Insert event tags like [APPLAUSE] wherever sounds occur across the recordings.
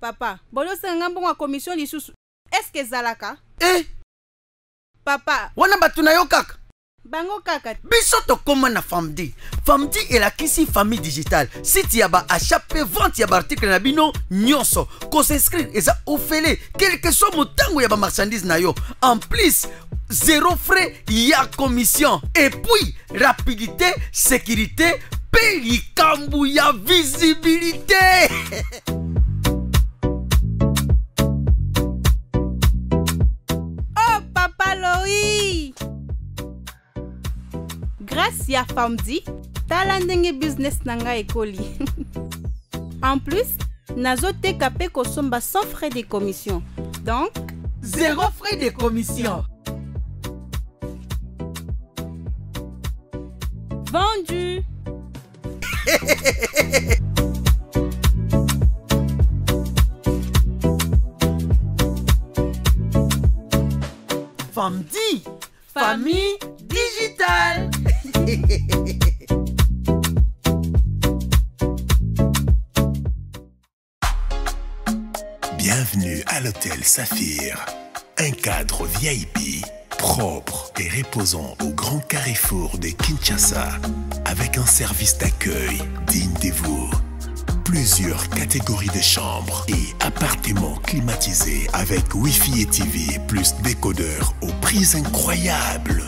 papa commission commission ya Est-ce que zalaka? eh? papa wana batuna na Bangoka. kaka bango kaka na famdi famdi elakisi famille digitale Si tu baachat mpe vente ya article na bino nyonso que eza ofele kelke où motango ya marchandise na yo en plus zéro frais ya commission Et puis, rapidité sécurité il y ya visibilité [LAUGHS] Grâce à Famdi, tala business na ekoli. [LAUGHS] en plus, nazote ko kosomba sans frais de commission. Donc, zéro frais de commission. Vendu. [LAUGHS] Famdi, famille digitale. Bienvenue à l'hôtel Saphir, un cadre VIP propre et reposant au grand carrefour de Kinshasa avec un service d'accueil digne de vous. Plusieurs catégories de chambres et appartements climatisés avec Wi-Fi et TV plus décodeurs aux prix incroyables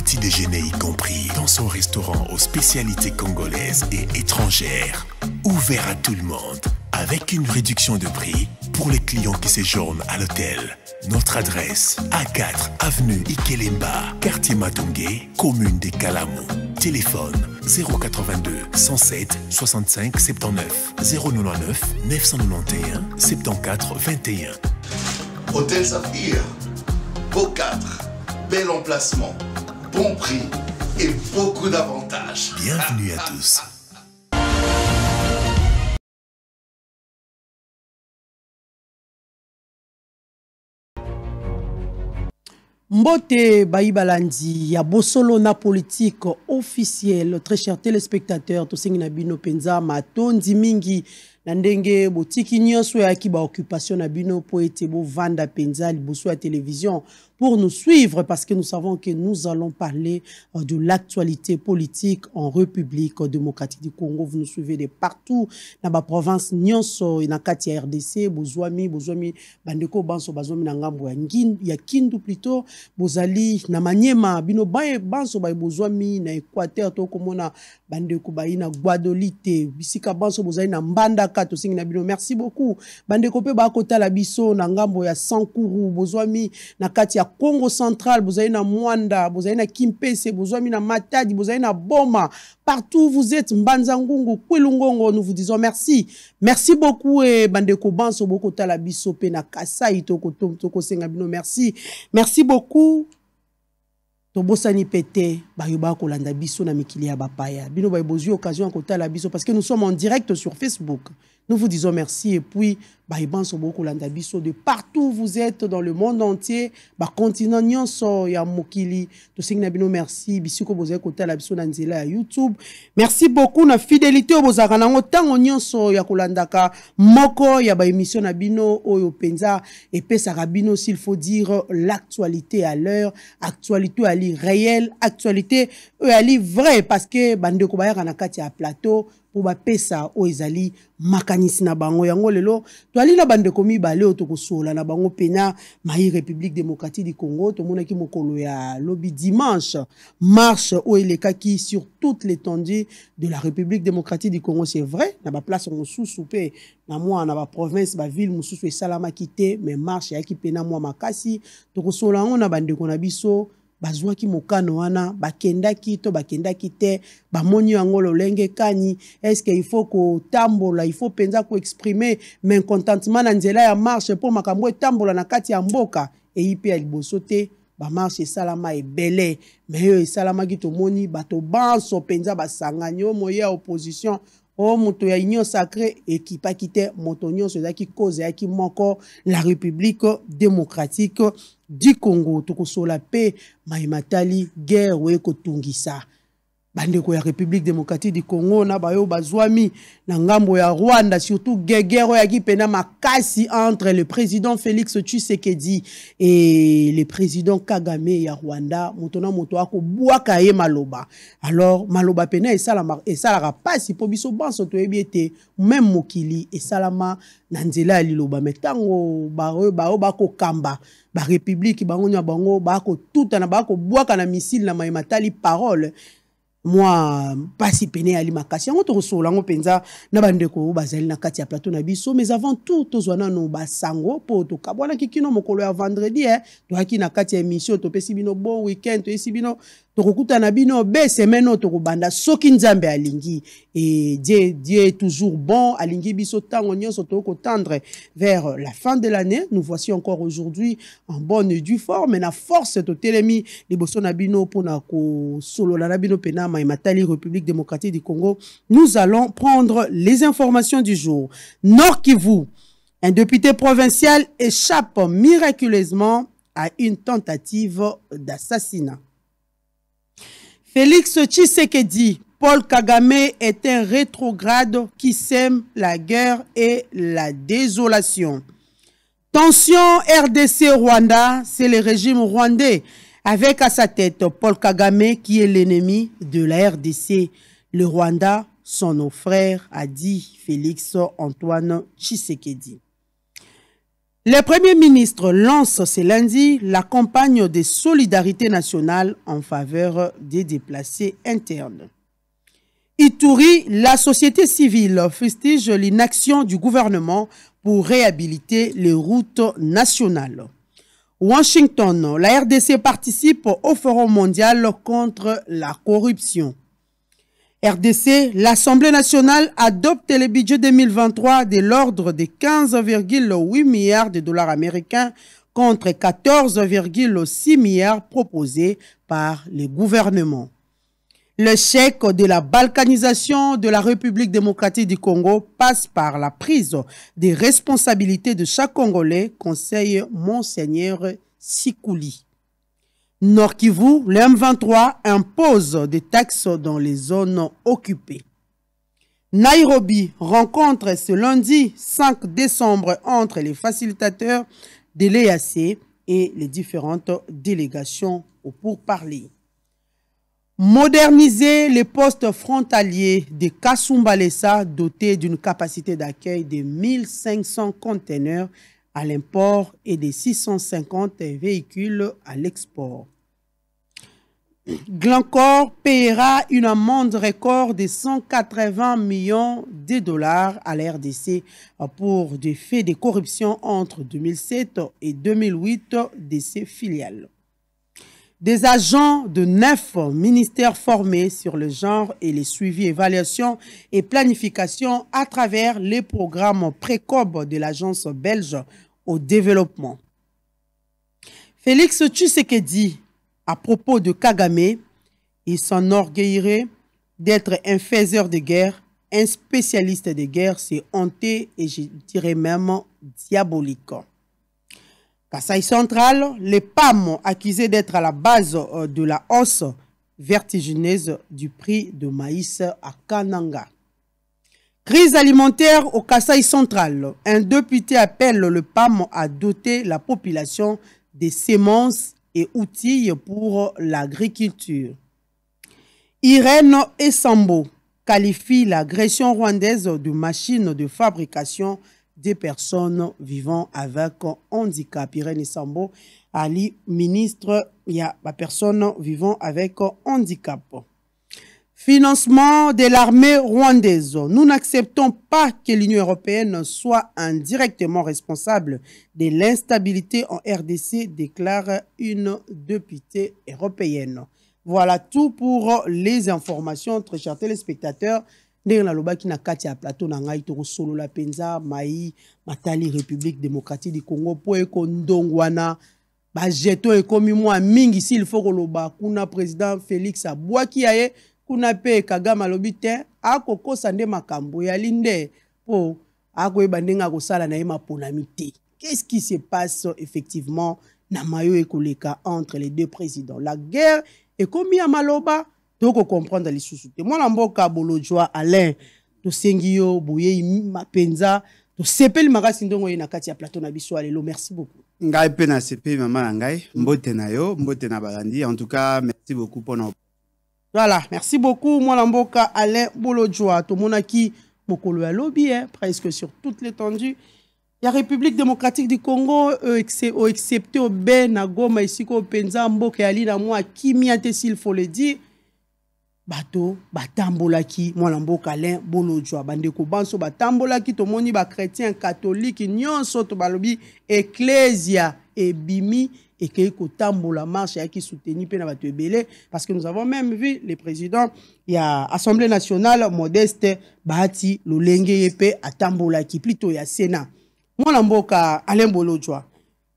petit déjeuner y compris, dans son restaurant aux spécialités congolaises et étrangères. Ouvert à tout le monde, avec une réduction de prix pour les clients qui séjournent à l'hôtel. Notre adresse, A4 Avenue Ikelemba, quartier Matungé, commune des Calamou. Téléphone 082 107 65 79 099 991 74 21. Hôtel Saphir, Beau 4, bel emplacement bon prix et beaucoup d'avantages. Bienvenue à tous. mbote bayibalandi ya bosolo na politique officielle très cher téléspectateur tosengi na bino Penza, matondi mingi na ndenge botiki occupation ba occupation na bino bo ete Penza, penza liboso ya télévision pour nous suivre parce que nous savons que nous allons parler euh, de l'actualité politique en République démocratique du Congo. Vous nous suivez de partout dans la province Nyonso et dans la RDC, Bozouami, Bozouami, Bandeko, Banso, Bazomi, Nangambo, Yakindu plutôt, Bozali, Namanyema, Bino, Banso, Bozouami, na Équateur, Tokomona, Bandeko, Baina, Guadolite, Bisika, Banso, Bozali, Nambanda, Kato, Sing, bino. Merci beaucoup. Bandeko, Pe, Bakota, Labiso, Nangambo, Ya Sankourou, na Nakatia, ya congo central vous avez na mwanda avez na kimpese avez na matadi vous avez na boma partout vous êtes mbanza ngungu nous vous disons merci merci beaucoup bande eh, bandeko beaucoup bokotala biso Pena na kasai tokosenga Sengabino, merci merci beaucoup tobosani mpe te bayo bakolanda biso na mikili ya bapaya bino baye bozwi occasion à la biso parce que nous sommes en direct sur facebook nous vous disons merci et puis, bah, beaucoup de partout où vous êtes dans le monde entier, bah, continent so ya mokili. Tout signe que merci, bisiko bozé à l'abiso biso à YouTube. Merci beaucoup na fidélité obozaka nango tango nyonso ya kulandaka moko ya ba émission na bino oyo penza et pesa s'il faut dire l'actualité à l'heure, actualité à li réelle, actualité euh, à li vrai parce que bah bayaka na kati plateau mpo bapesa oyo ezali makanisi na bango yango lelo toali na bandeko mibale oyo tokosola na bango mpena mai république démocratique du congo tomonaki mokolo ya lobi dimanche marche oyo elekaki sur toute l'étendue de la république démocratique du congo c'est vrai na baplace mosusu mpe na mwa na baprovince baville mosusu esalamaki te mais marche eyaki mpena mwa makasi tokosola yango na bandeko na biso bazwaki mokano wana bakendaki to bakendaki te bamoni yango lolenge kani eske ifo kotambola ifo mpenza koexprime maincontentement na nzela ya marshe mpo makambo etambola na kati ya mboka eyi mpe ya liboso te bamarshe esalama ebele me oyo esalamaki tomoni bato banso mpenza basangani oyo moya ya opposition o oh, moto ya union sacré ekipaki te moto nyonso ezalaki koze eyaki moko la république démocratique du congo tokosola mpe mayematali guerre oye kotungisa bandeko ya république démocratique du congo na bayo bazwami na ngambo ya rwanda surtout ya oyaki pena makasi entre le président félix tshisekedi et le président kagame ya rwanda moto na moto maloba alors maloba pena et Salara mpasi pour biso banso bien te même mokili et na nzela et liloba baro ntango kamba, kamba ba République bango nya bango ko tout na misile na na tali parole mwa mpasi pene eyali makasi yango tokosola yango mpenza na bandeko oyo bazali na kati ya plateau na biso mais avant tout tozwa nano basango mpo tokabwanaki kino mokolo ya vendredi e toyaki na kati ya émission topesi bino bon weekend toyesi bino tokokutana Nabino be semaine oyo tokobanda soki nzambe alingi et dieu dieu est toujours bon alingi biso so nyonso tendre vers la fin de l'année nous voici encore aujourd'hui en bonne et due forme na force Telemi, liboso na bino solo la Nabino bino Mai Matali, république démocratique du congo nous allons prendre les informations du jour nord vous, un député provincial échappe miraculeusement à une tentative d'assassinat Félix Tshisekedi, Paul Kagame est un rétrograde qui sème la guerre et la désolation. Tension RDC-Rwanda, c'est le régime rwandais avec à sa tête Paul Kagame qui est l'ennemi de la RDC. Le Rwanda, son frères a dit Félix Antoine Tshisekedi. Le Premier ministre lance ce lundi la campagne de solidarité nationale en faveur des déplacés internes. Ituri, la société civile fustige l'inaction du gouvernement pour réhabiliter les routes nationales. Washington, la RDC participe au Forum mondial contre la corruption. RDC, l'Assemblée nationale adopte le budget 2023 de l'ordre de 15,8 milliards de dollars américains contre 14,6 milliards proposés par le gouvernement. de la balkanisation de la République démocratique du Congo passe par la prise des responsabilités de chaque Congolais, conseille Monseigneur Sikouli. Nord-Kivu, le 23 impose des taxes dans les zones occupées. Nairobi rencontre ce lundi 5 décembre entre les facilitateurs de l'EAC et les différentes délégations pour parler. Moderniser les postes frontaliers de Kasumbalesa dotés d'une capacité d'accueil de 1500 conteneurs à l'import et de 650 véhicules à l'export. Glencore paiera une amende record de 180 millions de dollars à l'RDC pour des faits de corruption entre 2007 et 2008 de ses filiales. Des agents de neuf ministères formés sur le genre et les suivis, évaluations et planification à travers les programmes Précob de l'Agence belge au développement. Félix dit à propos de Kagame, il s'enorgueillerait d'être un faiseur de guerre, un spécialiste de guerre, c'est hanté et je dirais même diabolique. Kassai Central, les PAM accusés d'être à la base euh, de la hausse vertigineuse du prix de maïs à Kananga. Crise alimentaire au Kassai central. Un député appelle le PAM à doter la population des semences et outils pour l'agriculture. Irène Essambo qualifie l'agression rwandaise de machine de fabrication des personnes vivant avec handicap. Irène Essambo, Ali, ministre, il y a la personne vivant avec handicap. Financement de l'armée rwandaise. Nous n'acceptons pas que l'Union européenne soit indirectement responsable de l'instabilité en RDC, déclare une députée européenne. Voilà tout pour les informations, très chers téléspectateurs. ndenge nalobaki na kati ya plateau na ngai tokosolola penza mai matali république démocratique du congo mpo ekondongwana bajeto ekomi mwa mingi si ilfo koloba kuna président félix abwaki kuna mpe kagame alobi te akokosa nde makambo eyali nde mpo akoyeba ndenge akosala na ye maponami te qu'est-ce qui se passe effectivement na mayo ekoleka entre les deux présidents la guerre ekomi ya maloba tokocomprendre lisusu te mwana mboka bolojwa alain tosengi yo boyei mpenza tosepeli makasi ndongo ye na kati ya plateau na biso ya lelo merci beaucoup ngai mpe nasepeli mama na ngai mbote na yo mbote na balandi en tout cas merci beaucoup mpona Voilà, merci beaucoup. Moi, Alain Bolodjoa, tout mon aki, Mokolo lobby, hein, presque sur toute l'étendue. La République démocratique du Congo, excepté au Ben, à Goma, ici, au Penza, Mboka, Ali, à moi, Kimia, s'il faut le dire. Bato, batambolaki, moi, mboka Alain Bolodjoa, bandeko, banso, batambolaki, tout moni, ba chrétien, catholique, nyon, soto, balobi, ecclésia, ebimi, bimi, et ekei la marche ayaki souteni mpe na bato parce que nous avons même vu le président y a assemblée nationale modeste baati lolenge ye mpe qui plutôt a sénat Moi l'amboka, alain bolojwa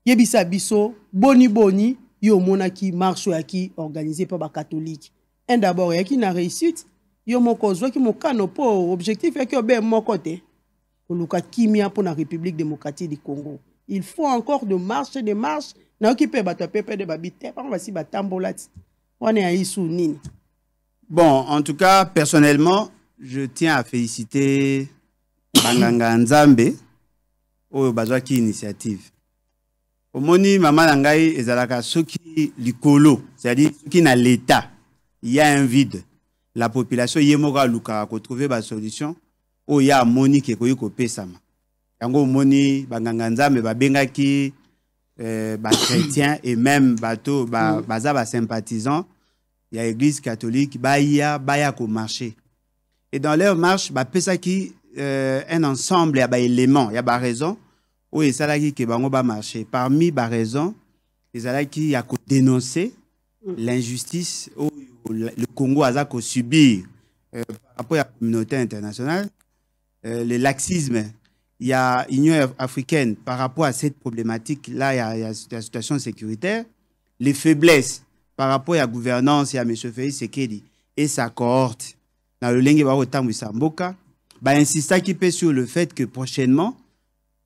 yebisa biso boni boni yo Monaki, marche oyaki par mpo bakatholike un d'abord qui na réussite yo moko ozwaki mokano pas objectif yaki obe moko te koluka kimia pour na république démocratique du congo il faut encore de marches, de marches nayoki mpe bato pepe de babi te bango basi batambola ti wana ya isu nini bon en tout cas personnellement je tiens à féliciter banganga ya nzambe oyo bazwaki initiative omoni mama na ngai ezalaka soki likolo c'est-à-dire soki na l'état il y a un vide la population ye moko alukaka kotrouve basolution oyo ye amoni kekoki kopesama yango moni banganga nzambe babengaki euh, bah, chrétiens et même bateau bah, mm. bah, bah, sympathisants il y a l'église catholique bah il y a bah marché et dans leur marche bah ça qui euh, un ensemble il y a bah éléments il y a bah raison oui ça qui marché parmi bah raison ils y qui a dénoncé mm. l'injustice où le Congo a subi euh, par rapport à la communauté internationale le laxisme il y a l'Union africaine par rapport à cette problématique-là, il y a, la situation sécuritaire, les faiblesses par rapport à la gouvernance y à M. Félix Sekedi et sa cohorte. Dans le Lengue Mboka, bah, insista qui peut sur le fait que prochainement,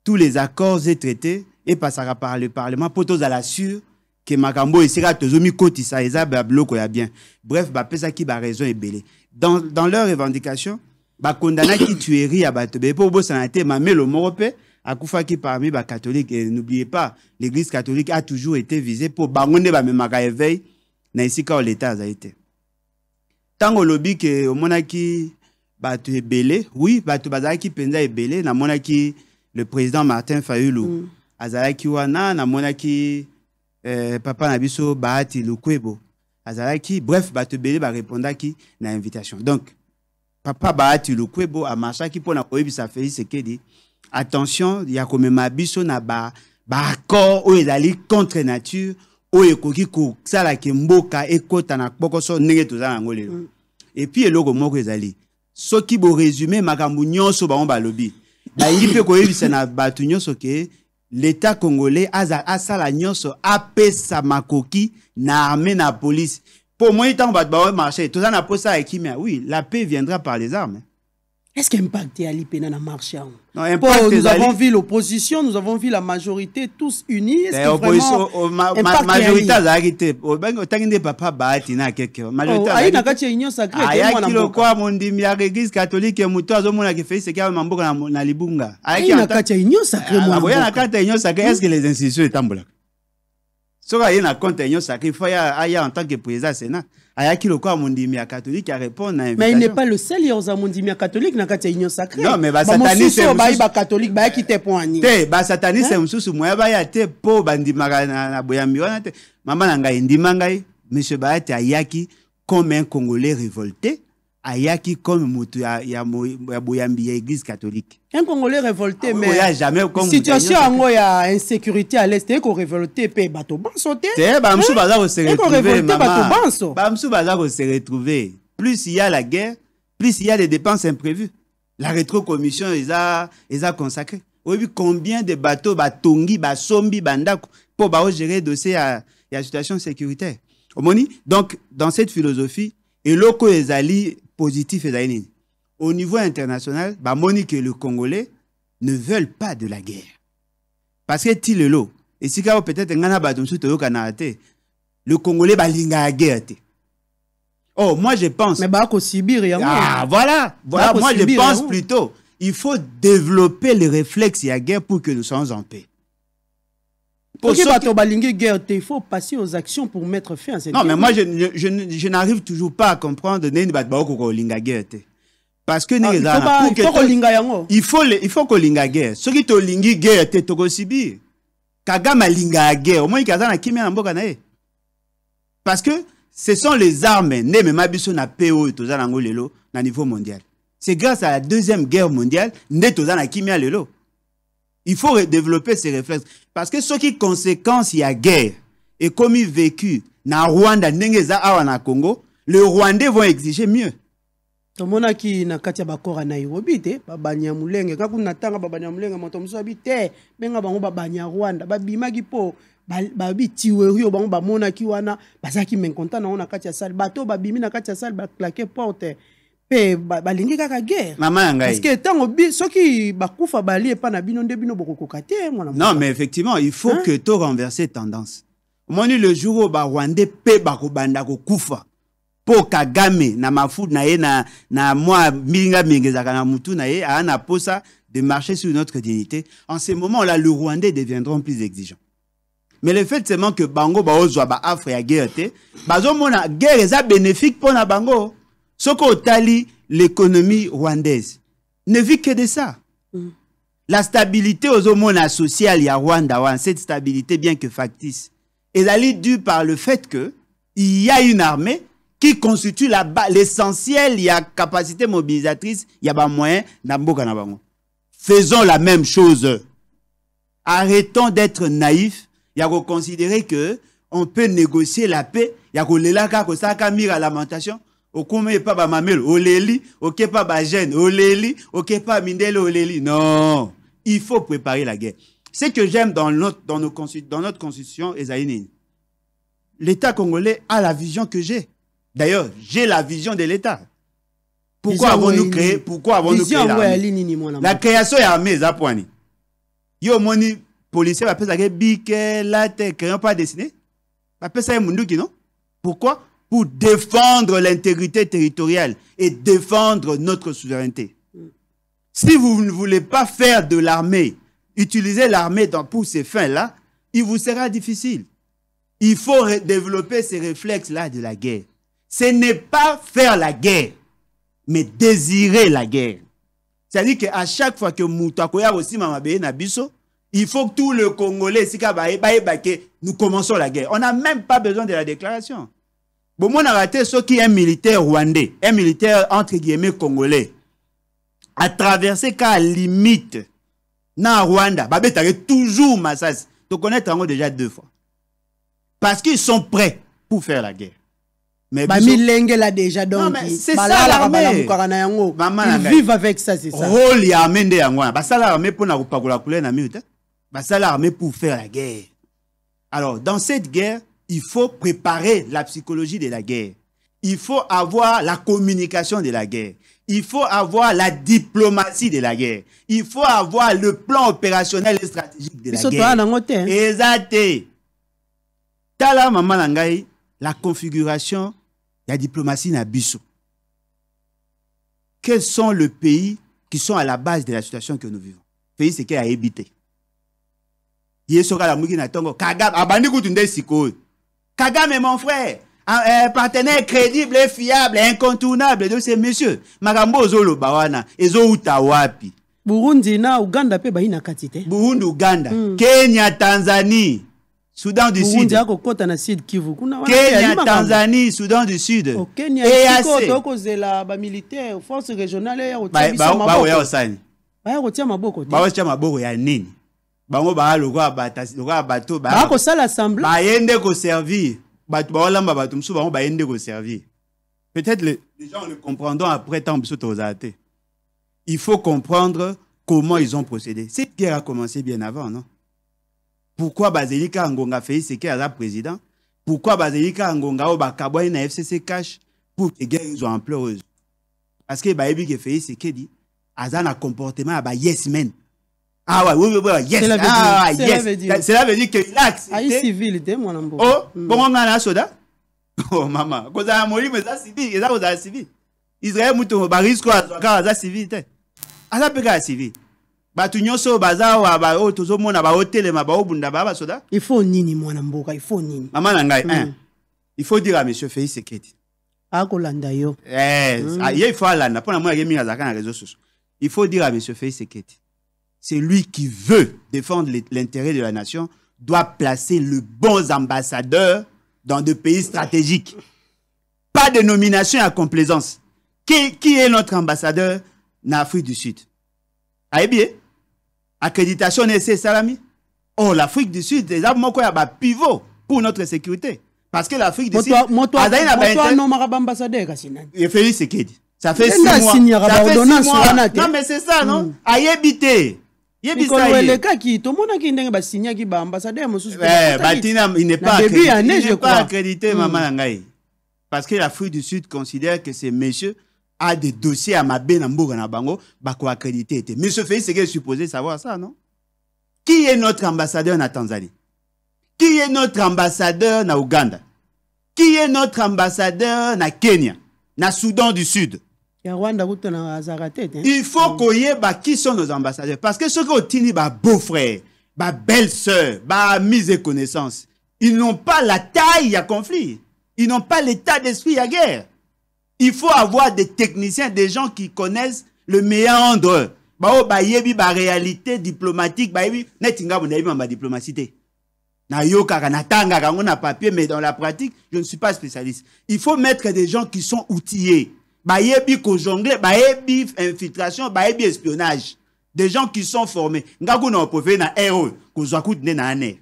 tous les accords et traités et passera par le Parlement pour tous à la que Makambo et Sera côté Kotisa et ya bah, bien. Bref, bah, y qui a bah, raison et belé. Dans, dans leurs revendications, bakondamaki tuerie ya bato bepe obosana te mamelo moko mpe akufaki parmi bacatholique et n'oubliez pas l'église catholique a toujours été visée pour bango nde bamemaka éveil na l'État a été tant au lobby que ke omonaki bato ebele oui bato bazalaki mpenza ebele monaki le président martin fayulu mm. azalaki wana namonaki eh, papa Nabiso, biso bahati lukwebo azalaki bref bato ba barépondaki na invitation donc papa baati lokwebo amasaki mpona koyebisa félix sekedi attention ya komema biso na baaccord ba oyo ezali contre nature oyo ekoki kosala ke mboka ekɔta na kpokoso ndenge toza na yango lelo mm. epui eloko moko ezali soki boresume makambo nyonso bango balobi balingi mpe koyebisa na bato nyonso ke l'état congolais asala nyonso apesa makoki na arme na polise Pour moi, il t'en va de marché. Tout ça n'a pas ça qui mais oui, la paix viendra par les armes. Est-ce qu'impact est à Pena dans le marché hein? non, impact Nous avons vu l'opposition, nous avons vu la majorité, tous unis. Est-ce que vraiment... O, oh, ma, ma, majorité a arrêté. Oh, ben, Tanguinde papa baati na keke. Majorité oh, a arrêté. Aïe, union sacrée. Aïe, qui le quoi, mon l'église catholique, et mouto, azo mouna qui fait, c'est qu'il y a mamboka na libunga. Aïe, nakatia union sacrée, moi. Aïe, nakatia union sacrée, est-ce que les institutions étaient en soki aye na compte nyonso akifai aya en tant que président Aya sénat ayaki lokola mondimi ya catholique arépondre na mais il n'est pas le seul yoza mondimi ya catholique na kati ya union sacrée non mais basataniste ba ba bayi bacatholique bayaki te mpo ani te basataniste hein? mosusu moya ya te po bandimaka na, na boyambi wana te mama na ngai ndima ngai monsieur bayate ayaki comme un congolais révolté ayaki comme moto ya, ya, ya boyambi ya église catholique un congolais révolté ah, mais jamais comme situation yango ya insécurité à l'est eko révolté pe bato banso te te bamosusu hein? baza ko se retrouver bato banso bamosusu baza ko se retrouver plus il y a la guerre plus il y a des dépenses imprévues la rétrocommission eza eza consacrée oui combien de bateaux batongi basombi pour ba gérer dossier à la situation sécuritaire donc dans cette philosophie eloko ezali positif et d'ailleurs. Au niveau international, bah Monique le Congolais ne veulent pas de la guerre. Parce que ti lot et si peut-être ngana bato msu na te, le Congolais balinga la guerre Oh, moi je pense. Mais bah Sibir yango. Ah, voilà, voilà, moi je pense plutôt, il faut développer les réflexes et la guerre pour que nous soyons en paix. Soki bato balingi guerre te, il faut passer aux actions pour mettre fin à cette Non, mais moi, je, je, n'arrive toujours pas à comprendre nini bato bako kolinga guerre Parce que ah, il, faut ba, il faut kolinga yango. Il faut, le, il faut kolinga guerre. Soki tolingi guerre te, tokosibir. guerre. Au moins, il kaza na kimia en mboka na Parce que ce sont les armes, neme mabiso a PO et toza na na niveau mondial. C'est grâce à la deuxième guerre mondiale, nde toza na kimia lelo. Il faut développer ces réflexes. Parce que ce qui conséquence, il y a guerre. Et comme il vécu, na Rwanda, nengeza awa na Congo, les Rwandais vont exiger mieux. ki na katia bakora na nairobi te babanya mulenge kaka kuna ntanga babanya mulenge moto mosusu benga bango babanya rwanda babimaki mpo babitiweri oyo bango bamonaki wana bazalaki menkonta na ona katia sal bato oyo babimi na katia sal ba claquer porte mpe balingi kaka guerre mama ya ngai parceke bi soki bakufa balie pas na bino nde boko bokokoka te mwana non mais effectivement il faut hein? que to renverser tendance Monu le jour oyo barwandais mpe bakobanda kokufa kufa, kagame na mafu na ena na, na mwa milinga na mutu na ye na posa de marcher sur notre dignité en ce moment là le rwandais deviendront plus exigeants mais le fait seulement que bango baozwa baafre ya guerre te bazomona guerre ça bénéfique pour na bango Soko Tali, l'économie rwandaise, ne vit que de ça. Mm. La stabilité aux hommes sociale, il y a Rwanda, cette stabilité bien que factice, elle est due par le fait que il y a une armée qui constitue l'essentiel, il y a capacité mobilisatrice, il y a pas moyen, Faisons la même chose. Arrêtons d'être naïfs, il y a considérer que on peut négocier la paix, il y a que l'élaka, que ça, à lamentation, koumé pas ba mamel oléli, oke pas ba gêne oléli, oke pas mindele oléli. Non, il faut préparer la guerre. Ce que j'aime dans notre, dans, nos, dans notre constitution, Ezaïnine, l'État congolais a la vision que j'ai. D'ailleurs, j'ai la vision de l'État. Pourquoi avons-nous créé, pourquoi avons-nous créé l'armée? La création est armée, Zapouani. Yo moni, policier, va penser que bique, la terre, crayon pas dessiné. Va penser à Munduki, non? Pourquoi? pour défendre l'intégrité territoriale et défendre notre souveraineté. Si vous ne voulez pas faire de l'armée, utiliser l'armée pour ces fins-là, il vous sera difficile. Il faut développer ces réflexes-là de la guerre. Ce n'est pas faire la guerre, mais désirer la guerre. C'est-à-dire qu'à chaque fois que Moutakoya aussi na Nabiso, il faut que tout le Congolais, nous commençons la guerre. On n'a même pas besoin de la déclaration ce qui est un militaire rwandais un militaire entre guillemets congolais traversé la limite na rwanda Tu toujours masasi déjà deux fois parce qu'ils sont prêts pour faire la guerre mais bah, déjà donc c'est bah, ça l'armée ils vivent avec ça c'est ça rôle hein. bah, ça l'armée pour na mieux bah, ça l'armée pour faire la guerre alors dans cette guerre il faut préparer la psychologie de la guerre. Il faut avoir la communication de la guerre. Il faut avoir la diplomatie de la guerre. Il faut avoir le plan opérationnel et stratégique de la guerre. Exact. Hein. maman la configuration la diplomatie na biso. Quels sont les pays qui sont à la base de la situation que nous vivons Pays c'est qui a habité. la Kagame, mon frère, ah, un, euh, partenaire crédible fiable incontournable de ces messieurs. Makambo Zolo bawana, ezo utawapi. Burundi na Uganda pe katite. Burundi, Uganda, hmm. Kenya, Tanzanie, Soudan du Sud. Kenya, Tanzanie, Soudan du Sud. Oh, Kenya, EAC. E Toko zela militaire, force régionale bango baalokola bato bakosala semblant bayende koservir bato baolamba bato mosusu yende ko servir peut-être les gens le comprendront après tant biso tozala te il faut comprendre comment ils ont procédé cette guerre a commencé bien avant non pourquoi bazeli kaka ngonga félix seke aza président pourquoi bazeli kaka ngonga oyo bakabwani na fcc cash pour que guerre ezwa ampleur oyo parce que bayebi ke félix sekedi aza na comportement ba yes men Ah ouais, oui, oui, oui, yes. Cela ah, veut dire, yes. Cela veut dire, cela veut dire qu'il a accepté. Aïe civil, t'es mon amour. Oh, comment on a un soda? Oh, maman. Quand on a moli, mais ça civil, et ça, on a civil. Israël, mouton, baris, quoi, quand on a civil, t'es. Ah, ça peut civil. bato nyonso baza awa ba oyo tozomona baotelema baobunda baa basoda ifo nini mwana mboka ifo nini mama na ngai mm. il faut dire a monsieur félix sekedi akolanda yo yes. mm. ye ifo alanda mpo na mona ye mingi azalaka na réseau soso il faut dire a monsieur félix sekedi celui qui veut défendre l'intérêt de la nation doit placer le bon ambassadeur dans des pays stratégiques. Pas de nomination à complaisance. Qui, est notre ambassadeur en Afrique du Sud Aïe bien, accréditation nécessaire. Salami. Oh, l'Afrique du Sud, déjà, moi, un pivot pour notre sécurité. Parce que l'Afrique du Sud. ambassadeur, Félix Sekedi. Ça fait six mois. Ça fait six mois. Non, mais c'est ça, non hmm. Bité eh, il qui a il n'est pas début ya il accrédité hmm. maman parce que l'afrique du sud considère que ces monsieur a des dossiers à ma na mboka na bango accrédité. ete monsieur félix est supposé savoir ça non qui est notre ambassadeur la tanzanie qui est notre ambassadeur en Ouganda? qui est notre ambassadeur na kenya na soudan du sud Hein? il faut ait bah, qui sont nos ambassadeurs parce que ceux qui ont tini bah, beau-frère bah, belle-sœur ba amis et connaissances ils n'ont pas la taille à conflit ils n'ont pas l'état d'esprit à guerre il faut avoir des techniciens des gens qui connaissent le méandre bao ba réalité diplomatique bayebi netinga, bon, diplomatie papier mais dans la pratique je ne suis pas spécialiste il faut mettre des gens qui sont outillés jongler kojongler bayebi infiltration bayebi espionnage des gens qui sont formés nga kuna oproveye na air ko kozwa kutu nde na aner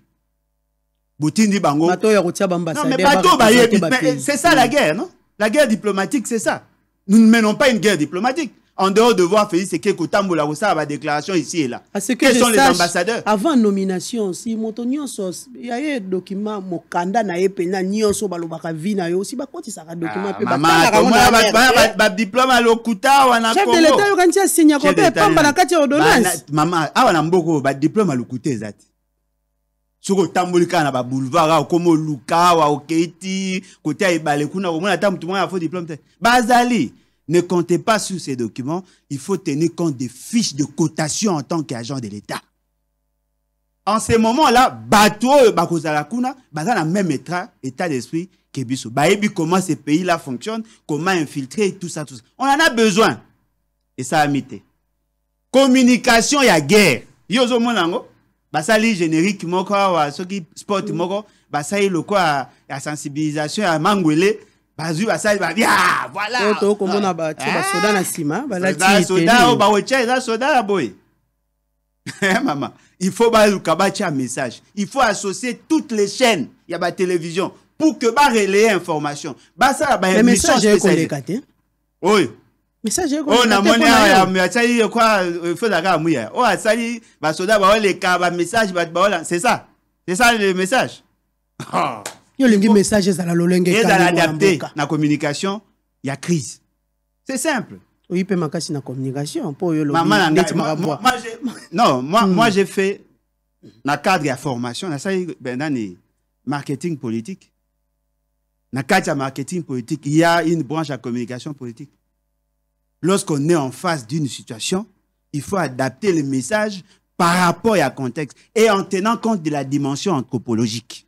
botindi bango non mais bato bayebi eh, c'est ça la guerre non la guerre diplomatique c'est ça nous ne menons pas une guerre diplomatique en dehors de voir Félix Sekeko Tambola Rosa à déclaration ici et là. À ce que Quels je sont sache, les ambassadeurs Avant nomination, si moto nyonso il y a document mokanda na epena nyonso balobaka vina yo si bakoti saka document pe bakala ka mona ba ba eh? ba diplôme à lokuta wana Congo. Chef de l'État yo kantia signa ko pe pamba na kati ordonnance. Mama, awa na mboko ba diplôme à lokuta ezati. soki otamboli kaka na baboulevard okoma oluka wa okei ti kotia ebale kuna komona ata motu mwana afo diplôme te bazali Ne comptez pas sur ces documents. Il faut tenir compte des fiches de cotation en tant qu'agent de l'État. En ce moment-là, bateau, bakozalakuna, baza la même état, d'esprit que biso. comment ces pays-là fonctionnent, comment infiltrer, tout ça, tout ça. On en a besoin. Et ça a mité. Communication, il y a guerre. Yozo monango, basali générique moko, soki sport moko, basali loko à sensibilisation, à mangwele, Bazu basali babia voilà to okomona batie eh? soda na nsima balatisoda oyo bawetya ça soda boy boye [LAUGHS] eh, mama il faut baluka un message il faut associer toutes les chaînes y a ba télévision pour que relayer information basala baémission eh, spécialkoleka te oui message est on a a oyo namoni awa asali kwa euh, fozalaka oh, ya mwiya ba asali basoda baoleka bamessage bato baola c'est ça c'est ça le message oh. [LAUGHS] messages à la lolenge communication, la communication a crise c'est simple oui communication non moi, hmm. moi j'ai fait le cadre de la formation ben, dans le marketing politique na cadre marketing politique il y a une branche à communication politique lorsqu'on est en face d'une situation il faut adapter le message par rapport à contexte et en tenant compte de la dimension anthropologique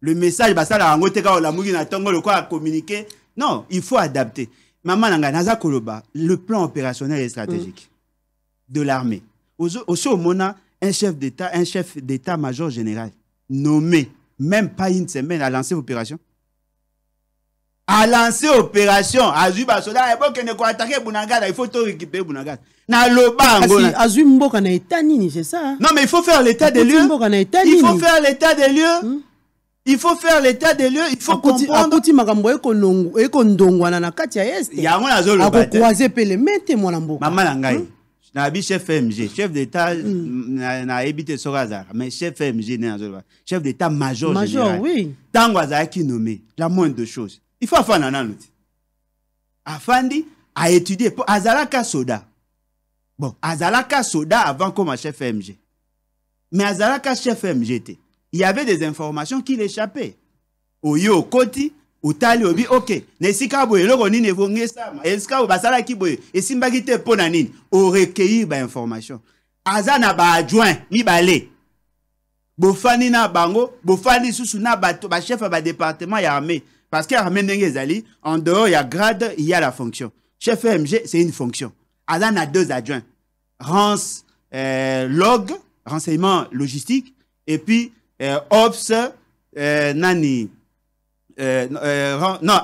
le message basalaka yango te la olamuki na quoi à communiquer. non il faut adapter mama na naza koloba le plan opérationnel et stratégique mm. de l'armée Aussi au mona un chef d'état un chef d'état major général nommé même pas une semaine à lancer opération à lancer opération azwi ne quoi attaquer bunagada il faut tout récupérer bunagada naloba yango azwi mboka na état ni c'est ça hein? non mais il faut faire l'état des lieux il faut faire l'état des lieux mm il faut faire l'état des lieux il faut akoti, comprendre akoti makambo ekondongwana na kati ya este est nazoloba akokroise mpe le mete mwana mboka mama na ngai hmm? Na nayebi chef mg chef d'état mm. na habité soki mais chef mg nde nazoloba chef d'état major, major général oui. ntango azalaki nommé la moindre chose il faut afanda nanu te afandi aétudie mpo azalaka soda bon azalaka soda avant koma chef mg mais azalaka chef mg était il y avait des informations qui l'échappaient. Oyo koti utali obi, ok, na boye eloko nini evongesama esika oyo basalaki boye esimbaki te mpo na nini orecueillir bainformation aza na mi mibale bofani na bango bofani susu na bato chef ya département ya armée parce que armée ndenge ezali en dehors ya grade il y a la fonction chef mg c'est une fonction azana a deux adjoints rance euh, log renseignement logistique et puis eh, OPS, eh, Nani, eh, non,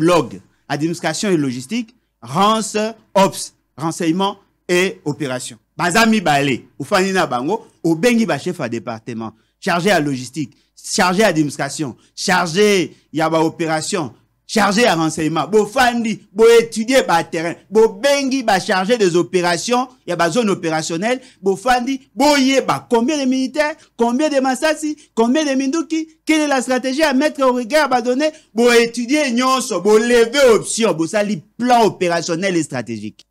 LOG, Administration et Logistique, Rance, Ops, Renseignement et Opération. Bazami Balé, fanina Bango, Obengi ba chef à département, chargé à logistique, chargé à administration, chargé Yaba opération, chargé ya renseignement bofandi boétudie baterrain bobengi bachargé des opérations ya bazone opérationnelle bofandi boyeba combien de militaires combien de masasi combien de minduki quelle est la stratégie à mettre au regard badonné boétudie nyonso boleve option bosali plan opérationnel et stratégique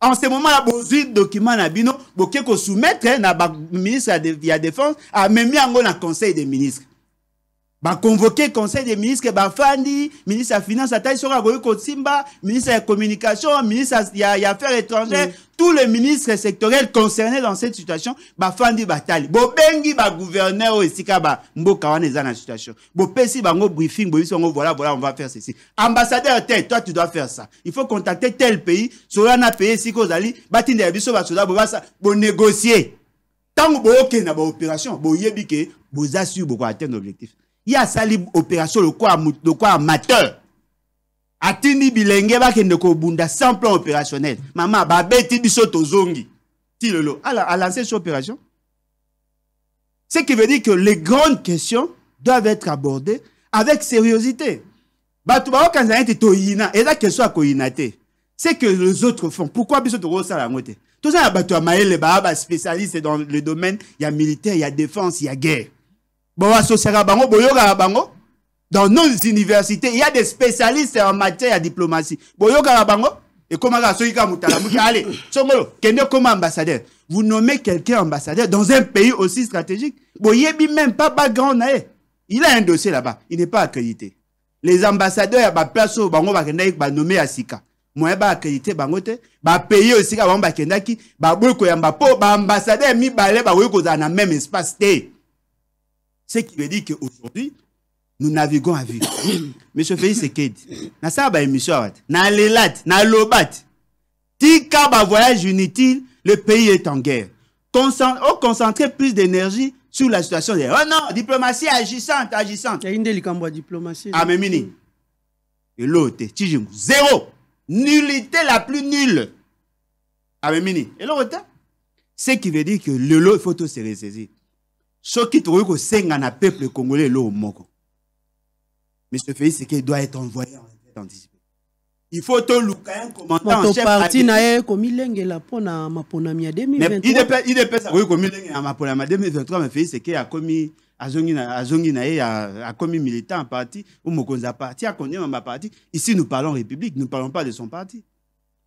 en ce moment bozwi document na bino boke kosoumettre na baministre ya défense amemi yango na conseil des ministres convoquer conseil des ministres bafandi ministre ya finance atali soki akoki kosimba ministre ya communication ministre ya, ya affaires étrangères mm. tous les ministres sectoriels concernés dans cette situation bafandi batali bobengi bagouverneur oyo esika bamboka wana eza la situation bopesi bango briefing boyebisi bango voilà voilà on va faire ceci ambassadeur tel toi tu dois faire ça il faut contacter tel pays sola na pays esika ozali batindela biso basoda bobasa bonégocie bo bookende na baopération boyebi ke assure sur atteindre objectif il y a sali opération le quoi amateur atindi bilenge bakende bunda sans plan opérationnel mama babeti biso zongi, ti a lancé cette opération ce qui veut dire que les grandes questions doivent être abordées avec sériosité quand baokanisa ete toyina eza question ya koyina te ce que les autres font pourquoi biso la yango te ça bato ya Les baa spécialistes dans le domaine il y a militaire il y a défense il y a guerre baasosiaka bango boyokaka bango dans nos universités il y a des spécialistes en matière de diplomatie comment bango ekomaka soki kaka motalamuki allez songolo kende comme ambassadeur vous nommez quelqu'un ambassadeur dans un pays aussi stratégique boyebi même pas background na hein. il a un dossier là-bas il n'est pas accrédité les ambassadeurs ya baplace oyo bango ba nommer asika sika ba accrédité bango te bapaye esika bango bakendaki baboyi koyamba mpo baambassadeur mibale bakoki dans le même espace te ce qui veut dire qu'aujourd'hui, nous naviguons à vue. [COUGHS] Monsieur Félix Sekedi, na ça ba émission dans na lelat, na lobat. Tika ba voyage inutile, le pays est en guerre. Concent on oh, concentrer plus d'énergie sur la situation. Oh non, diplomatie agissante, agissante. Il y a une diplomatie. Ah mini. Et l'autre, Tijimou, zéro. Nullité la plus nulle. a mini. Et l'autre, hein? ce qui veut dire que le lot, il faut tout se qui soki que c'est na peuple congolais eloo moko monsieur c'est qu'il doit être envoyé en en anticipée il faut toluka ye commentanparti na ye Il mpo na maponami ya 2023idp akoki komilengela na maponami ya 2023 mais fait-il, c'est qu'il a akomi azongi na, azongi na a commis militant en parti ou mokonzi parti a connu ma parti ici nous parlons république nous parlons pas de son parti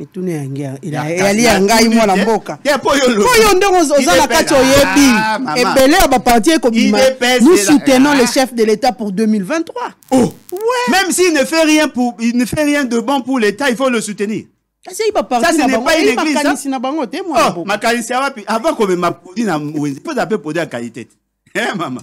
mituna ya ngea eyali ya ngai mwana mboka oyo ndongo oza na kati oyebi ah, ebele ya baparti ekobima nous soutenons le ah. chef de l'état pour 2023 oh. ouais. même s'il ne fait rien pour il ne fait rien de bon pour l'état il faut le soutenir ah, Ça, ce n'est pas une église. makanisi ya wapi avant komema produit na wenze mpo ape la ya [LAUGHS] Hein, maman?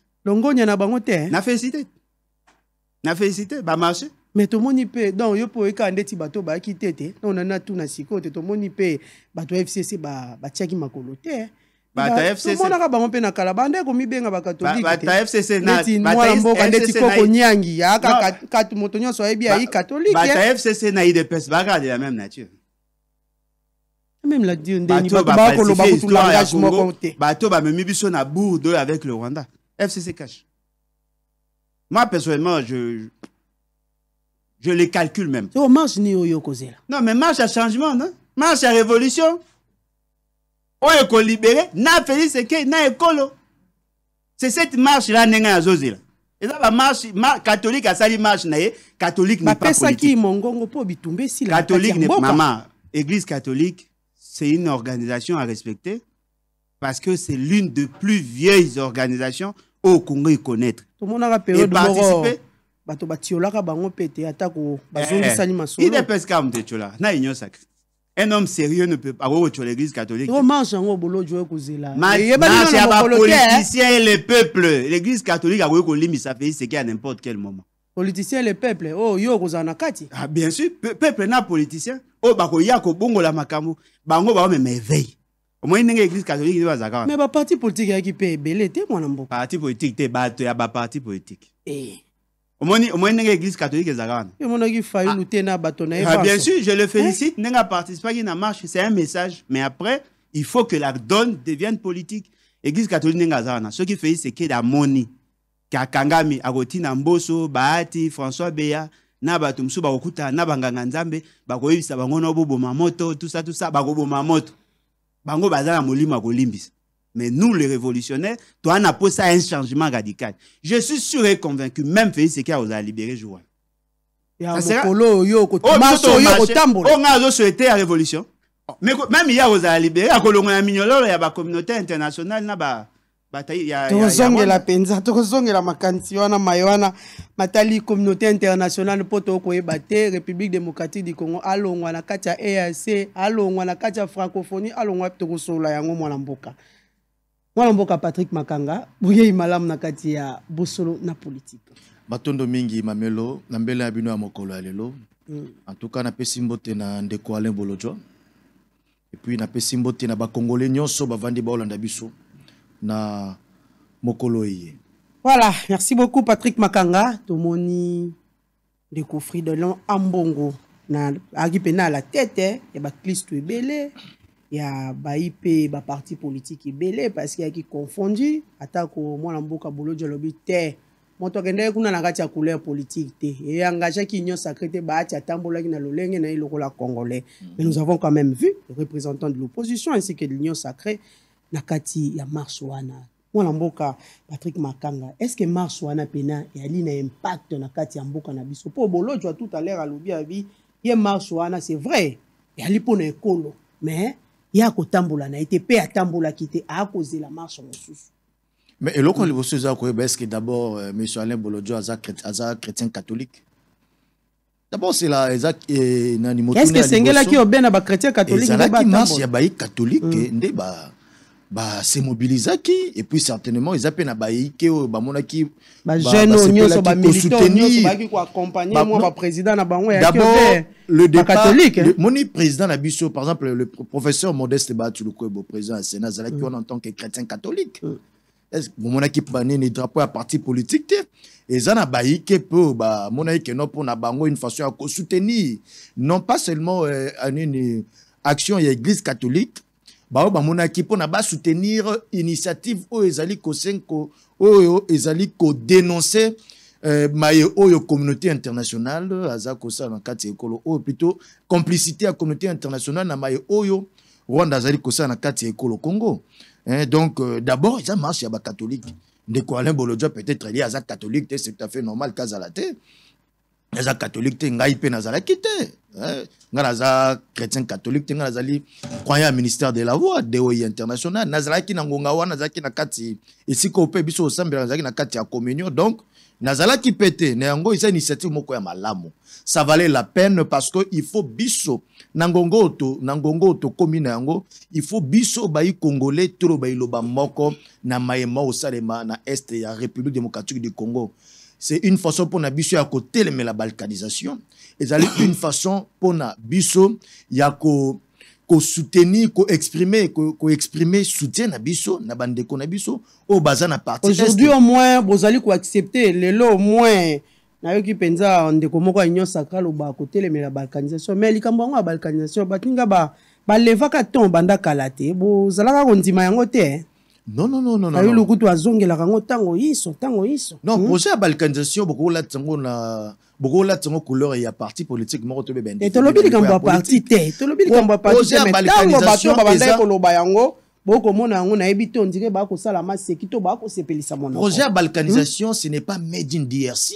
ni na bango te hein? na félicité na félicité bamarché mais tomoni pe donc yo mpo oyekaka ndeti bato obayaki te te donc nana tuna sikoyo te tomoni mpe bato bateau fcc batiaki makolo te hein? tomonaka bango pe na kala banda ekomibenga bakatolikeeti mwana mboka ti koko nyangi yaka kati moto nyonso ayebi hein? ta FCC. na idps bakaka de la même nature même la ndeni bato bakoloba kutu ba moko te bato bamemi biso na bourde avec le rwanda FCC cash. Moi, personnellement, je je les calcule même. Non, mais marche à changement, non Marche à révolution. On est libéré, na Félix na Ekolo. C'est cette marche-là, Nenga Azozila. Et ça, la marche, catholique a sali marche, catholique n'est pas politique. Catholique n'est pas, maman, église catholique, c'est une organisation à respecter parce que c'est l'une des plus vieilles organisations au congo econnaître tomonaka periode moko bato eh, eh. ka bango Il est atako bazongisani masoloidepeskam tetiola na enyonsaki un homme sérieux ne peut pas akokocola l'église catholique marche yango bolojo ekozela marche ya eh? bapoliticien et le peuple l'église catholique limite sa kolimbisa c'est qu'à n'importe quel moment politicien le peuple oh, yo okozala na kati ah, bien sûr peuple na politicien Oh, oyo bongo la makambo bango me éveil omoni ndenge eglise catholique nde Mais me parti politique eyaki mpe ebele te mwana mboka parti politique te bato ya baparti politike omoni eh. omoni ndenge église catholique ezalaka wana emonaki fayulu ah. te na bato na ah, ye bien sûr je le hein? félicite participe à na marche c'est un message mais après il faut que la donne devienne politique église catholique ndenge aza qui soki félix sekedi amoni a akangami akotina mboso baati françois Béa, na bato mosusu okuta, na banganga nzambe bakoyebisa bango na tout ça, tout ça, bakoboma moto bango molima mais nous les révolutionnaires toi on a un changement radical je suis sûr et convaincu même Félix Sekea vous a libéré Joana mokolo oyo kotomas oh, oyo On a souhaité la révolution même y a libéré y a ya communauté internationale na ba tozongela mpenza tozongela makanisi wana maye wana matali communauté internationale mpo tokoyeba te république démocratique du congo alongwa na kati ya eac alongwa na kati ya francophonie alongwa tokosolola yango mwana mboka mwana mboka patrik makanga boyei malamu na kati ya bosolo na politike batondo mingi mamelo na mbele ya bino ya mokolo ya lelo mm. antuka napesi mbote na ndeko alain bolojwa epuis napesi mbote na bakongole nyonso bavandi baolanda biso na voilà merci beaucoup patrick makanga tomoni Koufri de lon ambongo na aki la tête, tete hein. ya bakristu belé, ya bayi ba parti politique belé parce qu'il y a qui confondu atako mwana mboka bolodi alobi te moto akendeki kuna na kati ya couleur politique te qui union sacré te baati atambolaki na lolenge na ye la congolais mais nous avons quand même vu le représentant de l'opposition ainsi que de l'union sacrée na kati ya marshe wana mwana mboka patrik makanga estceke marshe wana mpena eyali na impact na kati ya mboka na biso mpo bolojwa tout à l'heure alobi abi ye marshe wana c'est vrai eyali mpona ekolo mais ye akotambola na ye te mpe atambolaki te akozela marshe mosusu mais eloko liboso eza koyeba estceke d'abord euh, monsieur alain bolodio aza, aza chrétien catholique d'abord cela eza eh, nani motunaesengelaki obe na bachrétien catholique ezalaki marche ya baye katholike mm. nde ba basemobilizaki et puis certainement eza mpe na bayeike euh, oyo bamonaki bajeune oyo nyonso bamilitanyonsobaki koaccompagne mwa baprésident na bango yakiomoni président na biso par exemple le professeur modeste baatulukoebo président ya sénat azalaki wana en tant que chrétien catholique bomonaki mm. banini drapeau ya parti politique te eza na bayike mpe oyo bamonaki keno mpona bango une façon ya kosoutenir non pas seulement anini euh, action ya église catholique bah bao bamonaki mpo na soutenir initiative oyo ezali kosenko oyo ezali kodenonse dénoncer eh, maye oyo communauté internationale aza ça na kati ya ekolo plutôt complicité à communauté internationale na maye oyo rwanda azali kosala na kati ya ekolo congo hein donc euh, d'abord ça marche ya catholique ndeko alain bolodja peut-être à aza catholique c'est tout à fait normal la tête naza catholique te ngai mpe nazalaki te eh, ngai naza chrétien catholique te ngai nazali croyant ya ministère de la voix doi international nazalaki na ngonga wana nazalaki na kati esika mpe biso osambelaka nazalaki na kati ya communion donc nazalaki mpe te na yango eza initiative moko ya malamu ça valait la peine parce que il faut biso na ngongo oto na ngongo oyo tokómi na yango il faut biso bayi congolais toloba iloba moko na mayema osalema na este ya république démocratique du congo c'est une façon pour Nabiso ya kotelemela la balkanisation ezali [COUGHS] une façon pour Nabiso ya ko ko soutenir ko exprimer ko, ko exprimer soutien na biso na bandeko na biso oyo baza na parti aujourd'hui au moins bozali koaccepte lelo au moins nayoki mpenza ndeko moko anyonsaka aloba kotelemela balkanisation mais likambo yango ya balkanisation batinga balevaka ba ton banda kala te bozalaka kondima yango te non non non non non. ayo lokutu azongelaka yango ntango yiso ntango yiso non hmm? projet ya balkanisation la, yango na bokokolatisa yango couleur et à parti politique moko to beba eh, tolobi likambo ya parti te tolobi likambo ya parti te mais ntango bato babandai koloba yango bokomona yango nayebi te ondire bakosalama seki to bakosepelisa monoko projet ya hmm? balkanisation ce n'est pas made in drc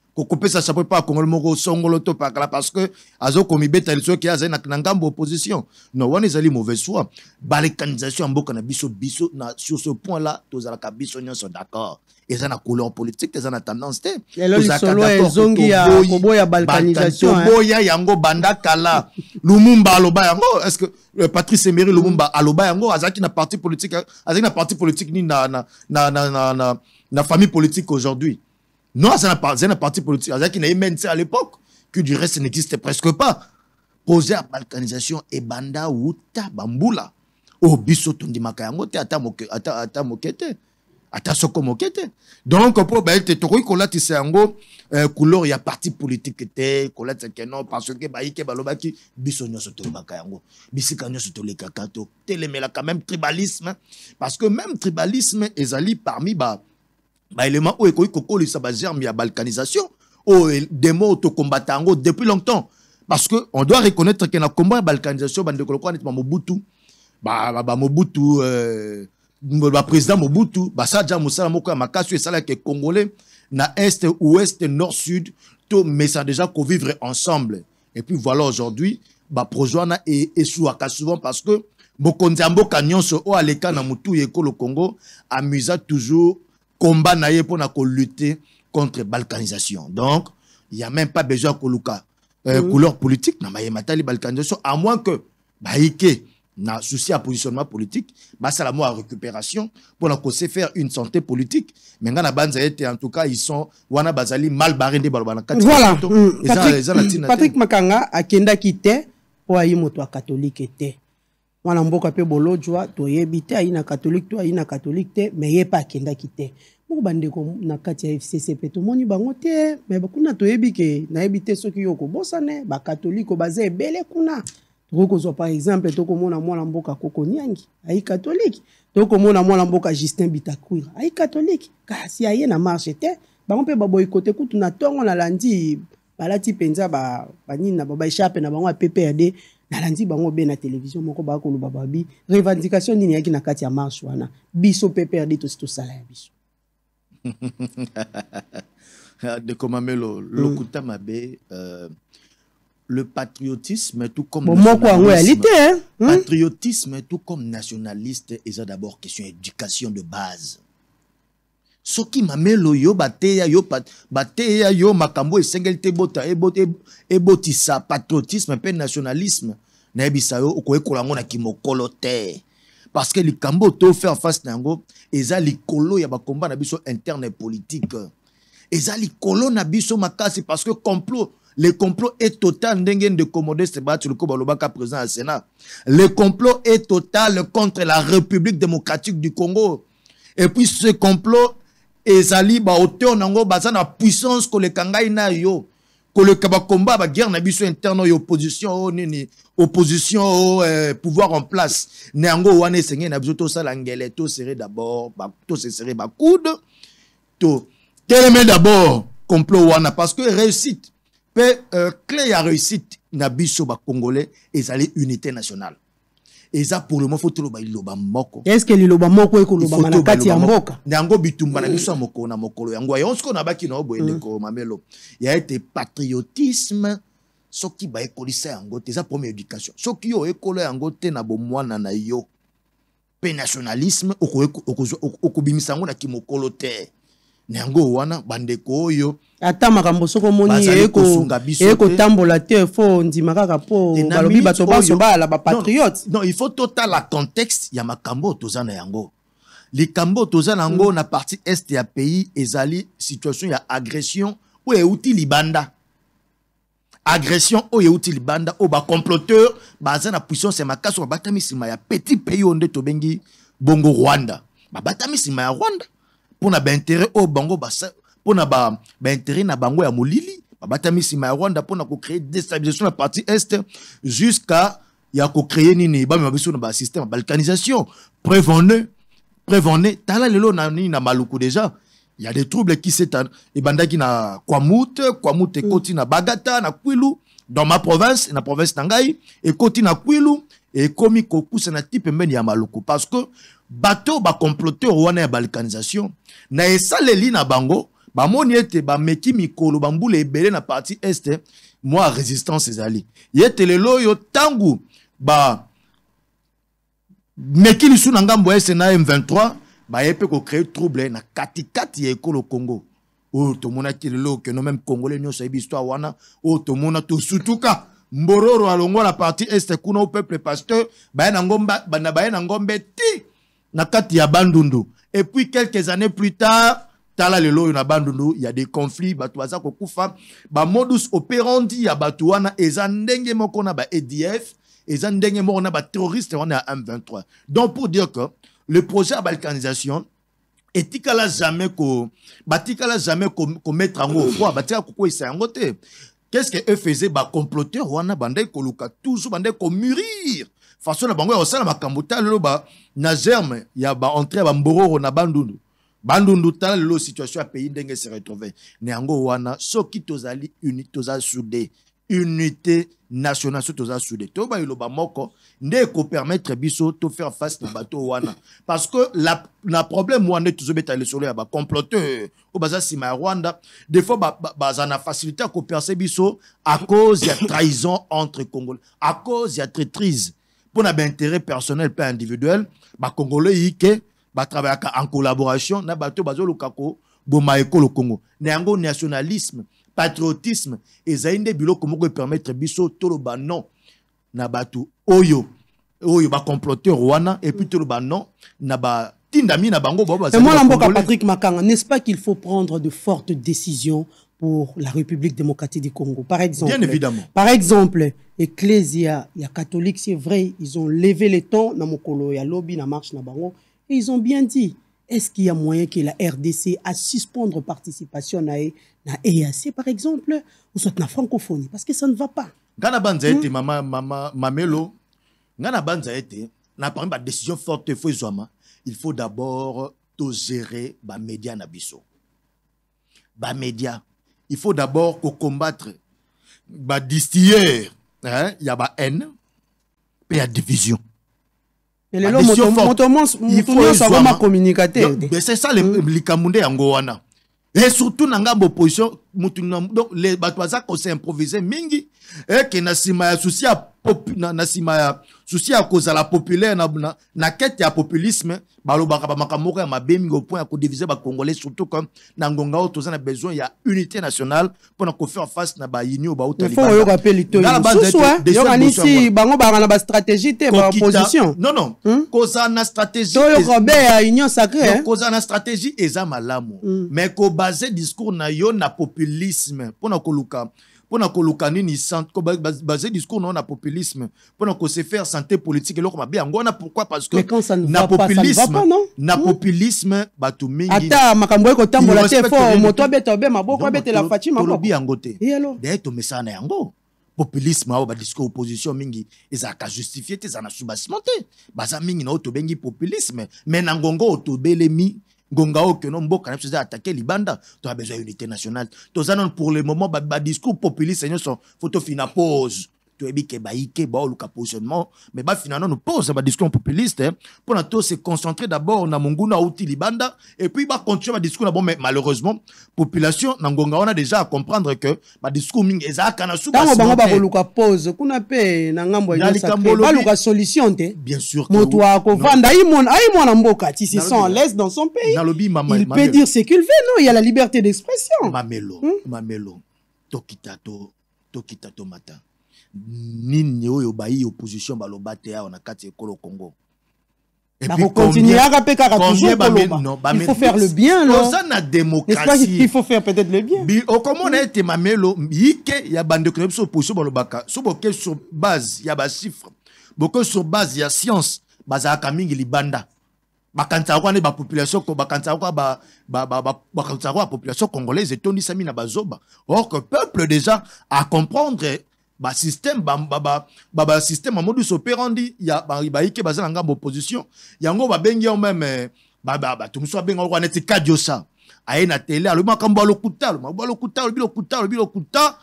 kokopesa chapeau epa akongoli moko songolo to pakala parce que azokomibeta liso oki azali na ngambo opposition non wana ezali mauvaise foi balekanisation ya mboka na biso biso na sur ce point là tozalaka biso nyonso d'accord eza na couleur politique eza na tendance te koboya hein. yango banda kala lumumba aloba yango est-ce que euh, patrice emery lumumba mm. aloba yango azalaki na parti politique azalaki na parti politique ni na, na, na, na, na, na, na famille politique aujourd'hui non, c'est un, parti politique. C'est qui MNC à l'époque, que du reste n'existait presque pas. Posé à balkanisation et banda outa bambula. Au biso tondi makayango te ata ata mokete. Ata soko mokete. Donc, pour ben, bah, te toroi kolati se euh, couleur ya parti politique te, kolati ke non, parce que bayi balobaki, biso nyoso toli makayango. Bisika nyoso le kakato. le quand même tribalisme. Hein. Parce que même tribalisme, ezali parmi ba, baélément oyo ekoki kokolisa bazerme ya balkanisation oyo euh, demo tokombata yango depuis longtemps parce que on doit reconnaître ke na kombo ya balkanisation bandeko lokola neti bamobutu bamobutu baprésident mobutu basala ja mosala moko ya makasi oyo esalaka congolais na est ouest nord sud ça déjà kovivre ensemble et puis voilà aujourd'hui baprojet wana e, eswaka souvent parce que mokonzi ya mboka nyonso oyo aleka na motuya ekolo congo amusa toujours combat pour lutter contre balkanisation. Donc, il n'y a même pas besoin de euh, mm. couleur politique, na matali balkanisation, à moins que, bah, na souci à positionnement politique, bah, la à récupération, pour la faire une santé politique. Mais na en tout cas, ils sont, bazali mal barrés de Voilà. Mmh. Patrick, mm. Patrick Makanga, a kenda kite, pour catholique était. mwana mboka mpe bolojwa toyebi te ayi na katholike to ayi na katholike te me ye mpe akendaki te moko bandeko na kati ya fcc mpe tomoni bango te me kuna toyebi ke nayebi te soki yo kobosane bakatholike baza ebele kuna tokoki kozwa par exemple tokomona mwana mboka koko niangi ayi katholike tokomona mwana mboka justin bitakwira ayi katholike kasi aye na marche te bango mpe baboyi kote kutu na ntongo na landi balati mpenza banini na babaesharpe na bango ya pprd nalandi bango be na télévision moko bakoloba babi revendication nini eyaki na kati ya marshe wana biso mpe perdi tosi tosala ya biso ndeko mamelo lokuta mabe euh, le patriotisme tout comme bon, nationalisme, réalité, hein? patriotisme tout comme nationaliste eza d'abord question éducation de base soki mamelo yo bateya yo bateya yo makambo esengeli te ebota e, ebotisa patriotisme mpe nationalisme nayebisa yo okoyekola yango na kimokolo te parce que likambo tofare face na yango eza likolo ya bakomba na biso interne politique eza likolo na biso makasi parce que complot le complot est total ndenge ndeko modeste batuluko balobaka président ya sénat le complot est total contre la république démocratique du congo et puis ce complot ezali baauteur nango baza na puissance koleka ngai na yo koleka bakomba baguerre na biso interne oyo opposition oyo oh, nini opposition oyo oh, eh, pouvoir en place na yango wana esengeli na biso tosala ngele tosere d'abord tosesere bacoude to teleme d'abord complot wana parce que réussite mpe euh, clé ya réussite na biso bacongolais ezali unité nationale eza pour le moment fo toloba liloba moko estce liloba moko ekolobama na kati ya mboka yango bitumba na biso ya mokolo na mokolo yango yango sikoyo nabaki na yo boye ndeko mm. mamelo ya ete patriotisme soki bayekolisa yango te eza première éducation soki oyo ekola yango te na bomwana na yo mpe nationalisme okobimisa yango na kimokolo te na yango wana bandeko oyo ata makambo soki omoni ekotambola te fo ndima kaka mpo balobi bato baso bayala bapatriote non il faut totala contexte ya makambo oyo toza na yango likambo toza na yango mm. na parti este ya pays ezali situation ya agression oyo euti libanda agression oyo euti libanda oyo bacomploteur baza na puissance ya makasi oyo babatami nsima ya petit pays oyo nde tobengi bongo rwanda babatami nsima ya rwanda pour avoir intérêt au oh, bango avoir intérêt na bango ya molili babatami nsima ya rwanda mpona kocréer déstabilisation la partie est jusqu'à ya créer nini bamema biso na système système balkanisation Prévenez, prévenez. tala lelo na nini na maluku déjà il y a des troubles qui s'étendent. Et bandaki na et e Koti na Bagata, na Kwilu, dans ma province, na province Tangaï, et Koti na Kwilu, et Komi Kokus na type Meni Maloukou, Parce que bato bacomploteur wana ya balkanisation na esaleli na bango bamoni ete bameki mikolo bambula ebele na parti este mwa résistance ezali ye ete lelo oyo ntango bameki lisu na ngambo ya este na m23 baye mpe kocréer trouble na katikati ya ekolo congo oyo tomonaki lelo okende meme congolais nyonso ayebi histoire wana oyo tomona tosutuka mbororo alongola parti este kuna o peuple pasteur baye na ngo mbe ti nakati ya bandundu et puis quelques années plus tard tala lelo oyo na bandundu a des conflits ko kufa kokufa modus operandi ya bato wana eza ndenge moko na ba edf eza ndenge moko na baterroriste wana ya m23 donc pour dire que le projet Et balkanisation etikala jamais ko batikala jamais komettre ko yango ofroi batikala kokweyisa yango ngote. qu'est ce que eux faisaient bacomploteur wana bandeki koluka toujours ko komurir façon na ya na bandundu bandundu situation pays ndenge se retrouve wana soki tozali toza sude unité nationale moko ko permettre biso faire face au bato wana parce que la, na problème wana tozobeta ya ba au rwanda des fois facilité biso à cause ya trahison entre congolais à cause ya traîtrise pour un intérêt personnel pas individuel ba congolais ba en collaboration na bato bazolo kako boma le Congo na nationalisme patriotisme ezali biloko moko permettre biso ba non na bato oyo oyo bah, et puis tolo ba non na tindami na bango moi patrick makanga n'est ce pas qu'il faut prendre de fortes décisions pour la République démocratique du Congo. Par exemple, Bien évidemment. Par exemple, Ecclesia, il y a catholique, c'est vrai, ils ont levé le temps, dans Mokolo, il y a lobby, na marche, na bango, et ils ont bien dit, est-ce qu'il y a moyen que la RDC à suspendre participation à la e, EAC, par exemple, ou soit la francophonie, parce que ça ne va pas. Ngana banza ete hmm? mama mama mamelo banza ete na décision forte il faut d'abord gérer ba médias na médias il faut d'abord qu'on combattre bah distiller hein il y a bah haine et il division et les lois bah, il faut savoir hein. communiquer ben, c'est ça les mm. likamunde en wana hein. et surtout na la opposition donc les bato ont ko improvisé mingi et que na sima associé souci na, na nsima ya susi ya kozala populaire na, na, na ya populisme balobaka bamakambo moko ya mabe mingi au point ya ba congolais surtout que na ngonga oyo toza besoin ya unité nationale mpo na faire face na bauni oyo bautaoyoka mpe litoyoyokanisi bango baka na stratégie te position non non hmm? kozala na stratégietoyoka be ya union sacré hein. kozala na stratégie eza malamu hmm. mais kobase discours na yo na populisme pour na luka mpona koluka nini baze discours na wana populisme mpona se faire santé politique a bien. On a pourquoi parce que na populisme na populisme bato mingi ata makambo ekotambola te fo moto abeta obe maboko abetela Et alors. D'ailleurs, te daye ça na yango populisme bah discours opposition mingi ezalaka justifie t'es eza na soubassement te baza mingi na oyo bengi populisme mais na ngongo belémi, Gongao que keno mboka attaqué se eza atake libanda as besoin d'unité unité nationale toza non pour le moment discours populiste seigneur te photo la pause toyebi ke bayike baoluka positionnement mais bah, finalement nous pose badiscours populiste hein. pour to se concentrer d'abord a monguna auti libanda et puis bacontinue discours na bon mais malheureusement population Nangonga, on a déjà à comprendre que badiscours ming ezaka na subango bango bakoluka pose kuna mpe na ngambo baluka solution te bien sûr moto akovanda aimwana mboka ti sont sent l'aise dans son pays il peut dire ce qu'il veut non il y a la liberté d'expression mamelo hmm? mamelo tokita tokita tomata nini oyo bayi opposition baloba te awa na kati ekolo congo à mpe kaka toujours faire le bien oza la démocratie faut faire peut-être le bien Au okomona mm. ete mamelo y a bande de biso opposition balobaka Sur boke sur base il y ya bachiffre boke sur base il y a science bazalaka mingi libanda bakanisaka ba ba bakanisaka bakanisaka population congolaise sami na bazoba or que peuple déjà à comprendre ba système ba ba ba ba système à modus operandi ya ba ibaike bazala ngambo opposition yango ba bengi au même eh, ba ba ba tumuso benga ko neti ça aye na télé alo makambo alokuta makambo bilo alo le bilo bilokuta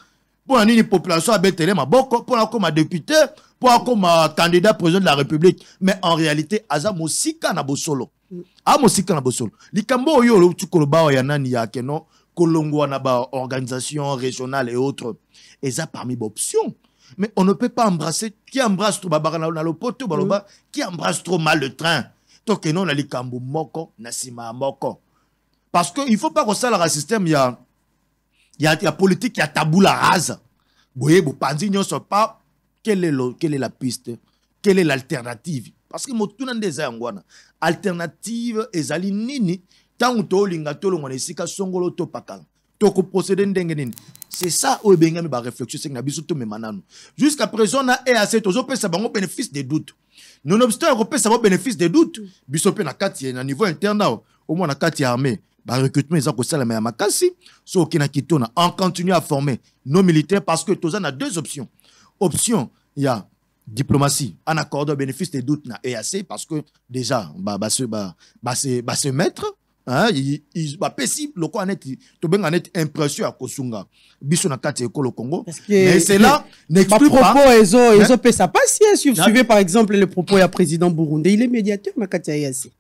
pour à population ma boko, pour ma député pour ma candidat président de la république mais en réalité aza mosika na bosolo mm. a ah, mosika na bosolo likambo oyo lo ba ya nani ya keno Kolongo Anaba, organisation régionale et autres. Et ça parmi les options. Mais on ne peut pas embrasser qui embrasse trop baloba, mm. qui embrasse trop mal le train. Tant que non, la a les moko, nasima moko. Parce qu'il il faut pas que ça, le système, il y a, il y a, il y a politique, il y a tabou la rase. Vous voyez, vous pensez, so pas quelle est, le, quelle est la piste, quelle est l'alternative. Parce que mon tout n'est pas alternative, et nini, ntango tolinga tolongwa na esika songolo topakanga tokoprocéde ndenge nini c'est ça oyo ebengami bareflexion esengi na biso tomema nano jusqu'à présent na eac tozopesa bango bénéfice des doutes. nonobstant ya kopesa bango bénéfice des doutes. biso mpe na kati na niveau interne moins moins na kati ya armée barecrutement eza sala mais makasi so okendaki n'a na en continue à former nos militaires parce que toza na deux options option il y a diplomatie en accord, accordant bénéfice des doutes na eac parce que déjà basemaître ba, ba, ba, ba, ba, ba, Hein, il est neti tobenga neti impression à kosunga biso na kati ya ekolo congo mais cela n'expropos ezopesa pas si hein, vous suivez par exemple le propos du président Burundi, il est médiateur na kati ya yasi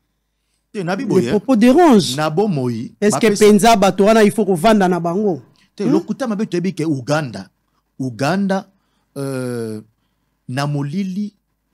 le propos dérange est ce que Penza Batouana, il faut kovanda na bango te hein? tu mabe dit que Ouganda, Ouganda, euh, Namolili,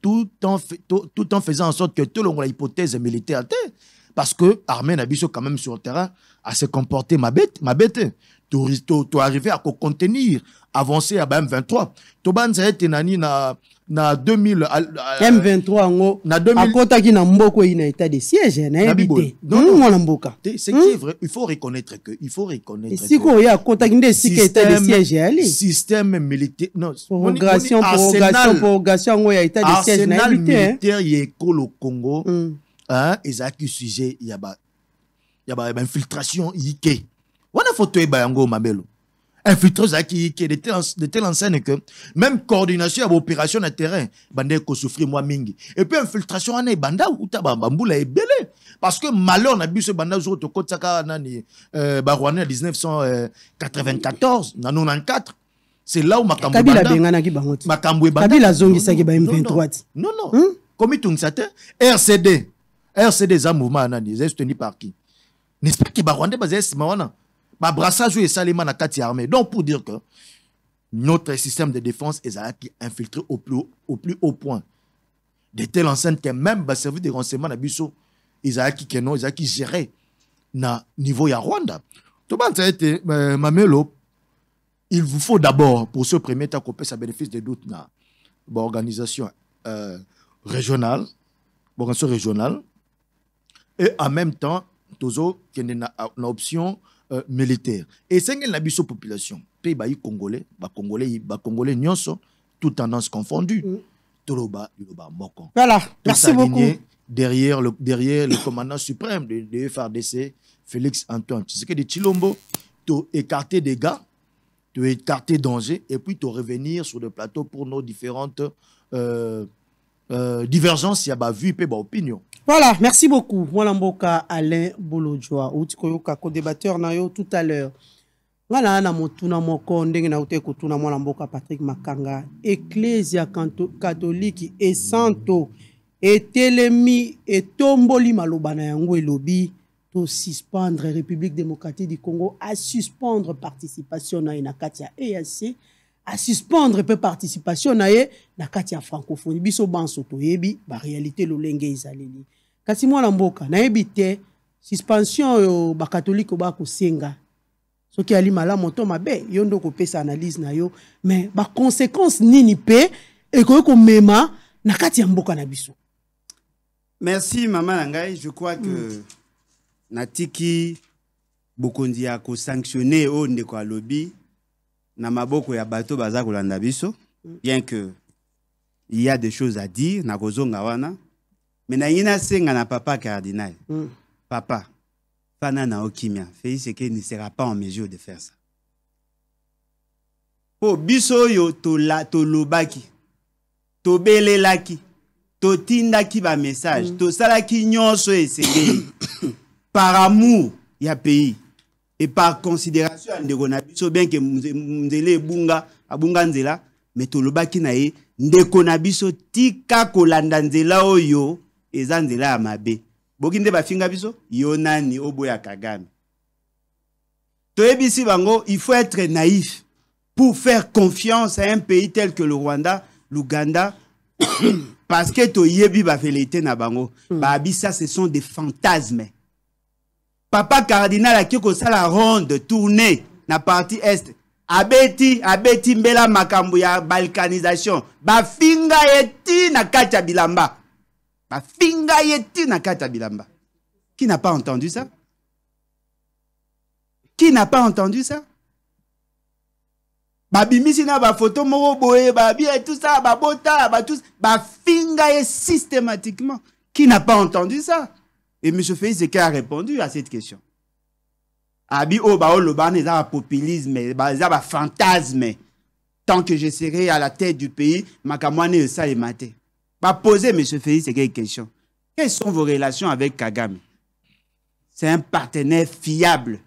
tout en, en faisant en sorte que tout le monde hypothèse militaire parce que l'armée n'a quand même sur le terrain à se comporter ma bête ma bête hein. tu arriver à contenir avancer à 23 tu nani na 2000 M23 euh, ngo na 2000 akotaki na mboko ina état de siège na Non non na mboka c'est hmm? qui vrai il faut reconnaître que il faut reconnaître si ko ya akotaki nde si que état de siège ali système militaire non prorogation prorogation prorogation ngo ya état de siège na Arsenal hein? militaire ya ekolo Congo hmm. hein ezaki sujet ya ba ya ba infiltration yike wana photo ba yango mabelo infiltré ozalaki ke de telle enseigne que même coordination ya baopération na terrain ebandaki souffrir moi mingi et puis infiltration ou ebanda uta bambula belé parce que malheur na biso ebanda zoko tokotisaka nani barwanda ya 1994 94 c'est là où makambo abenganaki bango ti makambo ebandakabila azongisaki ba m23 non non non hein? komitungisa te rcd rcd eza mouvement ya nani soutenu par qui n'est ce pas ke barwanda bazali nsima ma brassage et la 4e armée donc pour dire que notre système de défense est qui infiltré au plus au plus haut point de telle enceinte que même le service de renseignement na qui non qui géré na niveau ya Rwanda tout tobanza été, euh, mamelo il vous faut d'abord pour ce premier temps à bénéfice de doute na l'organisation euh, régionale régionale et en même temps y a une option euh, militaire. militaire un une biso population pays bayi congolais bah, congolais, bacongolais congolais nyonso toutes tendance confondue mm. toloba moko voilà merci beaucoup derrière le, derrière le commandant suprême de, de Félix Antoine de Chilombo Tu écarter des gars to écarter danger et puis tu revenir sur le plateau pour nos différentes euh, euh, divergence bah, vue et mpe bah, opinion. voilà merci beaucoup Voilà, mboka alain bolodjoa outi co débatteur na yo tout à l'heure Voilà, na ya na motuna moko ndenge Patrick kotuna mwana mboka Patrick makanga et katoliki et etelemi et maloba Malobana yango elobi to suspendre république démocratique du congo à suspendre participation na ye na eac à suspendre peu participation na ye na kati ya francophonie biso banso réalité lo lolenge izaleli kasi mwana mboka nayebi te suspension catholique ba kusenga soki ali malamu to mabe yo ko pesa analyse na yo mais ba conséquences nini ko ko mema na kati ya mboka na biso merci mama na je crois que mm. natiki bokonzi ya kosanctionne oyo ndeko alobi na maboko ya bato baza kolanda biso mm. bien que il y a des choses à dire na kozonga wana me yina singa na papa cardinal mm. papa fana na okimia félix que ne sera pas en mesure de faire ça oh biso to la to tobelelaki ba message mm. tosalaki nyonso esengeli [COUGHS] par amour ya pays et par considération ndeko na bien que nzela bunga abunga nzela me tolobaki na ye ndeko na biso tika kolanda nzela oyo eza nzela ya mabe boki bafinga biso yo nani oboya kagame toyebisi bango il faut être naïf pour faire confiance à un pays tel que le rwanda l'ouganda [COUGHS] parce que yebi bavérité na bango mm. babi ça ce sont des fantasmes papa cardinal a akoki la ronde tournée na partie est abeti abeti mbela Makambuya, ya balkanisation bafinga finga na kacha bilamba Ba finga yeti na kacha bilamba qui n'a pas entendu ça qui n'a pas entendu ça Bimisi na photo moko boye et tout ça tout, ba Finga est systématiquement qui n'a pas entendu ça et M. Félix a répondu à cette question. Abi Obao oh, oh, Loban est un populisme, bah, un fantasme. Tant que je serai à la tête du pays, est ça et maté. va poser, M. Félix, une question Quelles sont vos relations avec Kagame C'est un partenaire fiable.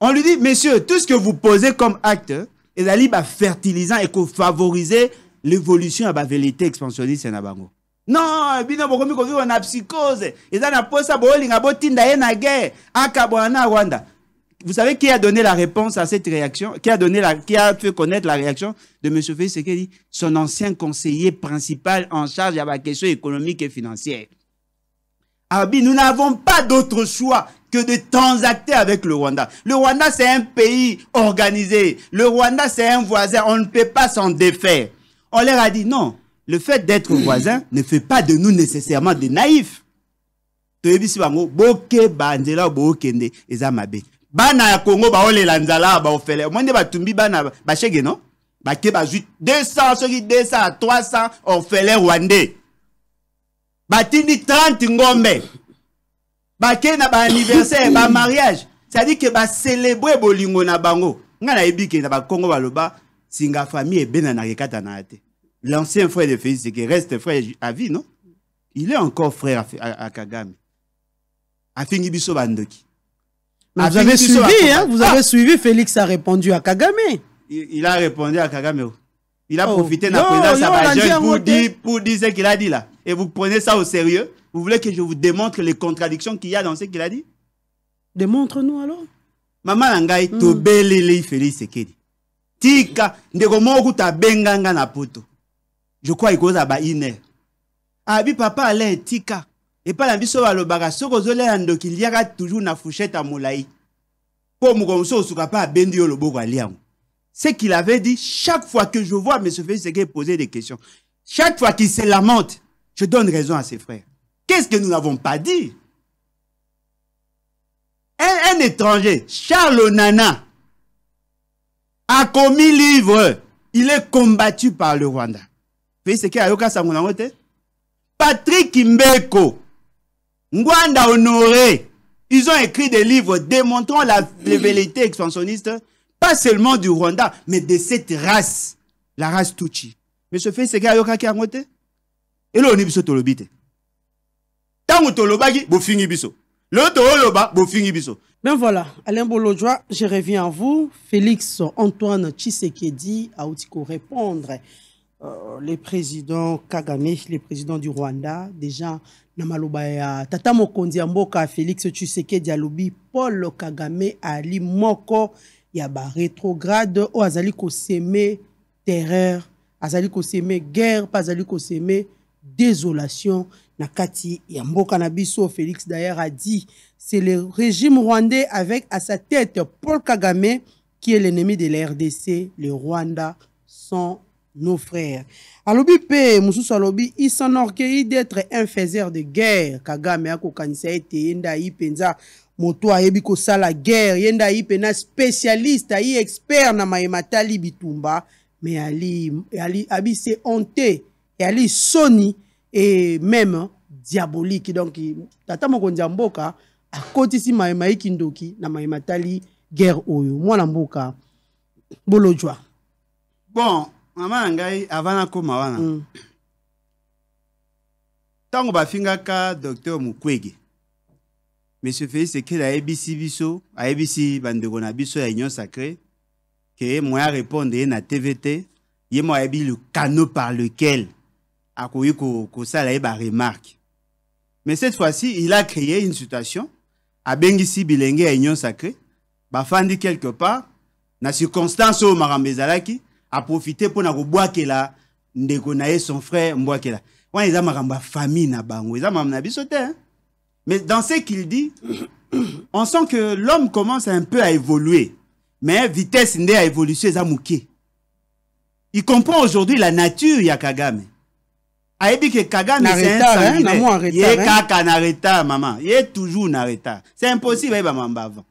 On lui dit, monsieur, tout ce que vous posez comme acte, est fertilisant et que favoriser l'évolution à la vérité expansionniste en Abango non psychose na botinda guerre rwanda vous savez qui a donné la réponse à cette réaction qui a, donné la, qui a fait connaître la réaction de m félix sekedi son ancien conseiller principal en charge la question économique et financière abi ah, nous n'avons pas d'autre choix que de transacter avec le Rwanda. Le Rwanda, c'est un pays organisé. Le Rwanda, c'est un voisin. On ne peut pas s'en défaire. On leur a dit non le fait d'être voisin ne fait pas de nous nécessairement des naïfs. toyebisi bango bokeba nzela oyo bookende eza bana ya kongo baolela nzala ba omoi ba batumbi bana ba bashege no bake bazwi 200 200 300 ofele rwandais batindi 30 ngombe bake na ba anniversaire, à dire que ke célébrer bolingo na bango ngai na ke na ba loba singa famille na rekata na ate l'ancien frère de Félix qui reste frère à vie, non Il est encore frère à, Kagame. À Fingibiso Bandoki. vous avez suivi, hein, vous avez ah! suivi, Félix a répondu à Kagame. Il, a répondu à Kagame. Oh. Il a oh. profité de la présence de pour, pour dire ce qu'il a dit là. Et vous prenez ça au sérieux Vous voulez que je vous démontre les contradictions qu'il y a dans ce qu'il a dit Démontre-nous alors. Maman Ngai, mm. Félix Sekedi. Tika, ndeko moko benganga na poto je crois un Baïne. abi papa tika etika epala biso balobaka soki ozolela ndoki liaka toujours na fouchette ya molai mpo mokongo so osuka mpe abendi yo loboko alia yango hein. ce qu'il avait dit chaque fois que je vois M. Félix poser des questions, chaque fois qu'il se lamente, je donne raison à ses frères. Qu'est-ce que nous n'avons pas dit un, étranger, Charles Onana, a commis livre. Il est combattu par le Rwanda. Patrick ayoka eu Patrick Patrick mbeko ngwanda honoré ils ont écrit des livres démontrant la vérité expansionniste pas seulement du Rwanda mais de cette race la race tutsi monsieur et est sur le bite. Tant biso tolobi te ntango tolobaki bofingi biso lelo tooloba bofingi biso Ben voilà, Alain Bolodjoa, je reviens à vous. Félix Antoine Tshisekedi a répondre euh, les présidents Kagame, les présidents du Rwanda, déjà Namalobaya, Tata Mokondi Mboka, Félix Tshisekedi Alubi, Paul Kagame, Ali Moko, Yaba rétrograde, O oh, Azali terreur, Azali Koseme, guerre, pas Azali désolation. Nakati Yambo Nabiso, Félix d'ailleurs a dit, c'est le régime rwandais avec à sa tête Paul Kagame qui est l'ennemi de la RDC, le Rwanda, sont nos frères. alobi pe mosusu alobi ils orgueilleux d'être un faiseur de guerre kagame ako ete yenda nde moto ko sala guerre Yenda nde spécialiste ayi expert na maematali bitumba me ali, ali, abi se honte ali soni et même diabolique donc tata mokonzi ya mboka akotisi mayema ayiki Kindoki, na maematali guerre guerre oyo Moi mboka bolojwa bon mama avant ngai Maman nakóma docteur mukwege monsieur félix la ABC biso ABC bandeko na biso ya union sacré moya na Tvt, il ye mo le canal par lequel a kosala ye remarque. mais cette fois-ci il a créé une situation abengisi bilenge ya union sacré bafandi quelque part na circonstance où makambo à profiter pour na kobwakela ndeko na son frère Quand il eza makambo ma famille na bango ils makambo na biso te hein. mais dans ce qu'il dit on sent que l'homme commence un peu à évoluer mais vitesse ndé ya évolution za moke il comprend aujourd'hui la nature ya kagame dit que kagame c'est un hein, sanguinaire ye hein. kaka na retard maman. ye toujours na retard c'est impossible ayeba mambo avant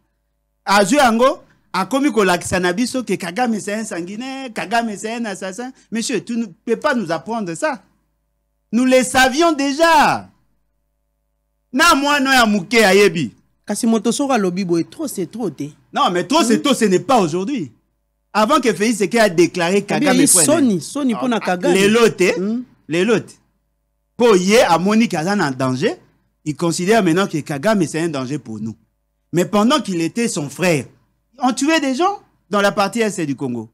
azwi yango a kolakisa que que Kagame c'est un sanguinaire, Kagame c'est un assassin. Monsieur, tu ne peux pas nous apprendre ça. Nous le savions déjà. Na mwana ya muke ayebi. Kasi moto soka lobi boy trop c'est trop tôt. Non, mais trop c'est hmm? trop ce n'est pas aujourd'hui. Avant que Félix ait a déclaré eh Kagame c'est Sony, Sony pona Kagame. Les lotes, hein? hmm? les lotes. à Monique Kazan en danger, il considère maintenant que Kagame c'est un danger pour nous. Mais pendant qu'il était son frère, ont tué des gens dans la partie est du Congo.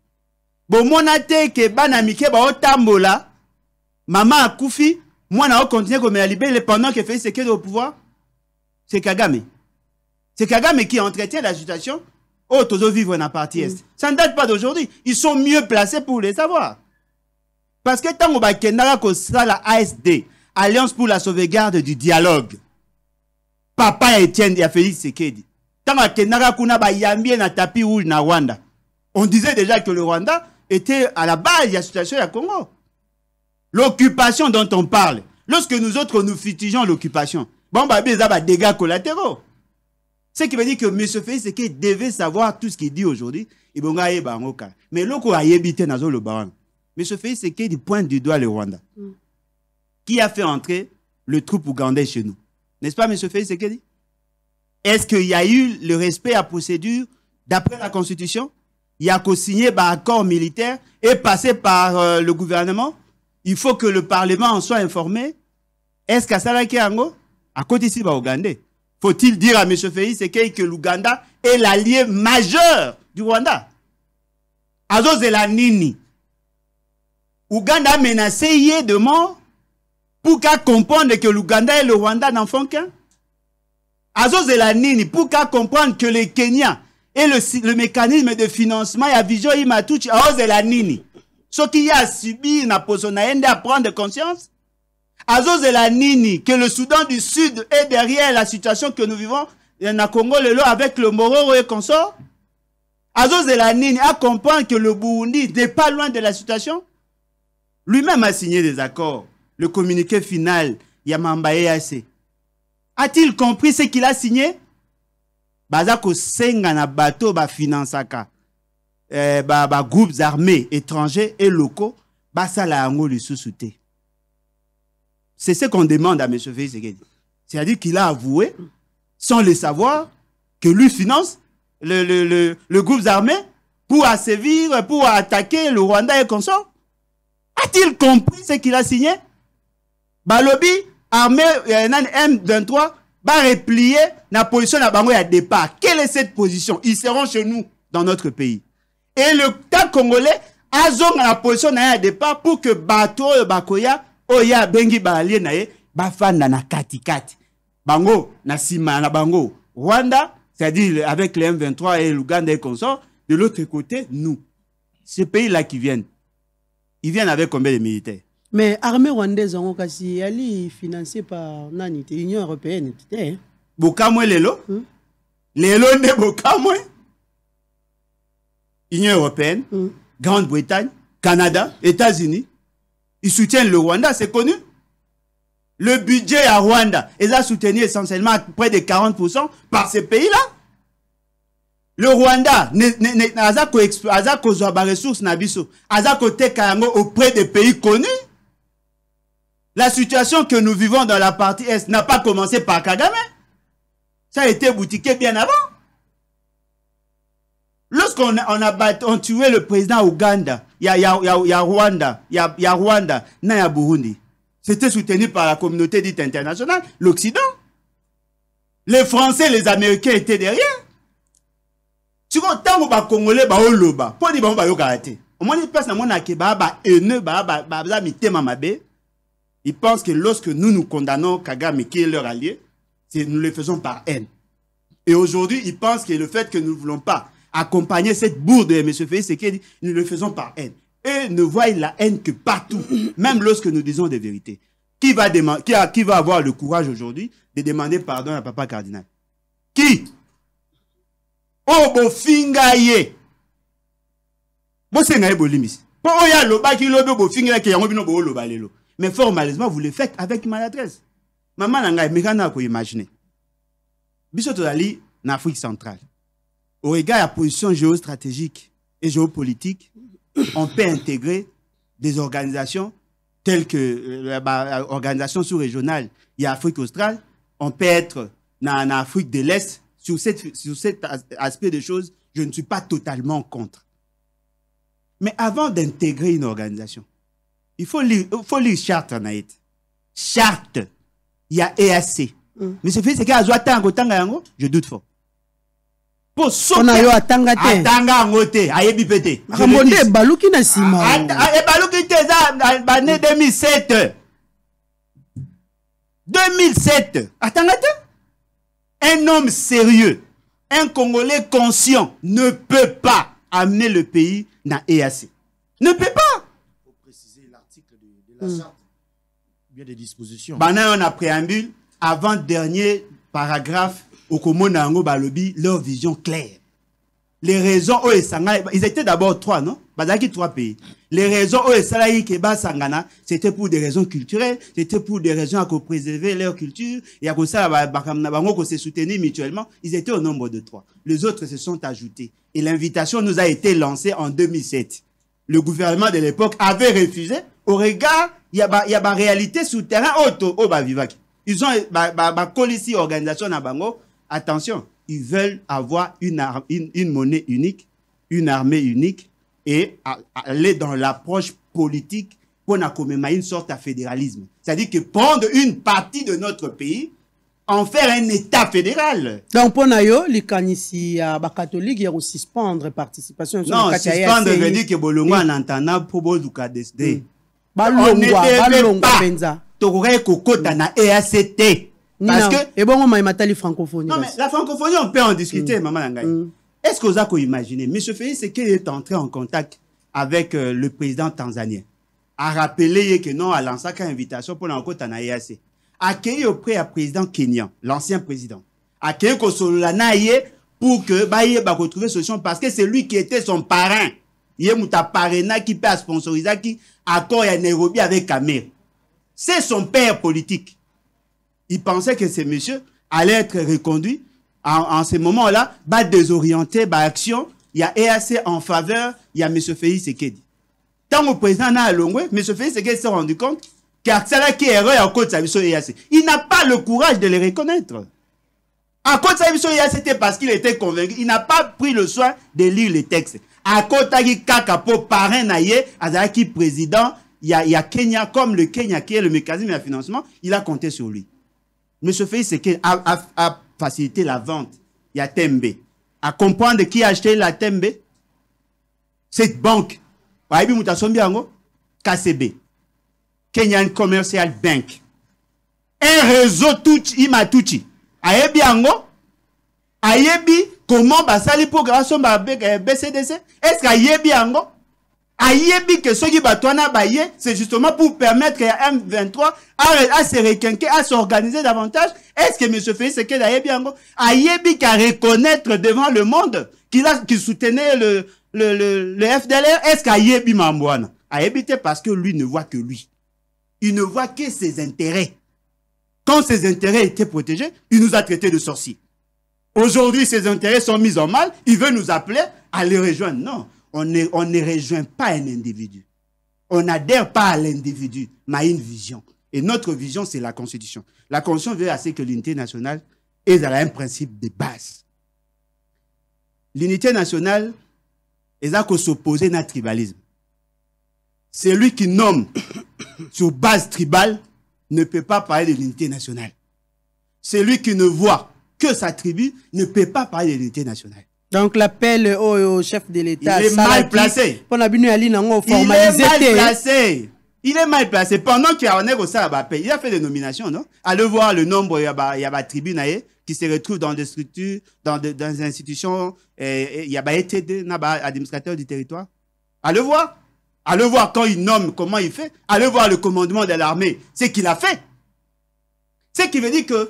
bomona te ke bana koufi, moi mama akufi continué à me libérer pendant que félix est au pouvoir c'est kagame c'est kagame qui entretient la situation Oh, vivre dans la partie est mm. ça ne date pas d'aujourd'hui ils sont mieux placés pour le savoir parce que tant que ça, la asd alliance pour la sauvegarde du dialogue papa Étienne etienne a félix sekedi tant que kuna na tapis rouge na rwanda on disait déjà que le rwanda était à la base de la situation au congo l'occupation dont on parle lorsque nous autres nous fustigeons l'occupation bon ça bah, va dégâts collatéraux ce qui veut dire que M. Félix qu'il devait savoir tout ce qu'il dit aujourd'hui, il va y Mais a ayebite dans le bawan. M. Félix qui pointe du doigt le Rwanda. Mm. Qui a fait entrer le troupe ougandais chez nous N'est-ce pas M. Félix dit est-ce qu'il y a eu le respect à procédure d'après la Constitution Il y a co-signé par un militaire et passé par euh, le gouvernement. Il faut que le Parlement en soit informé. Est-ce qu'à Kiango? à côté ici, bah, Ouganda, faut-il dire à M. Félix que l'Ouganda est l'allié majeur du Rwanda la Nini. Ouganda menacé hier de mort pour qu'à comprendre que l'Ouganda et le Rwanda n'en font qu'un azozela nini pour qu'elle comprendre que les Kenyans et le, mécanisme de financement ya vision imatuchi la nini soki y'a subi, na poso na ye à prendre conscience azozela nini que le soudan du sud est derrière la situation que nous vivons un congo avec le mororo et consort azozela nini comprendre que le burundi n'est pas loin de la situation lui-même a signé des accords le communiqué final ya mambaye assez a-t-il compris ce qu'il a signé eh, groupes armés étrangers et locaux C'est ce qu'on demande à M. Félix C'est-à-dire qu'il a avoué, sans le savoir, que lui finance le, groupe armé pour assévir, pour attaquer le Rwanda et consort. A-t-il compris ce qu'il a signé Balobi, armée euh, M23 va replier la position de bango à départ. Quelle est cette position Ils seront chez nous, dans notre pays. Et le cas congolais a la position à départ pour que bateau euh, bakoya oya bengi balie na ye katikati. Bango na na bango. Rwanda, c'est-à-dire avec les M23 et l'Ouganda et consorts, de l'autre côté, nous. Ces pays-là qui viennent, ils viennent avec combien de militaires mais armée rwandaise en kasi est financée par l'Union européenne Bokamwe lelo Lelo nde bokamwe Union européenne, Grande-Bretagne, Canada, États-Unis. Ils soutiennent le Rwanda, c'est connu. Le budget à Rwanda est soutenu essentiellement à près de 40% par ces pays-là. Le Rwanda n'a pas ressources, n'a pas auprès des pays connus. La situation que nous vivons dans la partie Est n'a pas commencé par Kagame. Ça a été boutiqué bien avant. Lorsqu'on a, tué le président Ouganda, il y a, Rwanda, il y, a, Rwanda, y a Burundi. C'était soutenu par la communauté dite internationale, l'Occident. Les Français, les Américains étaient derrière. Tu vois, tant que les Congolais, au on va y karaté. on a bah, bah, bah, ils pensent que lorsque nous nous condamnons Kagame, qui est leur allié, nous le faisons par haine. Et aujourd'hui, ils pensent que le fait que nous ne voulons pas accompagner cette bourde de M. Félix, c'est que nous le faisons par haine. Et ne voient la haine que partout, même lorsque nous disons des vérités. Qui va, qui va avoir le courage aujourd'hui de demander pardon à Papa Cardinal Qui qui bon qui a bino mais formalement, vous le faites avec maladresse. Maman imaginer. Biso Afrique centrale. Au regard de la position géostratégique et géopolitique, on peut intégrer des organisations telles que euh, l'organisation bah, sous-régionale et Afrique australe. On peut être en Afrique de l'Est. Sur, cette, sur cet aspect des choses, je ne suis pas totalement contre. Mais avant d'intégrer une organisation, il faut lire, faut charte Charte, il y a EAC. Mm. Mais ce c'est qu'il y a je doute fort. Pour On a atanga te. angote, je le dis balouki na sima. Ah, ah, ah, eh, balouki 2007. 2007. Atanga Un homme sérieux, un Congolais conscient ne peut pas amener le pays dans EAC. Ne peut pas bien mm. Il y a des dispositions. en préambule, avant dernier paragraphe, Balobi, leur vision claire. Les raisons ils étaient d'abord trois, non a trois pays. Les raisons c'était pour des raisons culturelles, c'était pour des raisons à préserver leur culture, et à se bah, bah, soutenir mutuellement. Ils étaient au nombre de trois. Les autres se sont ajoutés. Et l'invitation nous a été lancée en 2007. Le gouvernement de l'époque avait refusé, au regard ya ba ya ba réalité sur terrain oto oyo oh, bavivaki ils ont bakolisi ba, ba, organisation na bango attention ils veulent avoir une, ar, une, une monnaie unique une armée unique et à, aller dans l'approche politique pour commettre une sorte de fédéralisme. C'est-à-dire que prendre une partie de notre pays, en faire un État fédéral. Donc, pour Nayo, les canissi à euh, catholiques, ils vont suspendre participation. Non, suspendre veut dire que Bolongo en entendant pour Bozuka décider. Mm. balongwa balongwa benza tokoka ekokota mm. na eact parce que ebongo eh mayema tali francophonie non mais la francophonie on peut en discuter mm. maman mm. est ce que vous imaginé, koimagine monsieur félix qu'il est entré en contact avec euh, le président tanzanien a rappelé que non alanzaka invitation pour kokota na eac akei auprès à président kenyan l'ancien président akei kosolola na naie pour que ba kotrouve bah, solution parce que c'est lui qui était son parrain Il est ye qui peut sponsoriser qui accord à Nairobi avec Kamer. C'est son père politique. Il pensait que ce monsieur allait être reconduit. En, ce moment-là, il désorienté, par action. Il y a EAC en faveur, il y a M. Félix Sekedi. Tant le président n'a longué, M. Félix Sekedi s'est rendu compte qu'il qui est erreur à cause de EAC. Il n'a pas le courage de les reconnaître. À cause de EAC, c'était parce qu'il était convaincu. Il n'a pas pris le soin de lire les textes à côté, qui kaka po parrain na ye qui président il y a Kenya comme le Kenya qui est le mécanisme de financement il a compté sur lui Monsieur Félix c'est a, a, facilité la vente il y a Tembe à comprendre qui a acheté la Tembe cette banque wayebi mutasombiango, KCB Kenyan Commercial Bank un réseau tout, imatuchi ayebi yango comment basali grâce au bcdc eh, est ce que ayebi a ayebi que soki qui wana baye c'est justement pour permettre à m23 à ase à s'organiser davantage est ce que M. félix sekede a yango ayebi reconnaître reconnaître devant le monde qu'il soutenait le, le, le, le fdlr est ce qu'il y a bien ayebi parce que lui ne voit que lui il ne voit que ses intérêts quand ses intérêts étaient protégés il nous a traités de sorciers Aujourd'hui, ses intérêts sont mis en mal. Il veut nous appeler à les rejoindre. Non, on ne, on rejoint pas un individu. On n'adhère pas à l'individu, mais à une vision. Et notre vision, c'est la Constitution. La Constitution veut à que l'unité nationale est à un principe de base. L'unité nationale est à s'opposer à tribalisme. Celui qui nomme [COUGHS] sur base tribale ne peut pas parler de l'unité nationale. Celui qui ne voit sa tribu ne peut pas parler de l'unité nationale. Donc l'appel au, oh, oh, chef de l'État. Il est mal placé. Il est mal placé. Il est mal placé. Pendant qu'il a il a fait des nominations, non Allez voir le nombre, il y a, il tribu qui se retrouve dans des structures, dans, des institutions. il y a des administrateurs administrateur du territoire. Allez voir. Allez voir quand il nomme, comment il fait. Allez voir le commandement de l'armée, ce qu'il a fait. Ce qui veut dire que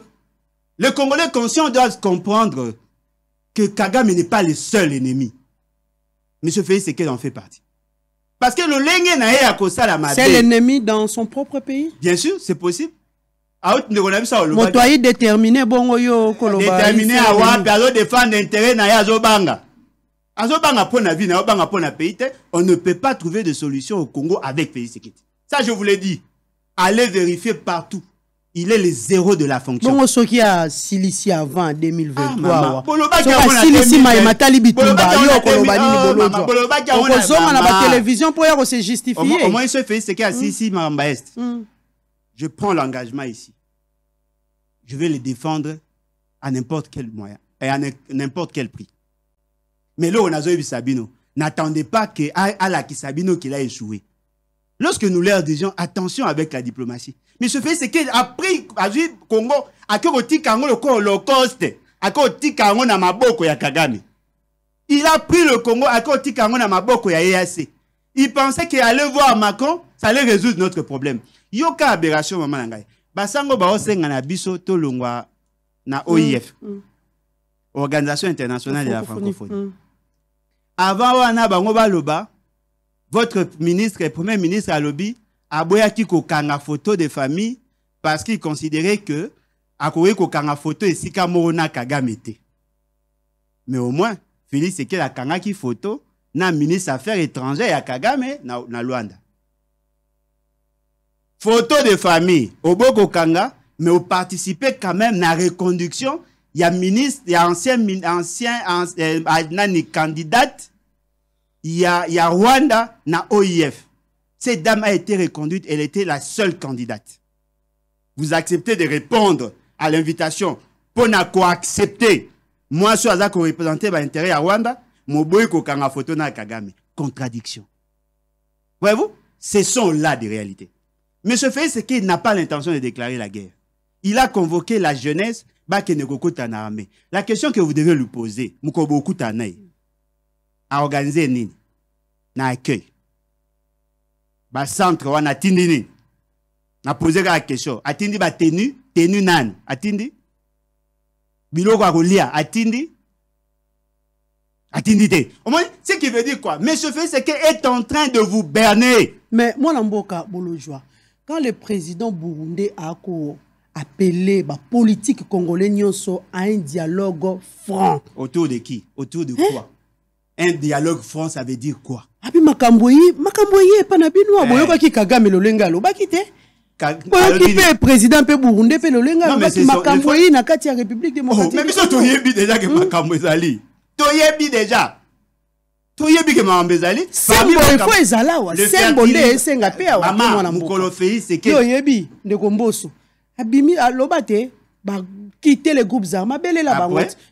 le Congolais conscient doit comprendre que Kagame n'est pas le seul ennemi. Monsieur Félix Sekedi en fait partie. Parce que le Lengue n'a C'est l'ennemi dans son propre pays Bien sûr, c'est possible. Ah moto déterminé bongo à okolobadeterminé à de intere na ye azobanga azobanga pour na vie na pour obanga na pays on ne peut pas trouver de solution au congo avec Félix ça je vous l'ai dit allez vérifier partout il est le zéro de la fonction. Bon, ce qui a silici avant 2023. Ce silici maimata libitumba yo koloba nini ah, bolojo. Boloba kia ona. Okozonga na la télévision pour yako se justifier. Comment moins se fait c'est qu'à silici ma est. Mm. Je prends l'engagement ici. Je vais le défendre à n'importe quel moyen et à n'importe quel prix. Mais là on a zoé Sabino. N'attendez pas que à la Kisabino qu'il a échoué. Lorsque nous leur disions attention avec la diplomatie, mais ce c'est qu'il a pris apres azwi Congo ake Congo Kango le holocauste ake kotika Kango na maboko ya kagame il a pris le congo a kotika Kango na maboko ya eac il pensait qu'il allait voir macron ça allait résoudre notre problème yoka aberration maman na ngai basango osenga na biso tolongwa na mm, oif mm. organisation internationale de la francophonie mm. avant wana bango l'OBA, votre ministre premier ministre alobi aboyaki kanga photo de famille parce qu'il considérait que ko kokanga photo et si Morona kagame mais au moins félix c'est que kanga qui photo na ministre affaires étrangères ya kagame na, na Luanda. photo de famille oboko kanga, mais participer quand même na reconduction ya ministre ya ancien, ancien, ancien il y candidate ya, ya rwanda na oif cette dame a été reconduite, elle était la seule candidate. Vous acceptez de répondre à l'invitation. pour accepter Moi, je suis représenter par intérêt à Rwanda. photo na Contradiction. Voyez-vous Ce sont là des réalités. Mais ce fait, c'est qu'il n'a pas l'intention de déclarer la guerre. Il a convoqué la jeunesse la question que vous devez lui poser, Mukobo Kutanaï, a organisé Nini, n'a accueilli centre wana atindi na poser ka question atindi ba tenu nan atindi biloko ya a atindi atindi te moins, ce qui veut dire quoi monsieur c'est qu'il est en train de vous berner mais moi mboka bolojoa quand le président burundais a appelé ba politique congolais nyonso à un dialogue franc autour de qui autour de quoi un dialogue franc ça veut dire quoi abi makambo ye makambo ye epai na bino aboyokaki eh. kagame lolenge alobaki te boyoki mpe président mpe burunde mpe Mais alobaki tu ye na kati ya république démocratique oh, biso toyebi déjà que hmm? makambo ezali toyebi déjà toyebi ke makambo ezali sembo efo ezala awa sembo nde esenga mpe awa mwana mokolo oyebi ndeko mboso abimi aloba te quitter les groupes armés c'est ça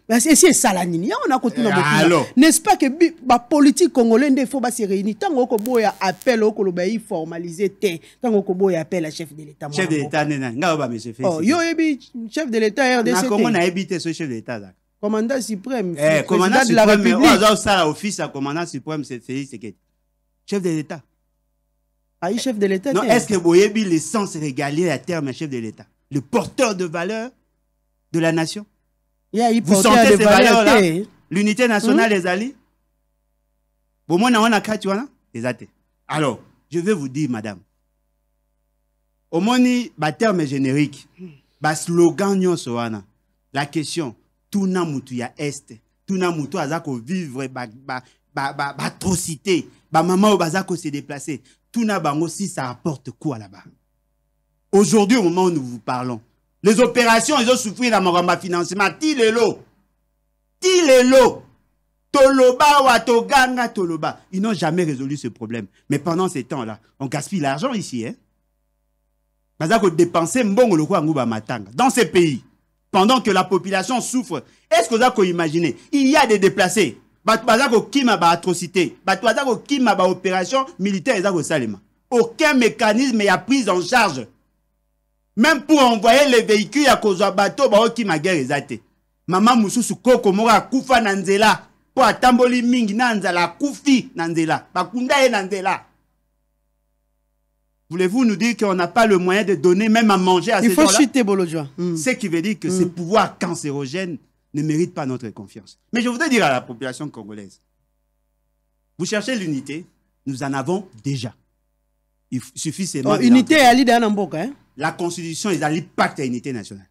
la ah, esala nini continué eh, à n'est ce pas que il congolais se fo Tant que ntango okoboya appel okoloba ye formalisé tant ntango a appel à chef de l'état chef de l'état nde nani pas. monsieur oh, yo chef de l'état rdc congo a chef de l'état là commandant suprême eh, commandant de la république ça oh, ça office à commandant suprême c'est félix chef de l'état ayi ah, chef de l'état non est ce que vous avez le sens régaler la terme ya chef de l'état le porteur de valeur de la nation. Yeah, Vous sentez ces valeurs-là L'unité nationale hmm? des alliés Pour moi, on a quatre, les athées. Alors, je vais vous dire, madame, au moins, le terme est générique, Le slogan, la question, tout n'a ya est, tout n'a moutou azako vivre, ba, ba, ba, à atrocité, ba maman ou bazako se déplacer, tout n'a bango si ça apporte quoi là-bas. Aujourd'hui, au moment où nous vous parlons, les opérations ont souffert dans mon financement ti financement. ti Tilelo. toloba wa toganga toloba ils n'ont jamais résolu ce problème mais pendant ces temps là on gaspille l'argent ici hein baza kodépense mbongo quoi matanga. dans ces pays pendant que la population souffre est-ce que avez imaginé il y a des déplacés vous avez kokima atrocité. bato baza kokima baopération militaire eza aucun mécanisme n'est pris en charge même pour envoyer les véhicules à kozwa bato baokima guerre Mususu koko moko Kufa na nzela atamboli mingi na nzala bakunda ye na Voulez-vous nous dire qu'on n'a pas le moyen de donner même à manger à ces gens-là Il faut chuter Bolodjoa. Hmm. Ce qui veut dire que hmm. ces pouvoirs cancérogènes ne méritent pas notre confiance. Mais je voudrais dire à la population congolaise, vous cherchez l'unité, nous en avons déjà. Il suffit seulement... Oh, est unité à l'idée hein la constitution allaient pacte à unité nationale.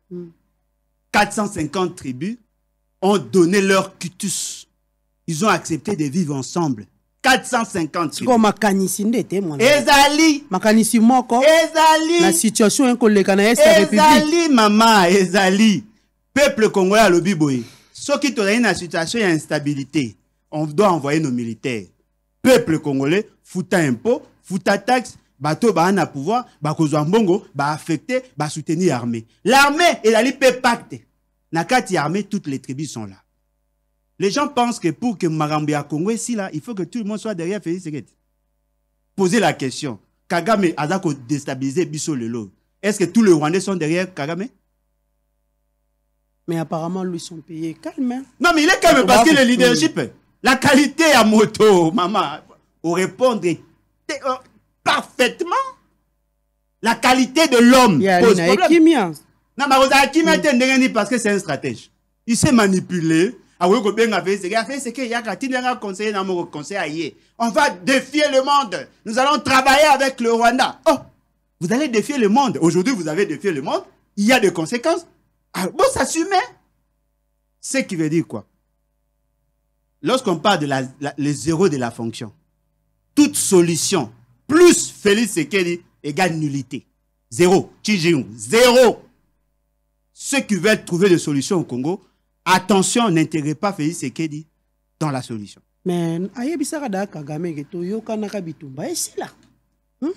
450 hmm. tribus ont donné leur cutus. Ils ont accepté de vivre ensemble. 450 tribus. makanisi ndete Ezali. Ils encore. Ezali. La situation est est Ezali maman, ezali. Peuple congolais à boye. Ce qui te une situation d'instabilité, on doit envoyer nos militaires. Peuple congolais, fouta impôt, fouta taxe, bato baana pouvoir Zambongo mbongo ba soutenir armée l'armée L'armée mpe pacte na kati armée toutes les tribus sont là les gens pensent que pour que Marambiakongo ya congo là, il faut que tout le monde soit derrière félix posez la question kagame déstabiliser déstabilisé biso lelo est ce que tous les rwandais sont derrière kagame mais apparemment lui sont payés. calme hein. non mais il est calme parce que le leadership la qualité à moto maman, Au répondre. Eh, oh, parfaitement la qualité de l'homme. Yeah, pose problème. Hein. Non, mais mm. parce que c'est un stratège. Il s'est manipulé. On va défier le monde. Nous allons travailler avec le Rwanda. Oh, vous allez défier le monde. Aujourd'hui, vous avez défier le monde. Il y a des conséquences. Alors, ah, bon, s'assumer. Ce qui veut dire quoi Lorsqu'on parle de la, la, les zéros de la fonction, toute solution plus Félix Sekeli égale nullité. Zéro. Tijin, zéro. Ceux qui veulent trouver des solutions au Congo, attention, n'intégrez pas Félix Sekeli dans la solution. Mais ayebisaka da Kagame ke toyokanaka hein? bitumba esila.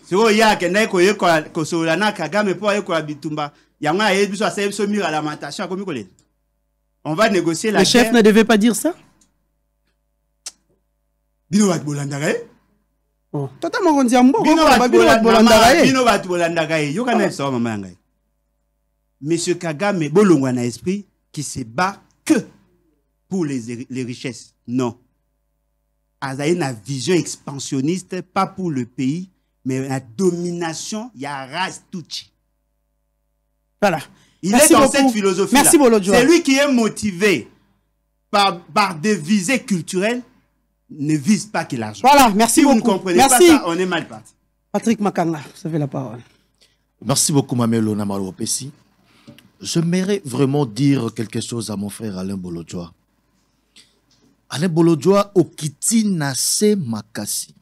sikoyo ye akendaki koyekola yoko na kagame po mpo ayekola bitumba yango ayebi biso asali biso mire alimentation akomi kolela on va négocier la le chef ne devait pas dire ça bino Bolandare. Oh. tata ya monsieur kagame bolongwa na esprit qui se bat que pour les, richesses non a une vision expansionniste pas pour le pays mais la domination ya voilà il est dans cette philosophie là c'est lui qui est motivé par, par des visées culturelles ne vise pas que l'argent. Voilà, merci beaucoup. vous ne comprenez pas ça, on est mal parti. Patrick Makanga, vous avez la parole. Merci beaucoup, Mamelo Namaro Pessi. J'aimerais vraiment dire quelque chose à mon frère Alain Bolodjoa. Alain Bolodjoa, Okiti Nase Makasi.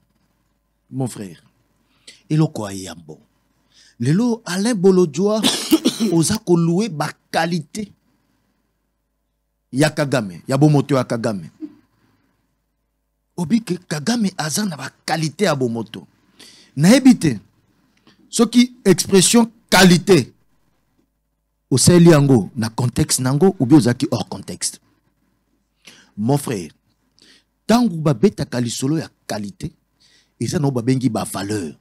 Mon frère, eloko ayambo. Lelo, Alain Bolodjoa, [COUGHS] oza loué ba qualité. Yakagame, yabo ya akagame obike kagame aza na qualité ya bomoto na Ce soki expression qualité au yango na contexte na bien obi zaki hors contexte mon frère ntango babetaka kalisolo ya et eza na bengi valeur. valeur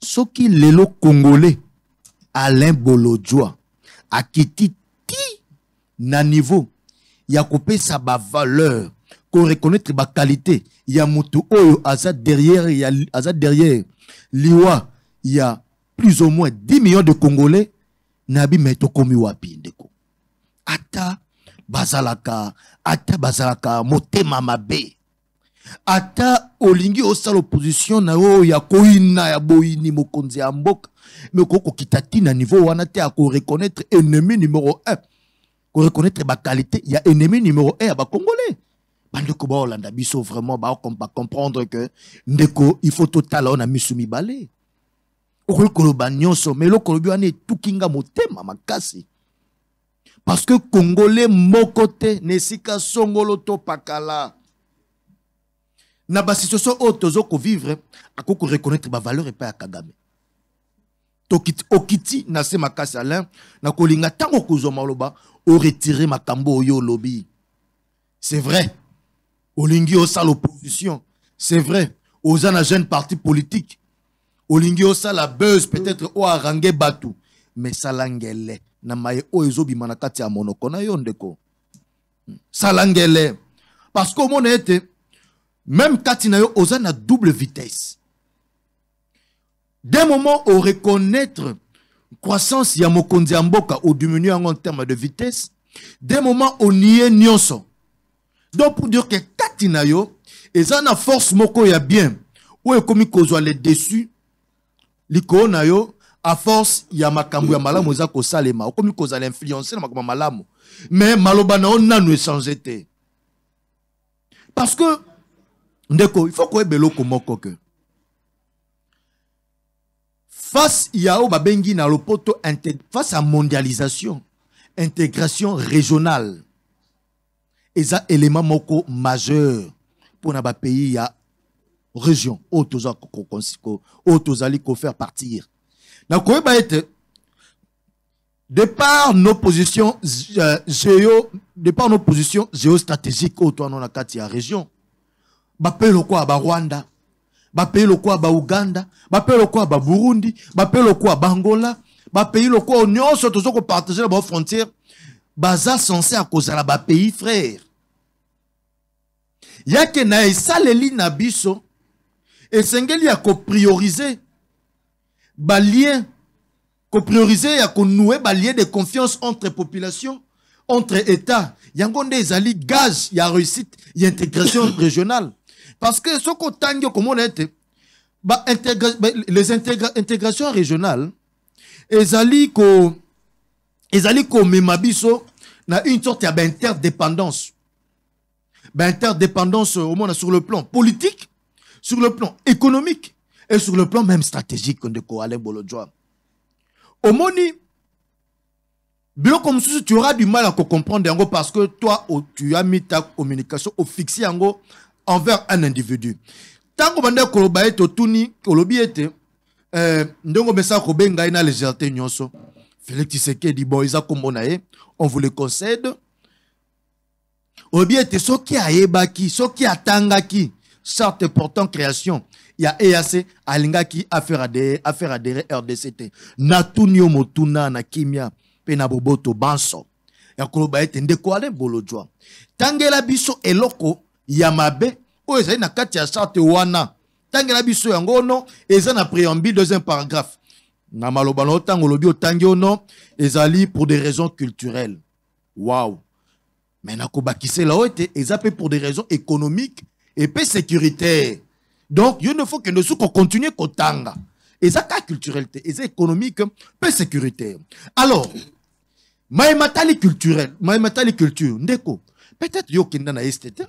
soki lelo congolais alain a akiti ti na niveau ya kopesa valeur qu'on reconnaître ma qualité. Il y a moto Oyo, Aza derrière, il y a Aza derrière. Liwa, il y a plus ou moins 10 millions de Congolais. Nabi meto komi wapi ndeko. Ata bazalaka, ata bazalaka motema mabe. ata olingi osala opposition na oyo ya koina, ya boini, mokonzi ya mboka me okoki kokita na niveau wana te ya reconnaître ennemi numéro 1 Il y ya ennemi un 1 ya Congolais bandeko que biso vraiment comprendre ke ndeko il faut tout talent a misu mibale Okolo koloba nyonso mais le tout ané etuki motema makasi parce que congolais to pakala. na esika songolo topakala na vivre, oyo reconnaître reconnaître valeur valeur pas pas à kagame okiti na se makasi alain na kolinga au kozwa maloba retirer makambo oyo lobby. c'est vrai olingi osala l'opposition, c'est vrai oza na jeune parti politique olingi la buzz peut-être o arange bato Mais salangele, na maye o ezobi manakati a monokona monoko na hmm. parce qu'au moment été, même katina yo oza na double vitesse Des moment au reconnaître croissance yamokondiamboka ou ya en terme de vitesse d'un moment nier nyonso donc pour dire que Katina et yo eza na force moko ya bien oyo ekomi kozwa le dessus yo à force ya makambo ya malamu ou komi okomi kozala influencer na influencer malamu mais maloba na nous nanu parce que ndeko il faut belo ko moko ke face ya babengi na lopoto face à mondialisation intégration régionale un élément moko majeur pour il y ya région oyo toza oyo tozali kofaire partir va être de par nos positions euh, géo de par nos positions géostratégiques oyo towana na kati le région à lokola barwanda bapays lokola bauganda bapays pays le quoi, lokola bangola bapays lokola qu'on partage la na frontière baza censé à cause akozala pays frère yake na esaleli na biso esengeli ya kopriorize balien kopriorize ya konoue balien de confiance entre population entre état yango nde ezali y ya réussite ya intégration [COUGHS] régionale parce que soki otangi okomona ete ba intégra les intégra intégration régionale ezali ko ezali komema biso na une sorte d'interdépendance ben, interdépendance euh, au moins sur le plan politique, sur le plan économique et sur le plan même stratégique de Koale Bolodjoa. Au moni, comme tu auras du mal à comprendre parce que toi, oh, tu as mis ta communication au fixé envers un individu. Tant que bande koloba eto tuni kolobi ete euh ndongo besa kobenga ina légèreté nyonso. Félix Tshisekedi bon iza kombo on vous le concède a ete soki ayebaki soki atangaki charte portant création ya eac alingaki affaire adere rdc te RDCT. Natunio motuna na kimia pena boboto banso ya koloba ete ndeko tangela biso eloko yamabe, ou na katia ya charte wana tangela biso yango ono eza na deuxième paragraphe na malobano na lobio ntango ezali pour des raisons culturelles Wow mais nakobakisela oyo ete eza mpe pour des raisons économiques et mpe sécuritaire donc il ne faut que nous nosu kocontinue kotanga eza kaka culturel te eza économique mpe sécuritaire alors mayema culturel mayema culture ndeko peut-être yo okenda na este te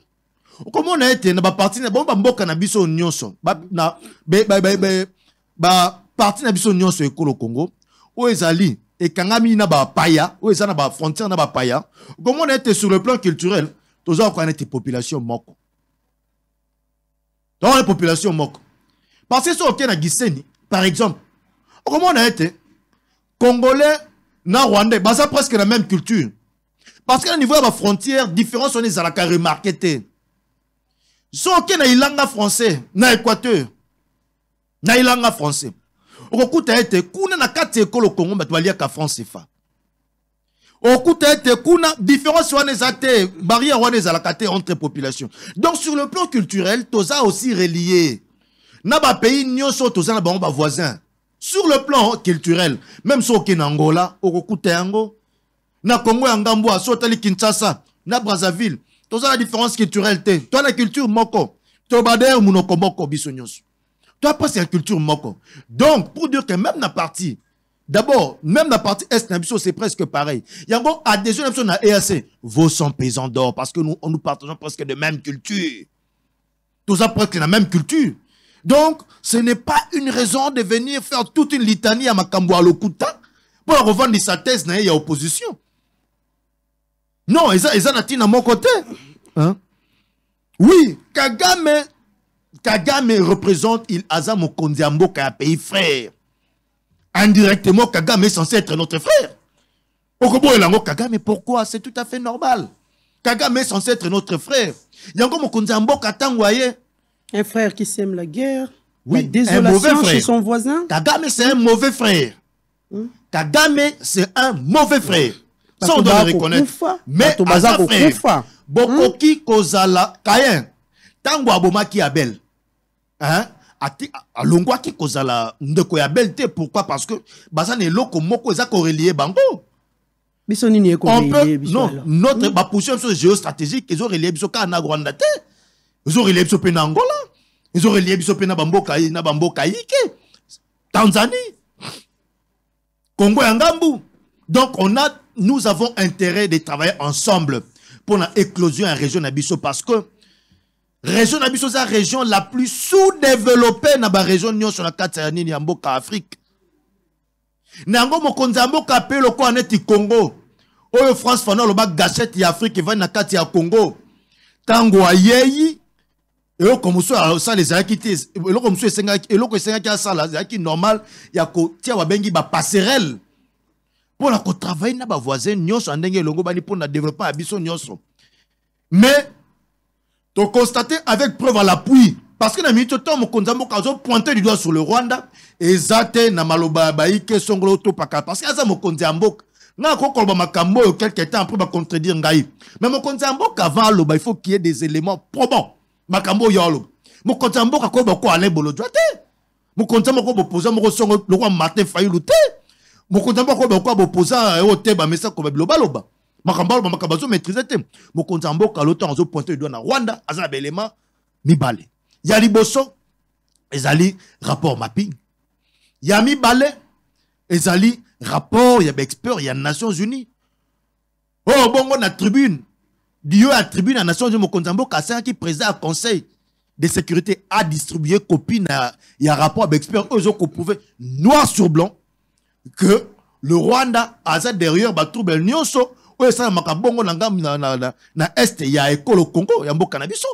okomona ete na baparti na bango bamboka na biso nyonso baparti na biso nyonso ekolo congo oyo ezali et ekangami na bapaya oyo a na bafrontière na on on été sur le plan culturel toza kokana était population moko les population moko parce que est dans na giseni par exemple comment on a été congolais na rwandais baza presque la même culture parce que au niveau la frontière différence wana ezalaka Si on a oke na ilanga français na équateur na ilanga français okokuta ete kuna na kati ete kuna différence barrière entre population donc sur le plan culturel toza aussi relié na bapays nyonso toza na sur le plan culturel même so en angola okokuta yango na congo ya ngambwa so kinshasa na brazzaville toza la différence culturelle te to culture moko monoko moko après, c'est la culture moko. Donc, pour dire que même la partie, d'abord, même la partie Est, c'est presque pareil. Il y e a encore adhésion à EAC. Vos sont paysans d'or, parce que nous, nous partageons presque de même culture. Tout ça presque la même culture. Donc, ce n'est pas une raison de venir faire toute une litanie à à l'Okuta pour revendre sa thèse, il y a opposition. Non, ils ont la à mon côté. Hein? Oui, Kagame, Kagame représente il Azam Kondiambo qui pays frère. Indirectement, Kagame est censé être notre frère. Kagame, pourquoi C'est tout à fait normal. Kagame est censé être notre frère. Yango Mokondiambo Katangwaye. Un frère qui sème la guerre. Oui, la désolation un mauvais chez son voisin. Kagame, c'est un mauvais frère. Hein? Kagame, c'est un mauvais frère. Ça, on doit reconnaître. Mais, Aza frère, hein? Bokoki Kozala Kayen, Tango Abomaki Abel hein alongwaki kozala ndeko ya bel pourquoi parce que baza na eloko moko eza korelie bango biso nini ekorelie biso non notre hmm? baposition biso géostratégique ezorelie biso kaka na rwanda te ont biso mpe na angola ont biso mpe na bamboka na bamboka tanzanie congo et ngambu donc on a nous avons intérêt de travailler ensemble pour la éclosion en région na biso parce que région na biso région la plus sous-développée na barégion nyonso na kati ya nini ya mboka afrique na yango konza mboka pe lokola neti congo oyo oh, france fano aloba gachete ya Afrique va na carte ya congo ntango ayei eloko mosusu asala ezalaki te eloko mosusu esengaki eloko esengaki asala ezalaki normal ya ko bengi ba passerelle. Pour mpona travailler na bavoisin nyonso ya ndenge elongo bani na développement ya biso nyonso mais donc constater avec preuve à l'appui. Parce que dans le temps, Mokonza a pointé du doigt sur le Rwanda. Et Zate, Namaloba, Baïke, Songolo, Topaka. Parce que ça, Mokonza Mbok. Là, quand Makambo, quelques temps après, va contredire ngai Mais Mokonza Mbok, avant il faut qu'il y ait des éléments probants. Makambo, Yolo. Mokonza Mbok, a quoi, quoi, Alain Bolodjo, mokonzi moko bopoza moko songo roi martin fayulu te mokonzi moko bokoa eh, ba message comme bamesako babilobaloba makambo makambo bazomaîtrise te mokonzi ya mboka lotango azopointe na rwanda aza belema mibale ya liboso ezali rapport mapping ya mibale ezali rapport ya expert ya nations unies oh bongo na tribune Dieu a tribune à nations unies mokonzi ya mboka qui préside ya conseil de sécurité a distribué copie na, ya rapport expert eux ont ezokoprouve noir sur blanc que le rwanda aza derrière batrouble nyonso oyo esalamaka bongo na ngambu na, na, na, na este ya ekolo congo ya mboka na biso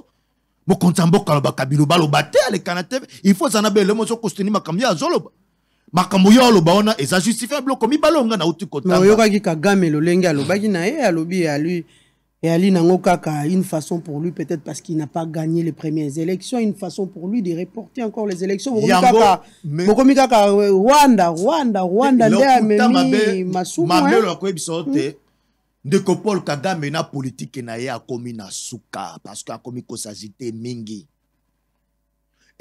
mokonzi ya mboka alobaka biloba aloba te aleka na tv il faut eza na belemo ezokosteni makambo yo azoloba makambo yo aloba wana eza justifia biloko mibale onga nauti kotaoyokaki kagame lolenge alobaki na ye alobi et ali e nango kaka une façon pour lui peut-être parce qu'il n'a pas gagné les premières élections une façon pour lui de reporter encore les élections bokomi kaka rwanda rwanda rwanda nde amemi masumu mabe hein. te ndeko paul kagame na politike na ye akomi na suka parceke akomi kosagite mingi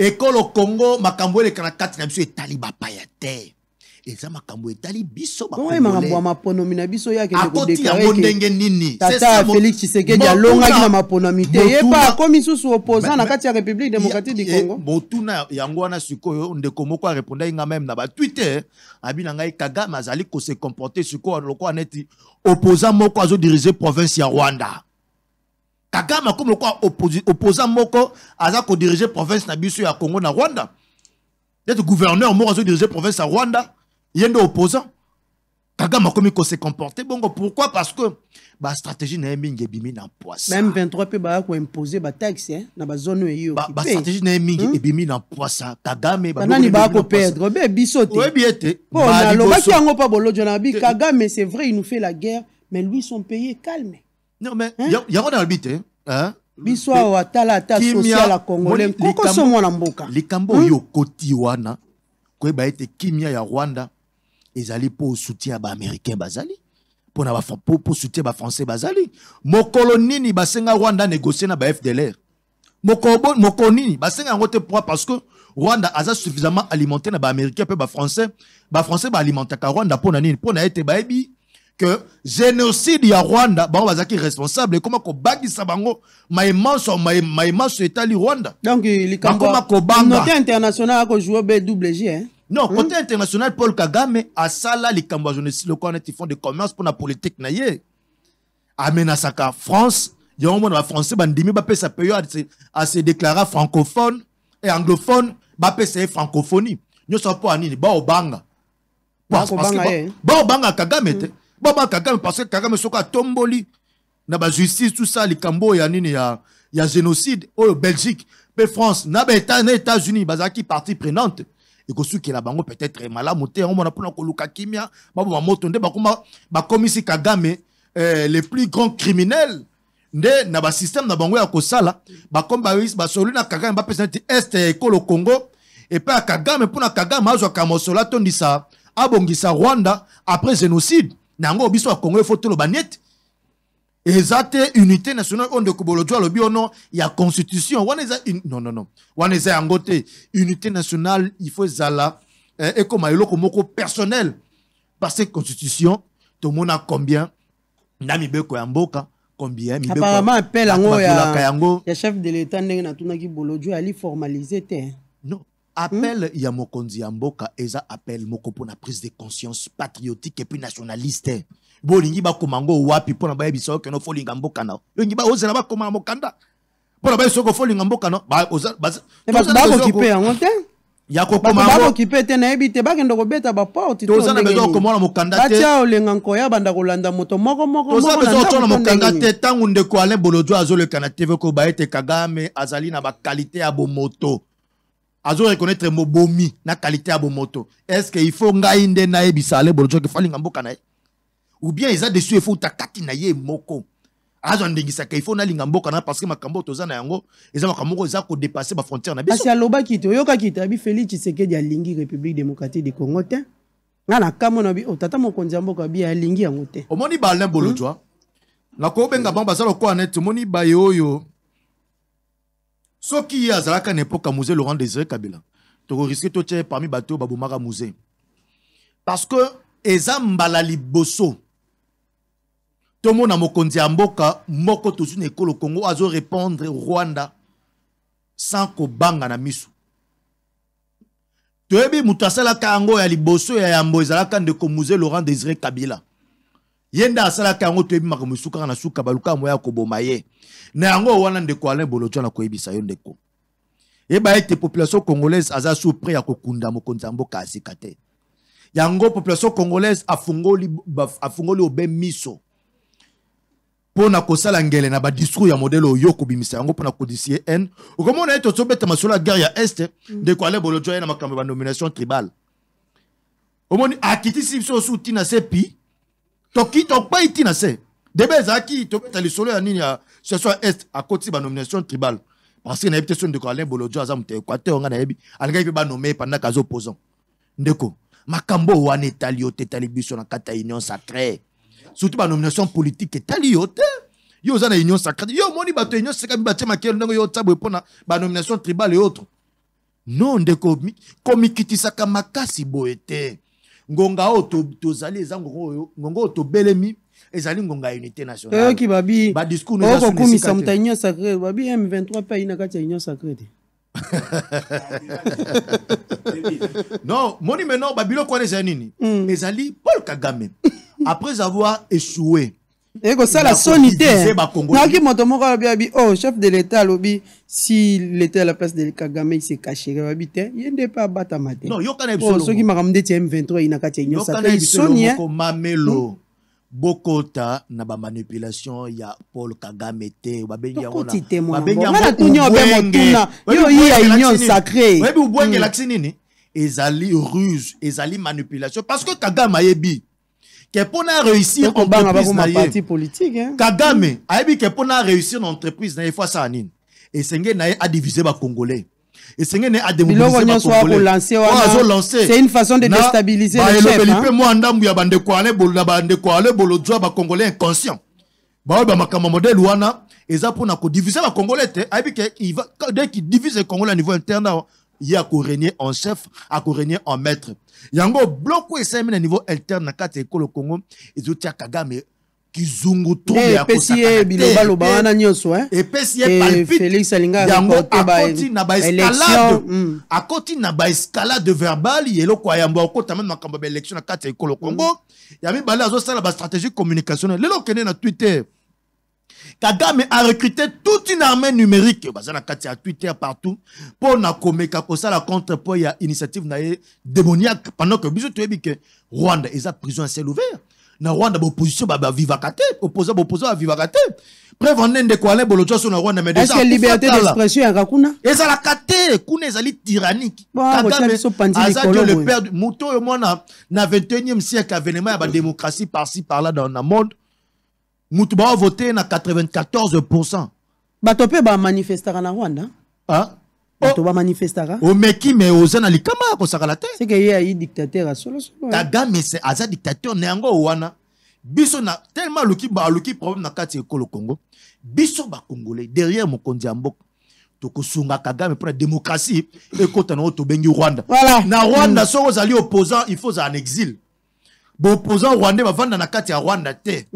ekolo kongo makambo eleka na kati na biso etali bapaya te eza makambo Tali biso makambo ya maponomi na biso yake akoti yango ndenge nini tata félix tshisekedi alongaki na maponomi te yeba akomi opposant na katia république démocratique du congo botuna Yangwana wana de Komoko moko arépondaki nga meme na Twitter. abi na mazali kagame azali se comporte sikoyo lokola neti opposant moko dirige province ya rwanda Kaga akomi lokola opposant moko aza dirige province na biso ya congo na rwanda neti gouverneur moko dirige province à rwanda il y a des opposants. Kagame commis qu'on s'est comporté. Bon, pourquoi Parce que la stratégie n'a pas été en poisson. Même 23 pays ont imposé des taxes dans la zone où ils La stratégie n'a pas été mise en poisson. Kagame a commis qu'on perdre. Ben, bisoté. Oui, bien Bon, alors, qui a pas bolo Jonabi, mais c'est vrai, il nous fait la guerre, mais lui, son pays est calme. Non, mais il hein? y a un arbitre. Hein? biso awa talata social ya congolais nkokoso mwana mboka likambo hein? oyo okoti wana koyeba ete kimia ya rwanda ezali pour soutien ya américain, bazali pour pour soutenir soutien français, bazali mokolo nini basenga rwanda négocie na bafdlr mokolo nini basenga yango te pourquoi parce que rwanda a suffisamment alimenté na Français. mpe Français bafrançais baalimentaka rwanda pour mpona nini mpona ete bayebi que génocide ya rwanda bango bazalaki responsable ekoma m'a bango m'a maemanso etali rwanda donc likambo international G hein non hmm? côté international paul kagame à ça Cambois likambo ya le lokola ils font des commerce pour la politique naïe. amenasaka france il y a un yango mona bafrançais bandimi bapesa mpe à se déclarer francophone et anglophone bapesa c'est francophonie pas mpo ya nini baobanga Banga, kagame hmm. te Banga, kagame parce que kagame à Tomboli na les ça, les y il y y a génocide Au oh, belgique mais france les états unis bazalaki partie prenante que la bango peut-être malamu te yango mona mpona koluka kimia de bah, bamoto bah, nde si bah, kagame euh, les plus grand criminel de na système na bango ya kosala bakomi basoli na kagame ba neti Est ya ekolo congo et pas kagame mpona kagame azwaka mosolo atondisa abongisa rwanda après génocide na yango biso ya congo efo le neti eza unité nationale oyo ndeko bolodjo Il y ya constitution wana eza non non non wana eza En côté. unité nationale il faut ezala eh, ekoma comme moko personnel parce que constitution mona combien nami mibeko ya mboka combien mibeko apparemment appel yango ya ya chef de l'état ndenge natunaki bolodjo ali formaliser te non appel hmm? ya mokonzi ya mboka eza appel moko la prise de conscience patriotique et puis nationaliste bolingi bakoma yango wapi mpona bayebisa okende ofolinga mboka na olingi baozela bakoma na mokanda mpona bayebisa soki ofolinga mboka na eh, bakokipe yango te ya kokomaokipe te nayebi te bakende kobeta baporte toza na besoin okomona mokanda tebatia olenga nkoya banda kolanda moto moko mokotoza besoin otona mokanda te ntango ndeko alain bolodjo azoleka na tv koyeba ete kagame azali na bakalite ya bomoto azoreconnaître mobomi na kalite ya bomoto estce il faut ngai nde nayebisa alain bolodjo kefalinga mboka na ye ou bien eza desu efouta kati na ye moko azwa ndingisaka ifo nalinga mboka na parce que makambo toza na yango eza makambo moko eza kodépasse bafrontière na bisobasi alobaki te oyokaki te abi félix tshisekedi alingi république démocratique du congo te nga na kamo na bi o oh, tata mokonzi ya mboka abi alingi yango te omoni baalin bolojwa hmm. nakobenga bango baza lokola neti omoni baye oyo soki ye azalaka na epoka musée laurent désiré kabila tokoriske totya ye parmi bato oyo babomaka musée parce que eza mbala liboso tomona mokonzi ya mboka moko tozwi na ekolo kongo azorépondre rwanda sans kobanga na miso toyebi moto asalaka yango ya liboso ya yambo ezalaka ndeko musée laurent désiré kabila ye nde asalaka yango toyebi makambo esu kaka na suka balukaka moya ya koboma ye na yango wana ndeko alain bolodjo na koyebisa yo ndeko yeba ete population congolaise aza su près ya kokunda mokonzi ya mboka asika te yango population congolaise afungoli, afungoli obe miso mpona kosala ngele na badiscours ya modele oyo okobimisa yango mpona kodisie n okomona ete tozobeta masolo ya guerre ya este mm. ndeko ale bolojwa ye na makambo ya banomination tribal omoni akitisi biso osu ti na se pi tokpai ti na se debe ezalaki tobeta lisolo ya nini ya situation ya este akotisi banomination tribal parce que nayebi te so ndeko alain bolojwa aza moto equateur nga nayebi alingaki mpe banome ye pendant kaza opposant ndeko makambo wana etali yo te etali biso na kati ya union sacrée surtout nomination politique et alliote yo oza union sacrée yo moni bato union sacrée mibatie makelo ndenge yo otabwe pona nomination nomination tribale autres non ndeko komikitisaka makasi boye te ngonga oyo tozali eza ngonga to tobelemi ezali ngonga unité nationale babi okokumisa moto ya union sacrée babi m23 mpe kati union sacrée. [LAUGHS] [LAUGHS] non moni maintenant quoi les ezali nini hmm. ezali paul kagame après avoir échoué ekosala soni te nayoki moto moko alobi abi o oh, chef de l'état alobi si l'état à la place de kagame il se cacherait babi te ye nde mpe abatama tesoki makambo ndeti ya m23 eyina kati ya nyonsasoni mamelo hmm. bokota na bamanipulation ya paul kagame te babengi yangoti te monanga natuni yo mpe motuna yo yi ya union sacré oyebi ubwengelaksi hmm. nini ezali ruse ezali manipulation parce que kagame ayebi que pour réussir en parti politique hein. Kagame, aibi que pour na réussir une entreprise na fois ça anine. Et sengé na a divisé ba congolais. Et sengé a démobiliser ba congolais. Oh, c'est une façon de déstabiliser bah, le chef. Ba le pe hein. moi ndambu ya bande ko ale bolo bande ko ale bolo droit ba congolais inconscient. Ba ba bah, makama modèle wana, ezapo na ko diviser ba congolais te, aibi que il va dès qu'il divise les congolais au niveau interne ye akorégner en chef akorégner en maître yango bloko esalemi au niveau interne na kati ekolo kongo ezotia kagame kizungu epesi ye bilobaloba wana nyonso epesi hein? ye félix yango akoti na baescalade akoti hmm. na escalade verbale yelo ayambo akota mene makambo ya baélection na Congo. ya ekolo kongo hmm. ya mibale communicationnel lelo okende na twitter Kagame a recruté toute une armée numérique, bah, à Twitter partout, pour na ça, la contre pour a initiative na démoniaque pendant que biso tu que Rwanda est à prison à ciel ouvert. Na Rwanda bah, opposition Baba vivacaté, opposant bah, opposant à vivakate. Preuve en de quoi bolocho sur Rwanda mais déjà. Est-ce que liberté d'expression ya kakuna? Ezala kate, kuna ezali tyrannique. Kagame azali le père Mouto et moi na 21e siècle avènement ya la démocratie par-ci par-là dans le monde. Moutouba a voté à 94%. Batopé ba manifestera na Rwanda. Ah. Batopé oh. manifestera. Au oh, meki mais aux à alikama ko sakalate. C'est que y a eu dictateur à solo solo. Kagame hein. c'est aza dictateur n'ango wana. Biso na tellement luki ba luki problème na kati ekolo Congo. Biso ba congolais derrière mon kondiambo. tokosunga kagame pour na démocratie ekota na oyo bengi rwanda na rwanda soki ozali opposant il faut en exil. bopoza rwandais bavanda na kati ya rwanda te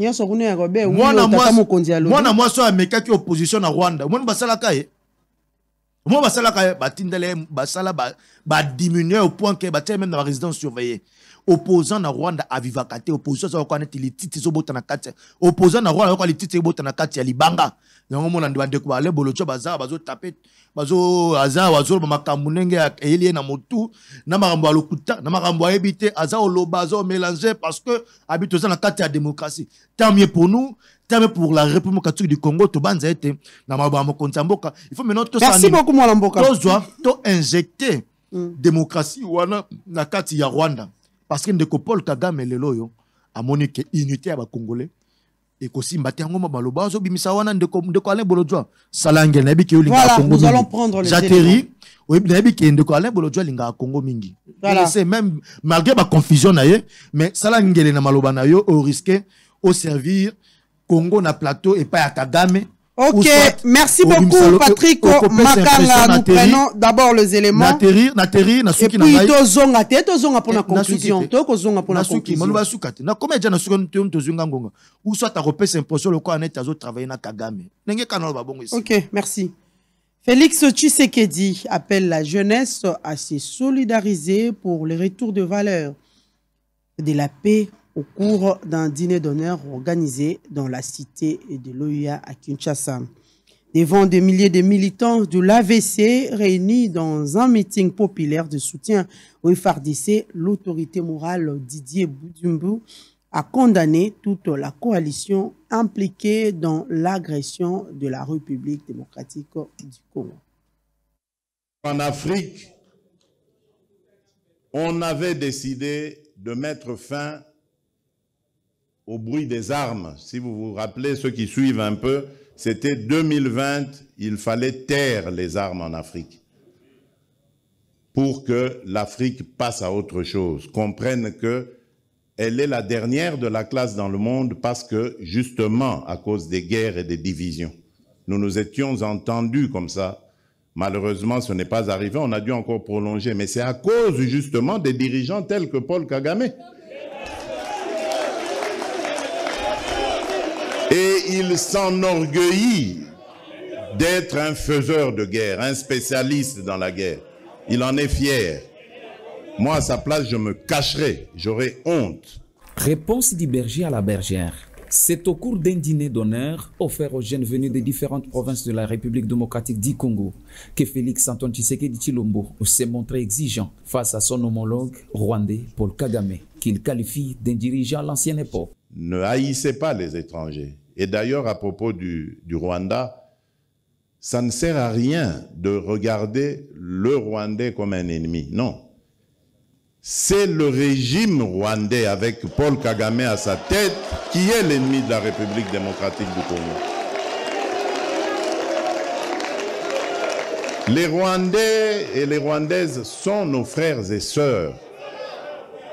mwana mwasi oyo amekaki opposition na rwanda omoni basalaka ye omoni basalaka ye batindela ye basala badiminue au point ke batia ye meme na barésidence surveillée opposant na rwanda à te opposition aza koka neti lititi ezobotana kati opposant na rwanda ayoka lititi ebotana kati ya libanga yango mona nde bandeko bale bolotio baza bazo aza bazoloba makambo ndenge eyeli na motu na makambo ya lokuta na makambo ayebi te aza oloba parce que abi na kati ya démocratie Tamye pour nous tant pour la république catholique du congo banza été, na makambo ya mokonzi mboka il faut maintenant tozwa to injecter mm. démocratie wana na kati ya rwanda parce que ndeko paul kagame lelo oyo amoni ke unité ya bacongolais ekosimba te yango mabaloba azobimisa wana ndeko alain bolodwa sala ngele nayebi ke linga congo mingi oui na ke ndeko alain bolodwa linga congo mingi C'est même malgré confusion na ye mais sala ngele na maloba na yo au servir congo na plateau et pas à kagame Ok, merci beaucoup Patrick Makanga. Nous prenons d'abord les éléments. Nateri, Nateri, Nasuki Nangai. Et puis tozonga te, tozonga pour la eh, conclusion. Tozonga pour la conclusion. Maluba sukate. Na comment déjà Nasuki nous tozonga tozonga ngonga. Où soit ta repèse impression le quoi net azo travailler na Kagame. N'engue kanal ba ici. Ok, merci. Félix Tshisekedi appelle la jeunesse à se solidariser pour le retour de valeur de la paix au cours d'un dîner d'honneur organisé dans la cité de l'OIA à Kinshasa. Devant des milliers de militants de l'AVC réunis dans un meeting populaire de soutien au FRDC, l'autorité morale Didier Boudumbu a condamné toute la coalition impliquée dans l'agression de la République démocratique du Congo. En Afrique, on avait décidé de mettre fin au bruit des armes. Si vous vous rappelez, ceux qui suivent un peu, c'était 2020, il fallait taire les armes en Afrique pour que l'Afrique passe à autre chose, comprenne que elle est la dernière de la classe dans le monde parce que, justement, à cause des guerres et des divisions. Nous nous étions entendus comme ça. Malheureusement, ce n'est pas arrivé. On a dû encore prolonger. Mais c'est à cause, justement, des dirigeants tels que Paul Kagame. Et il s'enorgueillit d'être un faiseur de guerre, un spécialiste dans la guerre. Il en est fier. Moi, à sa place, je me cacherai, J'aurai honte. Réponse du berger à la bergère. C'est au cours d'un dîner d'honneur offert aux jeunes venus des différentes provinces de la République démocratique du Congo que Félix Antoine dit Chilombo s'est montré exigeant face à son homologue rwandais Paul Kagame, qu'il qualifie d'un dirigeant à l'ancienne époque. Ne haïssez pas les étrangers. Et d'ailleurs, à propos du, Rwanda, ça ne sert à rien de regarder le Rwandais comme un ennemi. Non. C'est le régime rwandais avec Paul Kagame à sa tête qui est l'ennemi de la République démocratique du Congo. Les Rwandais et les Rwandaises sont nos frères et sœurs.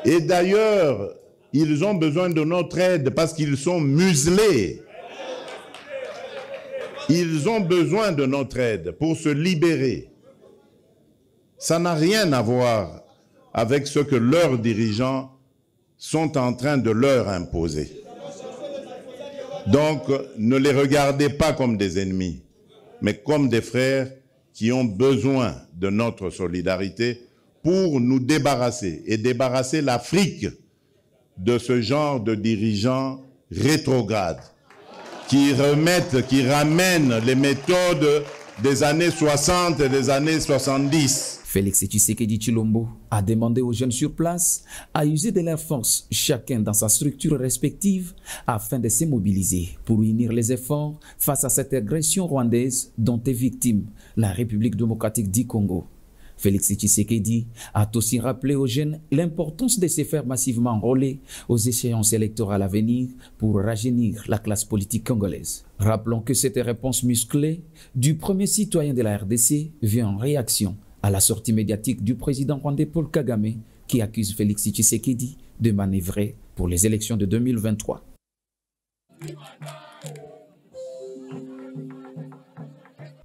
Et d'ailleurs, ils ont besoin de notre aide parce qu'ils sont muselés. Ils ont besoin de notre aide pour se libérer. Ça n'a rien à voir avec ce que leurs dirigeants sont en train de leur imposer. Donc, ne les regardez pas comme des ennemis, mais comme des frères qui ont besoin de notre solidarité pour nous débarrasser et débarrasser l'Afrique de ce genre de dirigeants rétrogrades qui remettent, qui ramènent les méthodes des années 60 et des années 70. Félix Tshisekedi Chilombo a demandé aux jeunes sur place à user de leur force, chacun dans sa structure respective, afin de se mobiliser pour unir les efforts face à cette agression rwandaise dont est victime la République démocratique du Congo. Félix Tshisekedi a aussi rappelé aux jeunes l'importance de se faire massivement enrôler aux échéances électorales à venir pour rajeunir la classe politique congolaise. Rappelons que cette réponse musclée du premier citoyen de la RDC vient en réaction à la sortie médiatique du président rwandais Paul Kagame qui accuse Félix Tshisekedi de manœuvrer pour les élections de 2023.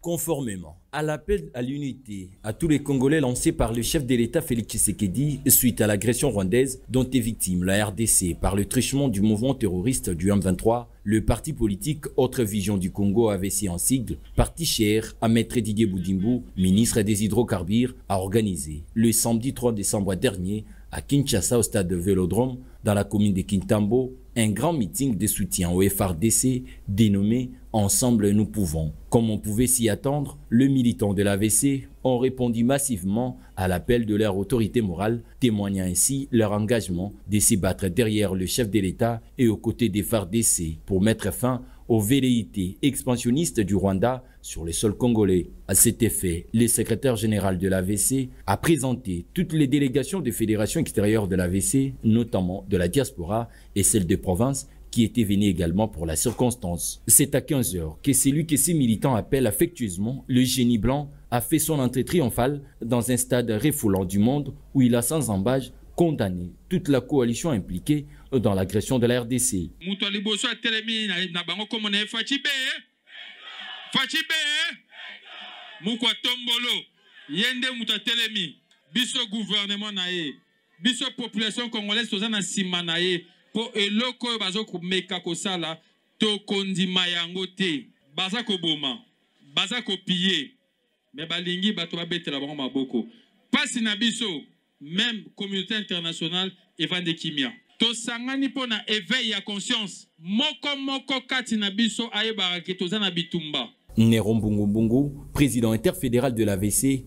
Conformément à l'appel à l'unité, à tous les Congolais lancés par le chef de l'État Félix Tshisekedi suite à l'agression rwandaise dont est victime la RDC par le trichement du mouvement terroriste du M23, le parti politique Autre Vision du Congo AVC en sigle, parti cher à maître Didier Boudimbo, ministre des hydrocarbures, a organisé le samedi 3 décembre dernier à Kinshasa au stade de Vélodrome dans la commune de Kintambo un grand meeting de soutien au FRDC dénommé Ensemble, nous pouvons. Comme on pouvait s'y attendre, le militant de l'AVC ont répondu massivement à l'appel de leur autorité morale, témoignant ainsi leur engagement de s'y battre derrière le chef de l'État et aux côtés des FARDC pour mettre fin aux velléités expansionnistes du Rwanda sur les sols congolais. À cet effet, le secrétaire général de l'AVC a présenté toutes les délégations des fédérations extérieures de l'AVC, notamment de la diaspora et celles des provinces, qui était venu également pour la circonstance. C'est à 15 heures que celui que ces militants appellent affectueusement le génie blanc a fait son entrée triomphale dans un stade réfoulant du monde où il a sans embâche condamné toute la coalition impliquée dans l'agression de la RDC. mpo eloko oyo bazokomeka kosala tokondima yango te baza koboma baza kopiye me balingi bato babetela bango maboko mpasi na biso meme communauté internationale evande kimia tosangani mpo na éveil ya conscience moko moko kati na biso ayebaka ke toza na bitumba nero mbungumbungu président interfédéral de l'avc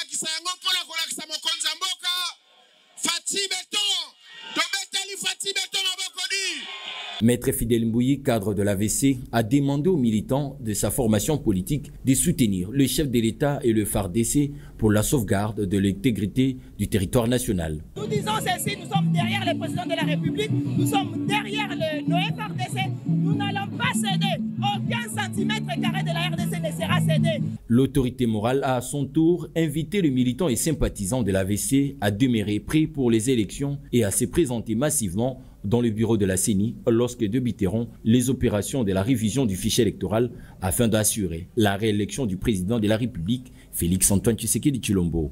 Maître Fidel Mbouyi, cadre de l'AVC, a demandé aux militants de sa formation politique de soutenir le chef de l'État et le FARDC pour la sauvegarde de l'intégrité du territoire national. Nous disons ceci, nous sommes derrière le président de la République, nous sommes derrière le, nos FARDC, nous n'allons pas céder. Aucun centimètre carré de la RDC ne sera cédé. L'autorité morale a à son tour invité les militants et sympathisants de l'AVC à demeurer prêts pour les élections et à se présenter massivement dans le bureau de la CENI lorsque débiteront les opérations de la révision du fichier électoral afin d'assurer la réélection du président de la République, Félix-Antoine de Chilombo.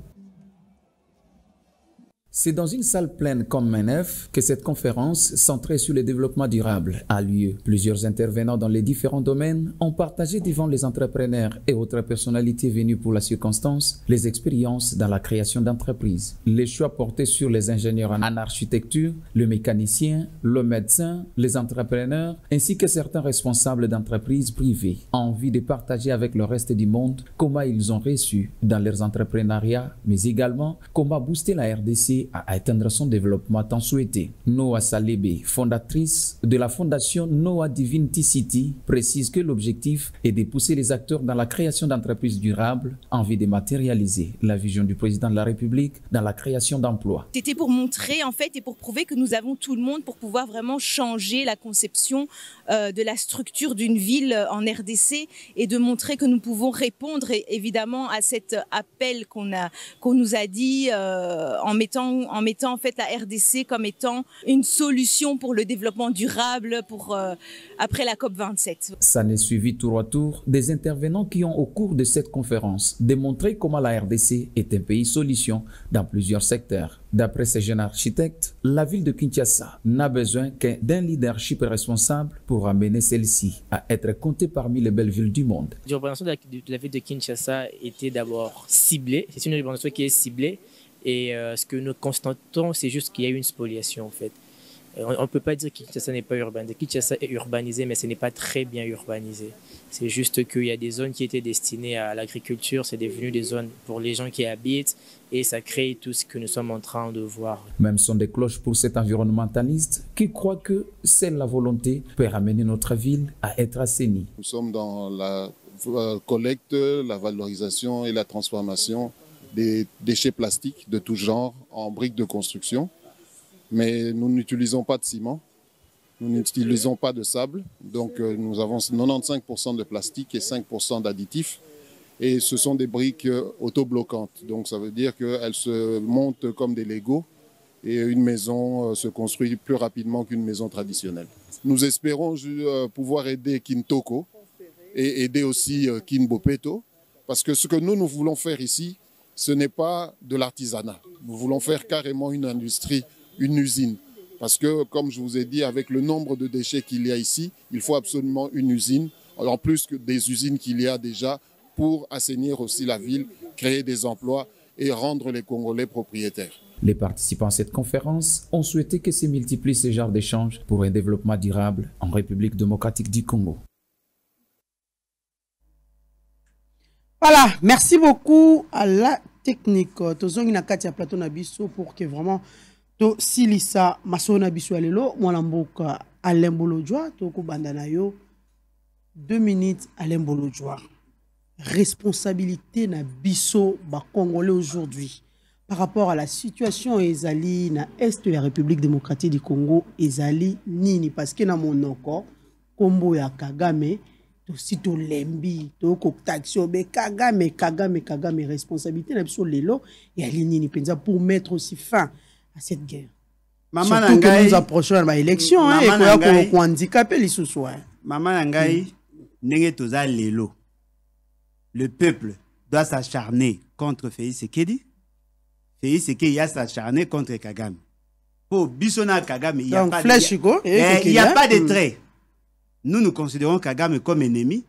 C'est dans une salle pleine comme Menef que cette conférence centrée sur le développement durable a lieu. Plusieurs intervenants dans les différents domaines ont partagé devant les entrepreneurs et autres personnalités venues pour la circonstance les expériences dans la création d'entreprises, les choix portés sur les ingénieurs en architecture, le mécanicien, le médecin, les entrepreneurs ainsi que certains responsables d'entreprises privées ont envie de partager avec le reste du monde comment ils ont reçu dans leurs entrepreneuriats, mais également comment booster la RDC à atteindre son développement tant souhaité. Noah Salebe, fondatrice de la fondation Noah Divinity City, précise que l'objectif est de pousser les acteurs dans la création d'entreprises durables en vue de matérialiser la vision du président de la République dans la création d'emplois. C'était pour montrer en fait et pour prouver que nous avons tout le monde pour pouvoir vraiment changer la conception euh, de la structure d'une ville euh, en RDC et de montrer que nous pouvons répondre évidemment à cet appel qu'on qu'on nous a dit euh, en mettant en mettant en fait la RDC comme étant une solution pour le développement durable pour, euh, après la COP27. Ça n'est suivi tour à tour des intervenants qui ont, au cours de cette conférence, démontré comment la RDC est un pays solution dans plusieurs secteurs. D'après ces jeunes architectes, la ville de Kinshasa n'a besoin que d'un leadership responsable pour amener celle-ci à être comptée parmi les belles villes du monde. L'urbanisation de la ville de Kinshasa était d'abord ciblée, c'est une urbanisation qui est ciblée et euh, ce que nous constatons, c'est juste qu'il y a eu une spoliation, en fait. Euh, on ne peut pas dire que Kinshasa n'est pas urbanisé. Kinshasa est urbanisé, mais ce n'est pas très bien urbanisé. C'est juste qu'il y a des zones qui étaient destinées à l'agriculture, c'est devenu des zones pour les gens qui habitent, et ça crée tout ce que nous sommes en train de voir. Même sont des cloches pour cet environnementaliste qui croit que c'est la volonté peut ramener notre ville à être assainie. Nous sommes dans la euh, collecte, la valorisation et la transformation des déchets plastiques de tout genre en briques de construction. Mais nous n'utilisons pas de ciment, nous n'utilisons pas de sable, donc euh, nous avons 95% de plastique et 5% d'additifs. Et ce sont des briques euh, autobloquantes, donc ça veut dire qu'elles se montent comme des Legos et une maison euh, se construit plus rapidement qu'une maison traditionnelle. Nous espérons pouvoir aider Kintoko et aider aussi Kinbopeto, parce que ce que nous, nous voulons faire ici, ce n'est pas de l'artisanat. Nous voulons faire carrément une industrie, une usine. Parce que, comme je vous ai dit, avec le nombre de déchets qu'il y a ici, il faut absolument une usine, en plus que des usines qu'il y a déjà, pour assainir aussi la ville, créer des emplois et rendre les Congolais propriétaires. Les participants à cette conférence ont souhaité que se multiplient ces genres d'échanges pour un développement durable en République démocratique du Congo. Voilà, merci beaucoup à la technique euh, tozongi na kati ya plateau na biso pour que vraiment tosilisa masolo na biso ya lelo mwana mboka alain bolojwa na yo deux minutes alain responsabilité na biso congolais aujourd'hui par rapport à la situation ezali na est de la république démocratique du congo ezali nini parce que na monoko nkombo ya kagame tositolembi to action me kagame kagame kagame responsabilité na biso lelo eyali nini mpenza pour mettre aussi fin à cette guerre maman na nous approchons ya baélection ekoya les ce soir. Maman, ngai mm. ndenge toza lelo le peuple doit s'acharner contre Félix Sekedi. Félix Sekedi a s'acharner contre Kagame. Pour Bissona Kagame, il n'y a, pas de, eh, y a, y a pas de mm. trait nous, nous considérons Kagame comme ennemi.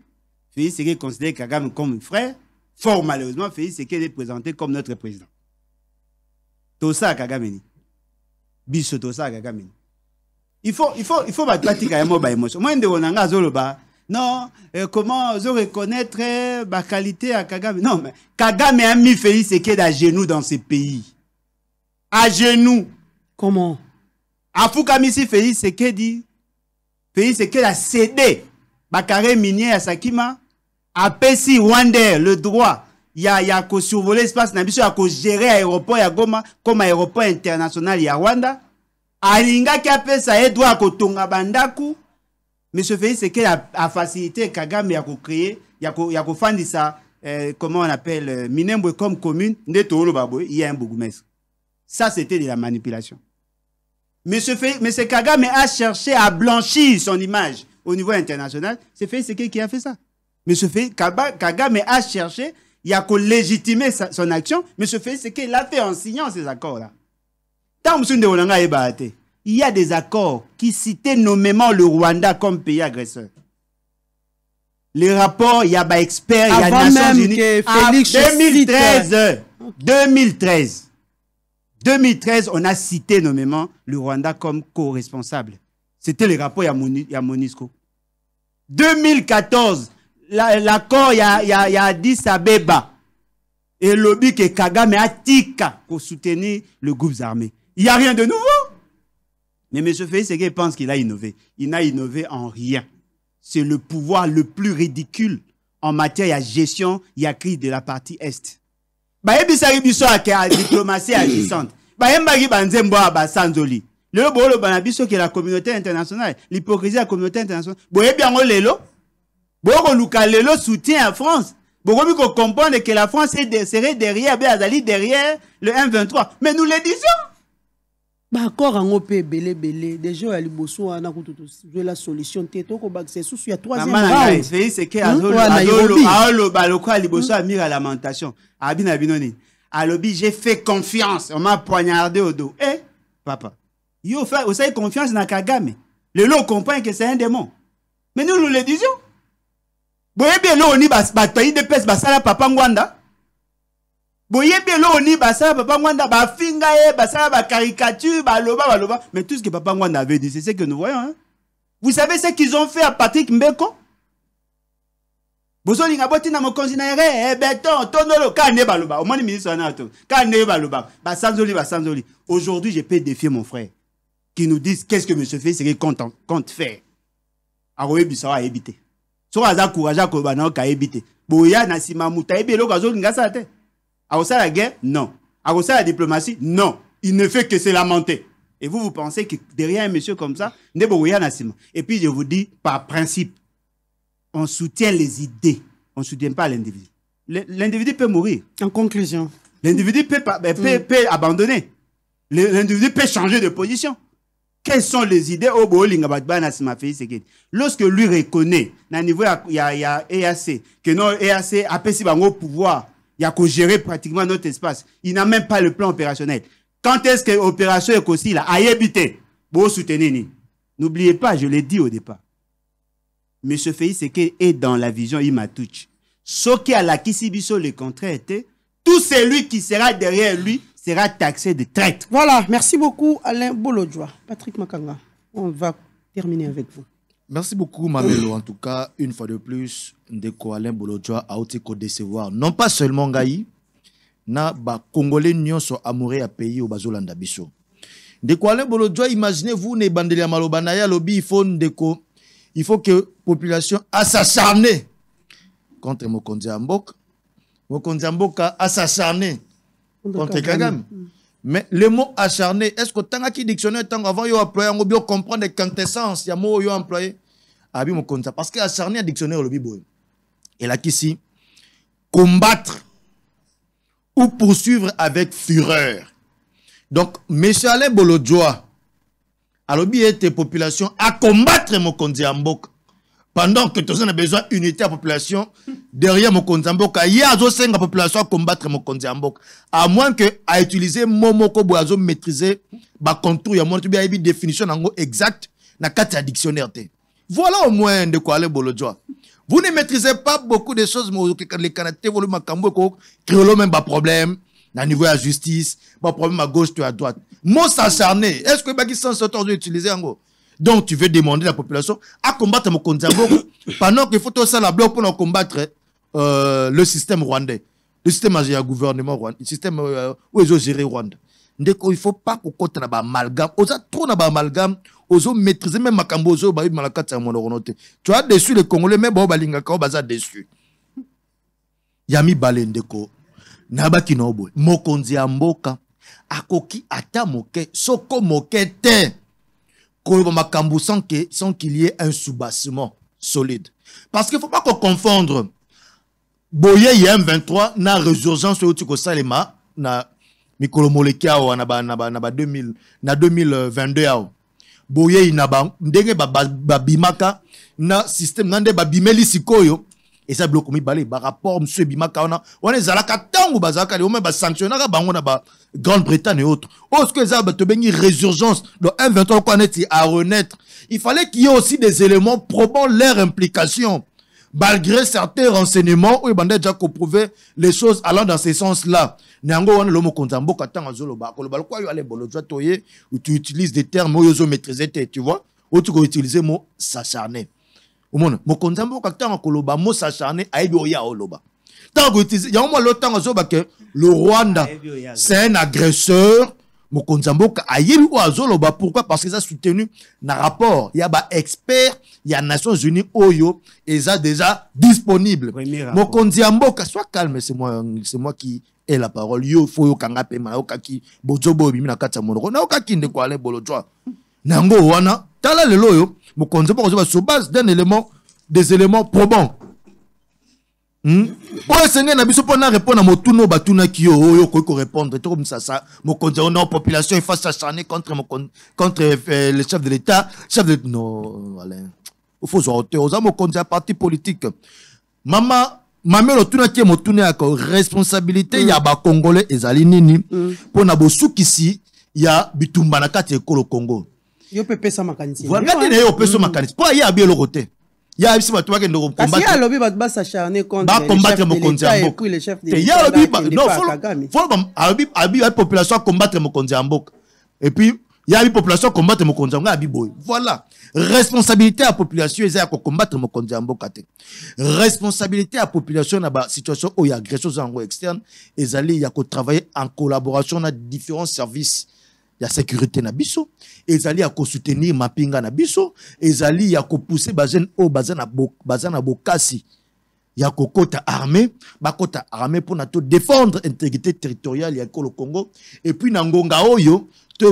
Félix Sekedi considère Kagame comme frère. Fort malheureusement, Félix est présenté comme notre président. Tosa Kagame. Biso Tosa Kagame. Il faut, il faut, il faut battre Moi, je ne Zoloba. Non, euh, comment je reconnaître euh, ma qualité à Kagame Non, mais Kagame a mis Félix est à genoux dans ce pays. À genoux. Comment Afoukamisi Félix dit? pays qu'il la cédé bakare minier à sakima apesi Wander, le droit il a ya, ya kosurvole espace na biso ya kogere aéroport à goma comme aéroport international a rwanda qui a ye droit y kotonga bandaku monsieur félix seke facilité kagame il a ya, a fondé ça, euh, comment on appelle euh, minembwe comme commune il y y un bourgmestre ça c'était de la manipulation mais Kagame a cherché à blanchir son image au niveau international. C'est Félix qui a fait ça. M. Kagame a cherché, il a légitimer son action. M. Félix l'a fait en signant ces accords-là. il y a des accords qui citaient nommément le Rwanda comme pays agresseur. Les rapports, il y a des experts, il y a Nations Unies. 2013, 2013, ah, 2013, on a cité nommément le Rwanda comme co-responsable. C'était le rapport à Monisco. 2014, l'accord la, y a Addis Abeba et lobby que Kagame a tika pour soutenir le groupe armé. Il n'y a rien de nouveau. Mais M. Félix qu'il pense qu'il a innové. Il n'a innové en rien. C'est le pouvoir le plus ridicule en matière de gestion, il y a crise de la partie Est bayebisaki biso a ya diplomatie agissante bayembaki banzembo ya basanzoli lelo booloba na biso ke la communauté internationale l'hypocrisie ya communauté internationale boyebi yango lelo bokoluka lelo soutien la france bokomi comprendre que la france est serrée derrière bien azali derrière le m 23 mais nous le disons baaccord yango mpe ebelebele deja oyo ya a wana trouver la solution sous c'est te tokobakisa hein? bah, esusu ya troisièmeaoloba lokola liboso ya hein? mire alimentation abi na bino nini alobi j'ai fait confiance on m'a poignardé au dos eh papa yo osali confiance na kagame lelo comprend que c'est un démon mais nous nous le disions boyebi eloko ni bato ya pes basala papa ngwanda boyebelo oni basala papa ngwanda bafinga ye basala bacaricature baloba baloba mais tout ce que papa ngwanda avait dit c'est ce que nous voyons hein? vous savez ce qu'ils ont fait à patrick mbeko bozolinga botina mokonzi na ere eh beton tondolo ka nde baloba omoni ministre wana to ka nde baloba basanzoli basanzoli aujourd'hui je peux défier mon frère qui nous dise qu'est-ce que monsieur Fésiré compte, compte faire akoyebisa oyo ayebi te soki aza kourage akoloba na oyo kayebi te boya na nsima moto ayebi eloko azolinga asala te a ça la guerre Non. A ça la diplomatie Non. Il ne fait que se lamenter. Et vous, vous pensez que derrière un monsieur comme ça, et puis je vous dis, par principe, on soutient les idées, on ne soutient pas l'individu. L'individu peut mourir. En conclusion. L'individu peut, ben, mm. abandonner. L'individu peut changer de position. Quelles sont les idées oh, Lorsque lui reconnaît, à niveau il y e a EAC, que non, EAC a au pouvoir, il y a qu'à gérer pratiquement notre espace. Il n'a même pas le plan opérationnel. Quand est-ce que l'opération est aussi là Aïe ébité. Bon, soutenez N'oubliez pas, je l'ai dit au départ. Monsieur c'est Seke est dans la vision il touché. Ce qui a la Kisibiso, le contraire était, tout celui qui sera derrière lui sera taxé de traite. Voilà, merci beaucoup Alain Bolodjoa. Patrick Makanga, on va terminer avec vous. Merci beaucoup, Mamelo. En tout cas, une fois de plus, Ndeko Alain Bolodjoa a été décevoir. Non pas seulement Gaï, na ba Congolais nyon sont amoureux à pays au Bazolanda Bisso. Ndeko Alain imaginez-vous, ne bandeli malobanaya il faut Ndeko, il faut que population a contre Mokondi Ambok. Mokondi Ambok a contre Kagame. Mm. Mais le mot acharné, est-ce que tant qu'il dictionnaire, tant avant, il employé, on peut comprendre les quintessences, il y a mot, il employé. Ah, Parce que acharné, un dictionnaire, le bon. Et là, qu'ici, combattre ou poursuivre avec fureur. Donc, Alain Bolodjoa, à l'objet des populations, à combattre mon compte pendant que tous a besoin d'unité à la population, derrière mon il y a la population à combattre mon À moins que à utiliser Momoko Boazo maîtriser le bah, contour, il y a une définition exacte dans le dictionnaire. Voilà au moins de quoi aller Bolodjoa. Vous ne maîtrisez pas beaucoup de choses, mais les Canadiens volume Makambo, créole même pas bah, problème, à niveau de la justice, un bah, problème à gauche, à droite. Mot s'acharner, est-ce que Baki sans s'autoriser utiliser en gros? Donc, tu veux demander à la population à combattre Mokonzi [COUGHS] pendant qu'il faut tout ça la bloc pour combattre euh, le système rwandais. Le système le gouvernement rwandais, le système euh, où ils ont géré Rwanda. Il ne faut pas qu'on compte un amalgame. On a trop d'amalgame. On a maîtrisé même Makambo. On a eu bah, Malakata Monoronote. Tu as déçu les Congolais, mais bon, Linga on bah, a déçu. Yami Balendeko. Nabaki Nobo. Mokonzi Amboka. Akoki Ata Moke. Soko Moke koloba makambo sans qu'il qu y ait un soubassement solide. Parce qu'il ne faut pas qu'on confondre Boye M23 na résurgence au Tiko Salema na mikolo molekia na ba na ba na ba 2000 na 2022 yao. Boye na ba ndenge ba bimaka na système na ba bimeli sikoyo et ça par eza biloko mibale barapport on est wana wana ezalaka ntango bazalaka leo me basanctionnaka bah, bango na bah, grande bretagne autre oyo oh, soki bah, te tobengi résurgence dans un 23 kwa neti à renaître il fallait qu'il y ait aussi des éléments probant leur implication malgré certains renseignements où bande déjà koprouve les choses allant dans ce sens là Nango on wana lo mokonzi ya mboka ntango azoloba akoloba lokwa yo ala ebolozwa toye tu utilises des termes oyo ozomaîtrise te tu vois oyo tukoutilize mot s'acharner omona mokonzi mboka ntango akoloba mosa acharné ayebi oya aoloba ntango koutilize yango mwa lo ntango azoyeba ke le rwanda c'est un agresseur mokonzi ya mboka ayebi oyo azoloba pourquoi parce que eza soutenu na rapport ya baexpert ya nations unies oyo eza déjà disponible mokonzi ya mboka soit calme c'est moi, moi qui ai la parole yo fo oyokanga pema nayokaki bozobo oyo ebimi na kati ya monoko nayokaki ndeko ale bolojwa na yango wana tala lelo oyo mokonzi moko azoba sur base d'un élément des éléments probants oyo esengeli na biso mpona répondre motuna oyo batunaki yo oyo okoki ça tokomisasa mokonzi ono population eface acharné contre, contre le chef de l'état chef de no alain ofo faut ote oza mokonzi ya parti politique mama mame lotunaki ye motuna yaka responsabilité mm. ya bakongolais ezali nini mpona mm. bosukisi ya bitumba na kati ya ekolo congo yo mpe pesa makanisi wakati na ye opeso mm. makanisi mpo aye abi eloko te ye abisi bato bakende koalobi bato basacharne bakombatre mokonzi ya mbokaalobi population akombatre mokonzi ya mboka epuis ye abi population akombatre mokonzi yango abi boye voilà responsabilité ya population eza ya kokombatre mokonzi ya mboka te responsabilité ya population na basituation oyo agression eza yango externe ezali ya kotravaille en collaboration na différents services ya sécurité na biso ezali ya soutenir mapinga na biso ezali ya ko bajeune oyo baza na, bo, baza na bokasi ya kota armée bakota armée to défendre intégrité territoriale ya ekolo congo puis na ngonga oyo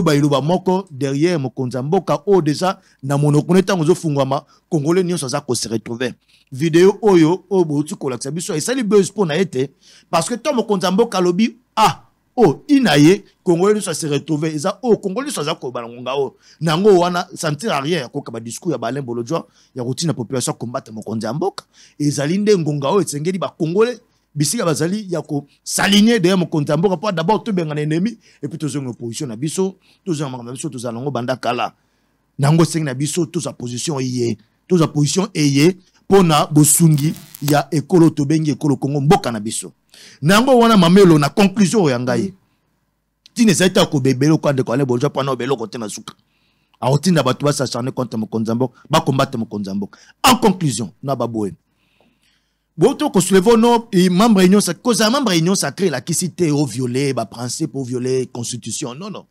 ba iluba moko derrière mokonzi ya mboka oyo deja na monoko ne ntango congolais kongole nyonso ko se retrouver video oyo oyo bouti kolakisa biso esali buzz pour na été parce que to mokonzi kalobi mboka ah, oyo oh, tina ye congolais nyonso ase retrouve eza oyo oh, congolais nyonso aza koyeba na ngonga oyo oh. na yango wana sentir arrière ya koyoka badiscours ya balain bolojor ya kotina population akombata mokonzi ya mboka ezali nde ngonga oyo esengeli bacongolais bisika bazali ya kosaline derrière mokonzi ya mboka mpo dabord tobenga na ennemi epuis tozonga opposition na biso tozonga makambo na biso tozala nango banda kala na yango esengi na biso tozwa position eye tozwa position eye pona bosungi ya ekolo tobengi ekolo kongo mboka na biso nango wana mamelo na conclusion oyo ya ngai ntina ezali ta kobe andeko ale bolja mpona oyo beloko te na suka aotinda bato basacharne contre mokonzi ya ba bakombata mokonzi ya en conclusion na baboye boto kosouleve no membre union sacré kozala membre union sacré violer ba principe baprincipe violer constitution non non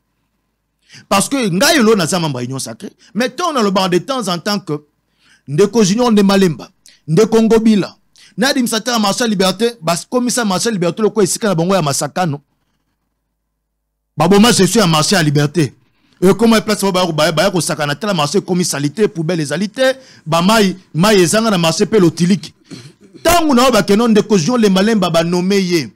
parce que ngai na naza membre union sacré mais le nalobaka de temps en temps que ndeko junior nde malemba ndeko ngobila nayebimisa te na marchand liberté bakomisa marchand liberté lokola esika na bongo ya masakano baboma suis ya e, e marché à liberté Comment place ba baya kosakana te na marché ekomi sali te les ezali te bamai mai ezanga na marché pelotilique. Tant ntango na oyo bakendo ndeko junior le malemba nommé ye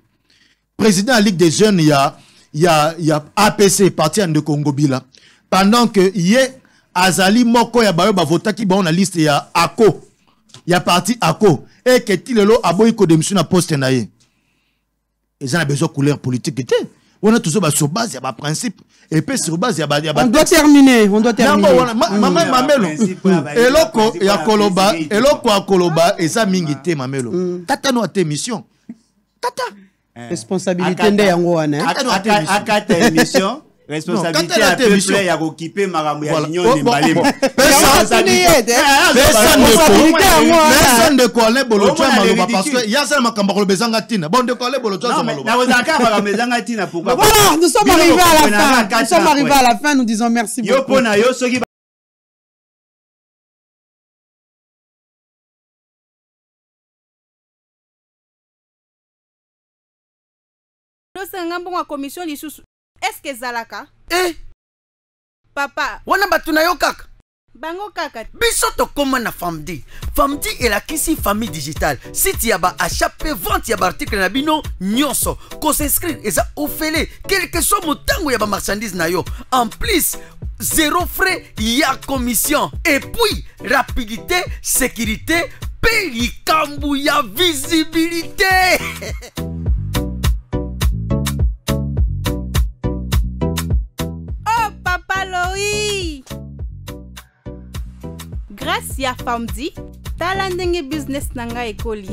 président la ligue des jeunes ya, ya, ya apc parti de Congo Bila. pendant que ye azali moko ya bayo ki on na liste ya ako ya parti ako eketi eh, lelo aboyi kodemision na poste na ye eza na besoin couleur politique te toujours bas sur base ya Et epe sur base ya mamelo eloko ya koloba eloko a koloba eza mingi mm. te mamelo mm. tata no tes missions. tata responsabilité a te wana eh. akata missions à personne nous sommes arrivés à la fin nous disons merci beaucoup est Est-ce que Zalaka? Eh? papa wana batuna na bango kaka biso tokóma na famdi famdi elakisi famille digitale Si ya baachat mpe vente yaba article na bino nyonso kosinscrire eza ofele kelke so motango yaba marchandise na yo en plus zéro frais ya commission Et puis, rapidité sécurité mpe y ya visibilité [LAUGHS] grâce à famdi tala business na ngai ekoli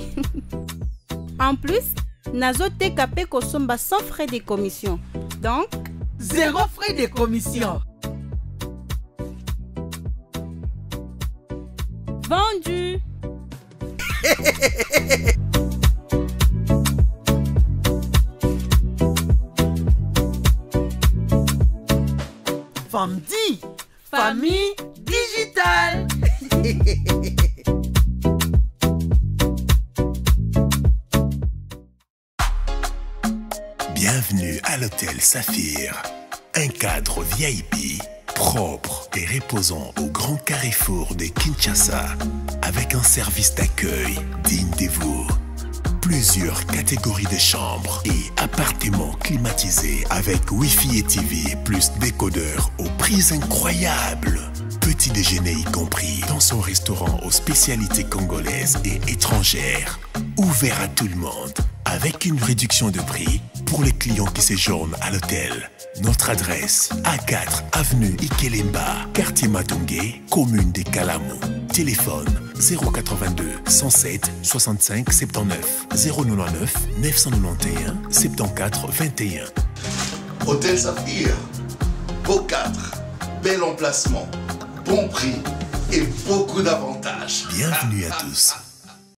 [LAUGHS] en plus nazote mpe kosomba sans frais de commission donc zéro frais de commission vendu [LAUGHS] Famdi, famille digitale. Bienvenue à l'hôtel Saphir, un cadre VIP propre et reposant au grand carrefour de Kinshasa avec un service d'accueil digne de vous plusieurs catégories de chambres et appartements climatisés avec Wi-Fi et TV plus décodeur aux prix incroyables. Petit déjeuner y compris dans son restaurant aux spécialités congolaises et étrangères. Ouvert à tout le monde avec une réduction de prix pour les clients qui séjournent à l'hôtel. Notre adresse, A4 Avenue Ikelemba, quartier Matongé, commune des Calamou. Téléphone 082 107 65 79 099 991 74 21. Hôtel Saphir, beau 4 bel emplacement, bon prix et beaucoup d'avantages. Bienvenue à tous.